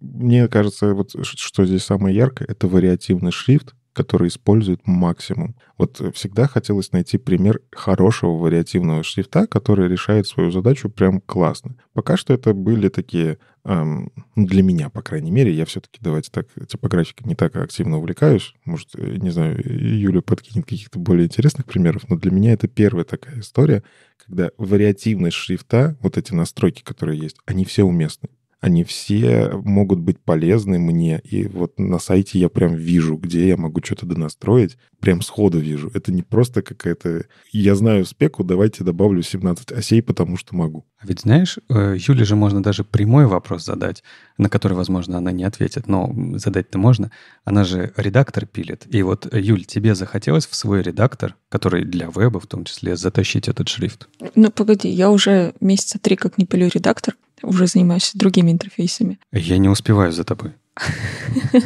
мне кажется, вот что здесь самое яркое, это вариативный шрифт, который использует максимум. Вот всегда хотелось найти пример хорошего вариативного шрифта, который решает свою задачу прям классно. Пока что это были такие, эм, для меня, по крайней мере, я все-таки, давайте так, типографика не так активно увлекаюсь. Может, э, не знаю, Юля подкинет каких-то более интересных примеров, но для меня это первая такая история, когда вариативность шрифта, вот эти настройки, которые есть, они все уместны они все могут быть полезны мне. И вот на сайте я прям вижу, где я могу что-то донастроить. Прям сходу вижу. Это не просто какая-то... Я знаю спеку, давайте добавлю 17 осей, потому что могу. А ведь знаешь, э, Юле же можно даже прямой вопрос задать, на который, возможно, она не ответит, но задать-то можно. Она же редактор пилит. И вот, Юль, тебе захотелось в свой редактор, который для веба в том числе, затащить этот шрифт? Ну, погоди, я уже месяца три как не пилю редактор уже занимаюсь другими интерфейсами. Я не успеваю за тобой. <laughs>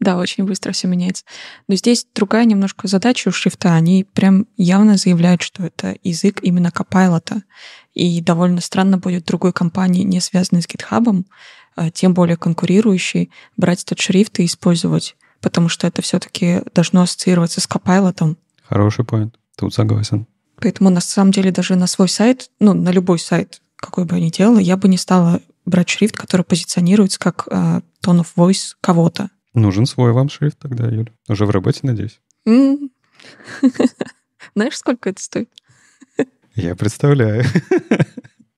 Да, очень быстро все меняется. Но здесь другая немножко задача у шрифта. Они прям явно заявляют, что это язык именно Copilot. И довольно странно будет другой компании, не связанной с GitHub, а тем более конкурирующей, брать этот шрифт и использовать, потому что это все-таки должно ассоциироваться с Copilot. Хороший поинт. Тут согласен. Поэтому на самом деле даже на свой сайт, ну, на любой сайт какой бы я ни делала, я бы не стала брать шрифт, который позиционируется как э, tone of voice кого-то. Нужен свой вам шрифт тогда, Юля. Уже в работе, надеюсь. <laughs> Знаешь, сколько это стоит? Я представляю. <laughs>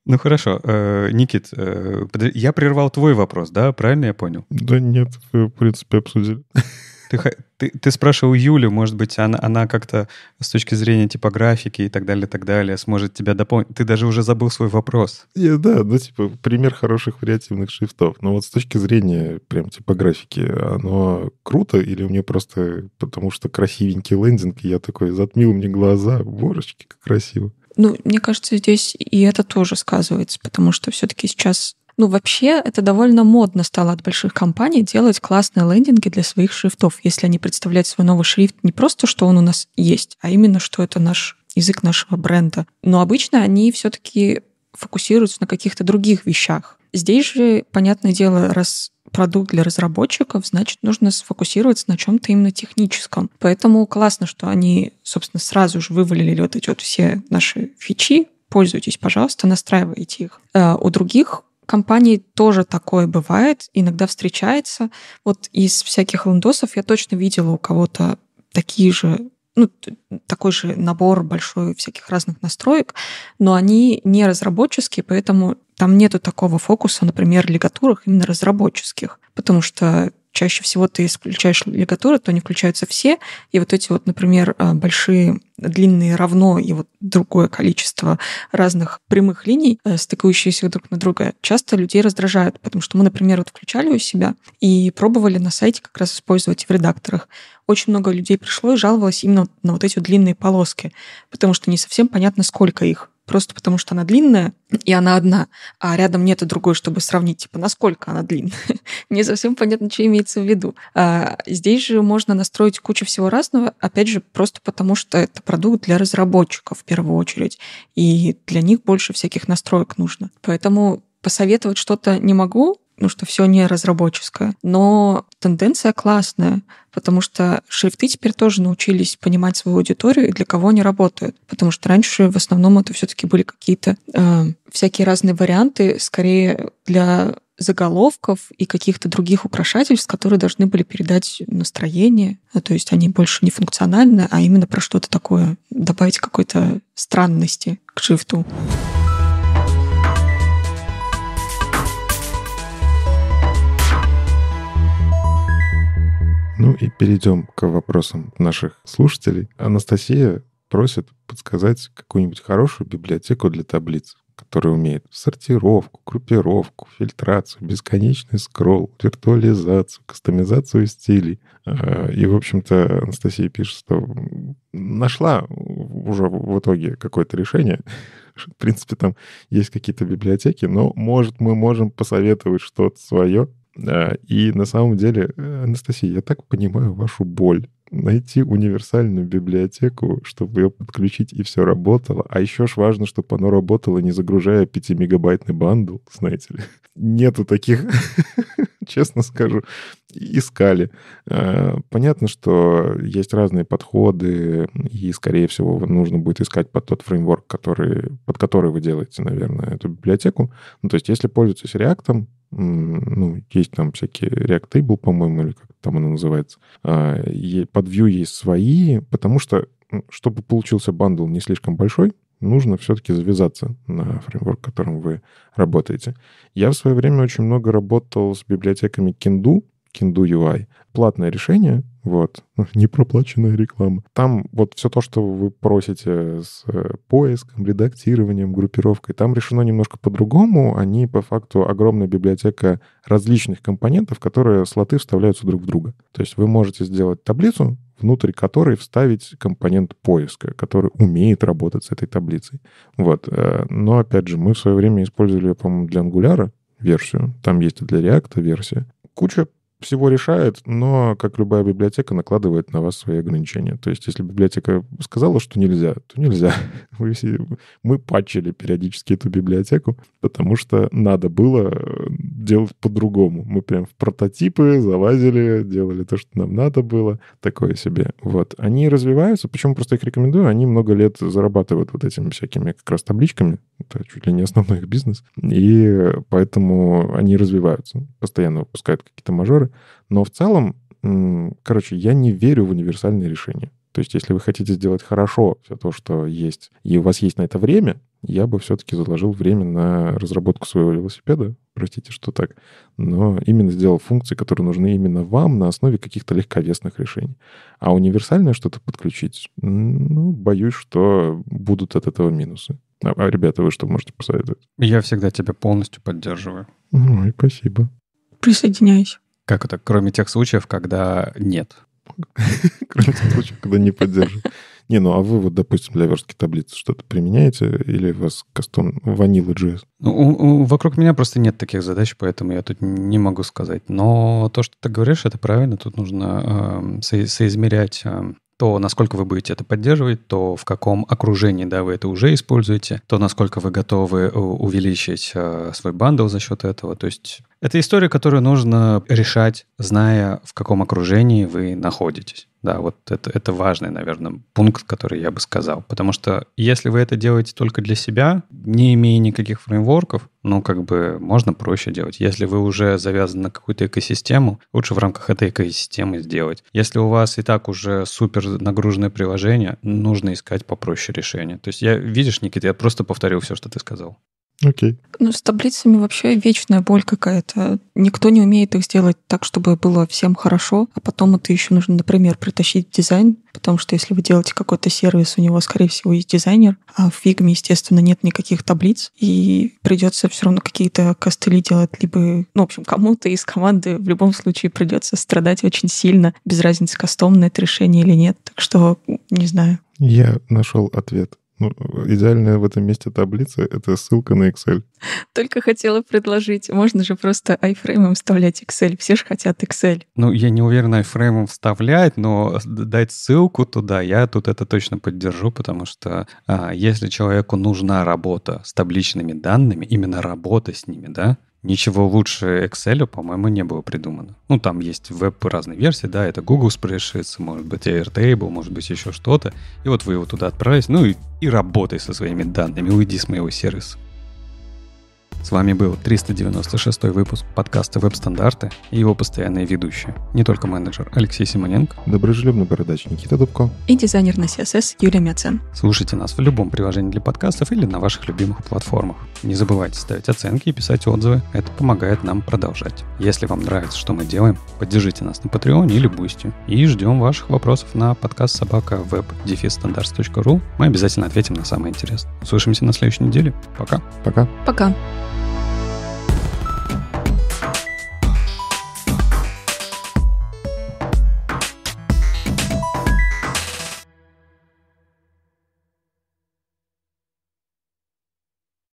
Ну хорошо, э, Никит, э, я прервал твой вопрос, да? Правильно я понял? Да нет, в принципе, обсудили. <laughs> Ты, ты, ты спрашивал Юлю, может быть, она, она как-то с точки зрения типографики и так далее, так далее, сможет тебя дополнить. Ты даже уже забыл свой вопрос. Не, да, ну, типа, пример хороших вариативных шрифтов. Но ну, вот с точки зрения прям типографики, оно круто или у мне просто потому что красивенький лендинг, и я такой, затмил мне глаза, борочки, как красиво. Ну, мне кажется, здесь и это тоже сказывается, потому что все-таки сейчас ну, вообще, это довольно модно стало от больших компаний делать классные лендинги для своих шрифтов, если они представляют свой новый шрифт не просто, что он у нас есть, а именно, что это наш язык нашего бренда. Но обычно они все-таки фокусируются на каких-то других вещах. Здесь же, понятное дело, раз продукт для разработчиков, значит, нужно сфокусироваться на чем-то именно техническом. Поэтому классно, что они, собственно, сразу же вывалили вот эти вот все наши фичи, пользуйтесь, пожалуйста, настраивайте их. Э, у других Компании тоже такое бывает, иногда встречается. Вот из всяких лендосов я точно видела у кого-то такие же ну, такой же набор большой всяких разных настроек, но они не разработческие, поэтому там нету такого фокуса, например, в лигатурах именно разработческих, потому что чаще всего ты включаешь лигатуры, то они включаются все. И вот эти вот, например, а, большие длинные равно и вот другое количество разных прямых линий, э, стыкающихся друг на друга, часто людей раздражают, потому что мы, например, вот включали у себя и пробовали на сайте как раз использовать в редакторах. Очень много людей пришло и жаловалось именно на вот эти вот длинные полоски, потому что не совсем понятно, сколько их просто потому что она длинная, и она одна, а рядом нет другой, чтобы сравнить, типа, насколько она длинная. <laughs> Не совсем понятно, что имеется в виду. А здесь же можно настроить кучу всего разного, опять же, просто потому что это продукт для разработчиков в первую очередь, и для них больше всяких настроек нужно. Поэтому посоветовать что-то не могу, ну, что все не разработческое. Но тенденция классная, потому что шрифты теперь тоже научились понимать свою аудиторию и для кого они работают. Потому что раньше в основном это все-таки были какие-то э, всякие разные варианты, скорее для заголовков и каких-то других украшательств, которые должны были передать настроение. А, то есть они больше не функциональны, а именно про что-то такое, добавить какой-то странности к шрифту. Ну и перейдем к вопросам наших слушателей. Анастасия просит подсказать какую-нибудь хорошую библиотеку для таблиц, которая умеет сортировку, группировку, фильтрацию, бесконечный скролл, виртуализацию, кастомизацию стилей. А, и, в общем-то, Анастасия пишет, что нашла уже в итоге какое-то решение. В принципе, там есть какие-то библиотеки, но, может, мы можем посоветовать что-то свое, и на самом деле, э, Анастасия, я так понимаю вашу боль найти универсальную библиотеку, чтобы ее подключить и все работало. А еще ж важно, чтобы оно работало, не загружая 5-мегабайтный бандл, знаете ли. <laughs> Нету таких <laughs> <laughs> честно скажу, искали. Э, понятно, что есть разные подходы, и, скорее всего, нужно будет искать под тот фреймворк, который, под который вы делаете, наверное, эту библиотеку. Ну, то есть, если пользуетесь React, ну, есть там всякие React Table, по-моему, или как там оно называется. А, под view есть свои, потому что чтобы получился бандл не слишком большой, нужно все-таки завязаться на фреймворк, которым вы работаете. Я в свое время очень много работал с библиотеками Kindu, Kindu UI. Платное решение, вот, <laughs> не проплаченная реклама. Там вот все то, что вы просите с э, поиском, редактированием, группировкой, там решено немножко по-другому. Они, по факту, огромная библиотека различных компонентов, которые слоты вставляются друг в друга. То есть вы можете сделать таблицу, внутрь которой вставить компонент поиска, который умеет работать с этой таблицей. Вот. Э, но, опять же, мы в свое время использовали, ее, по-моему, для Angular версию. Там есть и для React версия. Куча всего решает, но, как любая библиотека, накладывает на вас свои ограничения. То есть, если библиотека сказала, что нельзя, то нельзя. Мы, <laughs> все, мы патчили периодически эту библиотеку, потому что надо было э, делать по-другому. Мы прям в прототипы залазили, делали то, что нам надо было. Такое себе. Вот. Они развиваются. Почему просто их рекомендую? Они много лет зарабатывают вот этими всякими как раз табличками. Это чуть ли не основной их бизнес. И поэтому они развиваются. Постоянно выпускают какие-то мажоры. Но в целом, короче, я не верю в универсальные решения. То есть, если вы хотите сделать хорошо все то, что есть, и у вас есть на это время, я бы все-таки заложил время на разработку своего велосипеда. Простите, что так. Но именно сделал функции, которые нужны именно вам на основе каких-то легковесных решений. А универсальное что-то подключить, ну, боюсь, что будут от этого минусы. а, а ребята, вы что можете посоветовать? Я всегда тебя полностью поддерживаю. Ну, и спасибо. Присоединяюсь. Как это? Кроме тех случаев, когда нет. <laughs> Кроме тех случаев, когда не поддерживают. <laughs> Не, ну а вы вот, допустим, для верстки таблицы что-то применяете или у вас кастом ванила JS? Ну, вокруг меня просто нет таких задач, поэтому я тут не могу сказать. Но то, что ты говоришь, это правильно. Тут нужно э, соизмерять эм, то насколько вы будете это поддерживать, то в каком окружении да, вы это уже используете, то насколько вы готовы э, увеличить э, свой бандл за счет этого. То есть это история, которую нужно решать, зная, в каком окружении вы находитесь. Да, вот это, это важный, наверное, пункт, который я бы сказал. Потому что если вы это делаете только для себя, не имея никаких фреймворков, ну, как бы можно проще делать. Если вы уже завязаны на какую-то экосистему, лучше в рамках этой экосистемы сделать. Если у вас и так уже супер нагруженное приложение, нужно искать попроще решение. То есть я, видишь, Никита, я просто повторил все, что ты сказал. Окей. Ну, с таблицами вообще вечная боль какая-то. Никто не умеет их сделать так, чтобы было всем хорошо, а потом это еще нужно, например, притащить дизайн, потому что если вы делаете какой-то сервис, у него, скорее всего, есть дизайнер, а в фигме, естественно, нет никаких таблиц, и придется все равно какие-то костыли делать, либо, ну, в общем, кому-то из команды в любом случае придется страдать очень сильно, без разницы, кастомное это решение или нет. Так что, не знаю. Я нашел ответ. Ну, идеальная в этом месте таблица — это ссылка на Excel. Только хотела предложить. Можно же просто айфреймом вставлять Excel. Все же хотят Excel. Ну, я не уверен айфреймом вставлять, но дать ссылку туда, я тут это точно поддержу, потому что а, если человеку нужна работа с табличными данными, именно работа с ними, да, Ничего лучше Excel, по-моему, не было придумано. Ну, там есть веб разные версии, да, это Google Spreadsheets, может быть, Airtable, может быть, еще что-то. И вот вы его туда отправились, ну и, и работай со своими данными, уйди с моего сервиса. С вами был 396 выпуск подкаста «Веб-стандарты» и его постоянные ведущие. Не только менеджер Алексей Симоненко, доброжелюбный бородач Никита Дубко и дизайнер на CSS Юлия Мяцен. Слушайте нас в любом приложении для подкастов или на ваших любимых платформах. Не забывайте ставить оценки и писать отзывы, это помогает нам продолжать. Если вам нравится, что мы делаем, поддержите нас на Patreon или Boosty. И ждем ваших вопросов на подкаст собака веб Мы обязательно ответим на самое интересное. Услышимся на следующей неделе. Пока. Пока. Пока.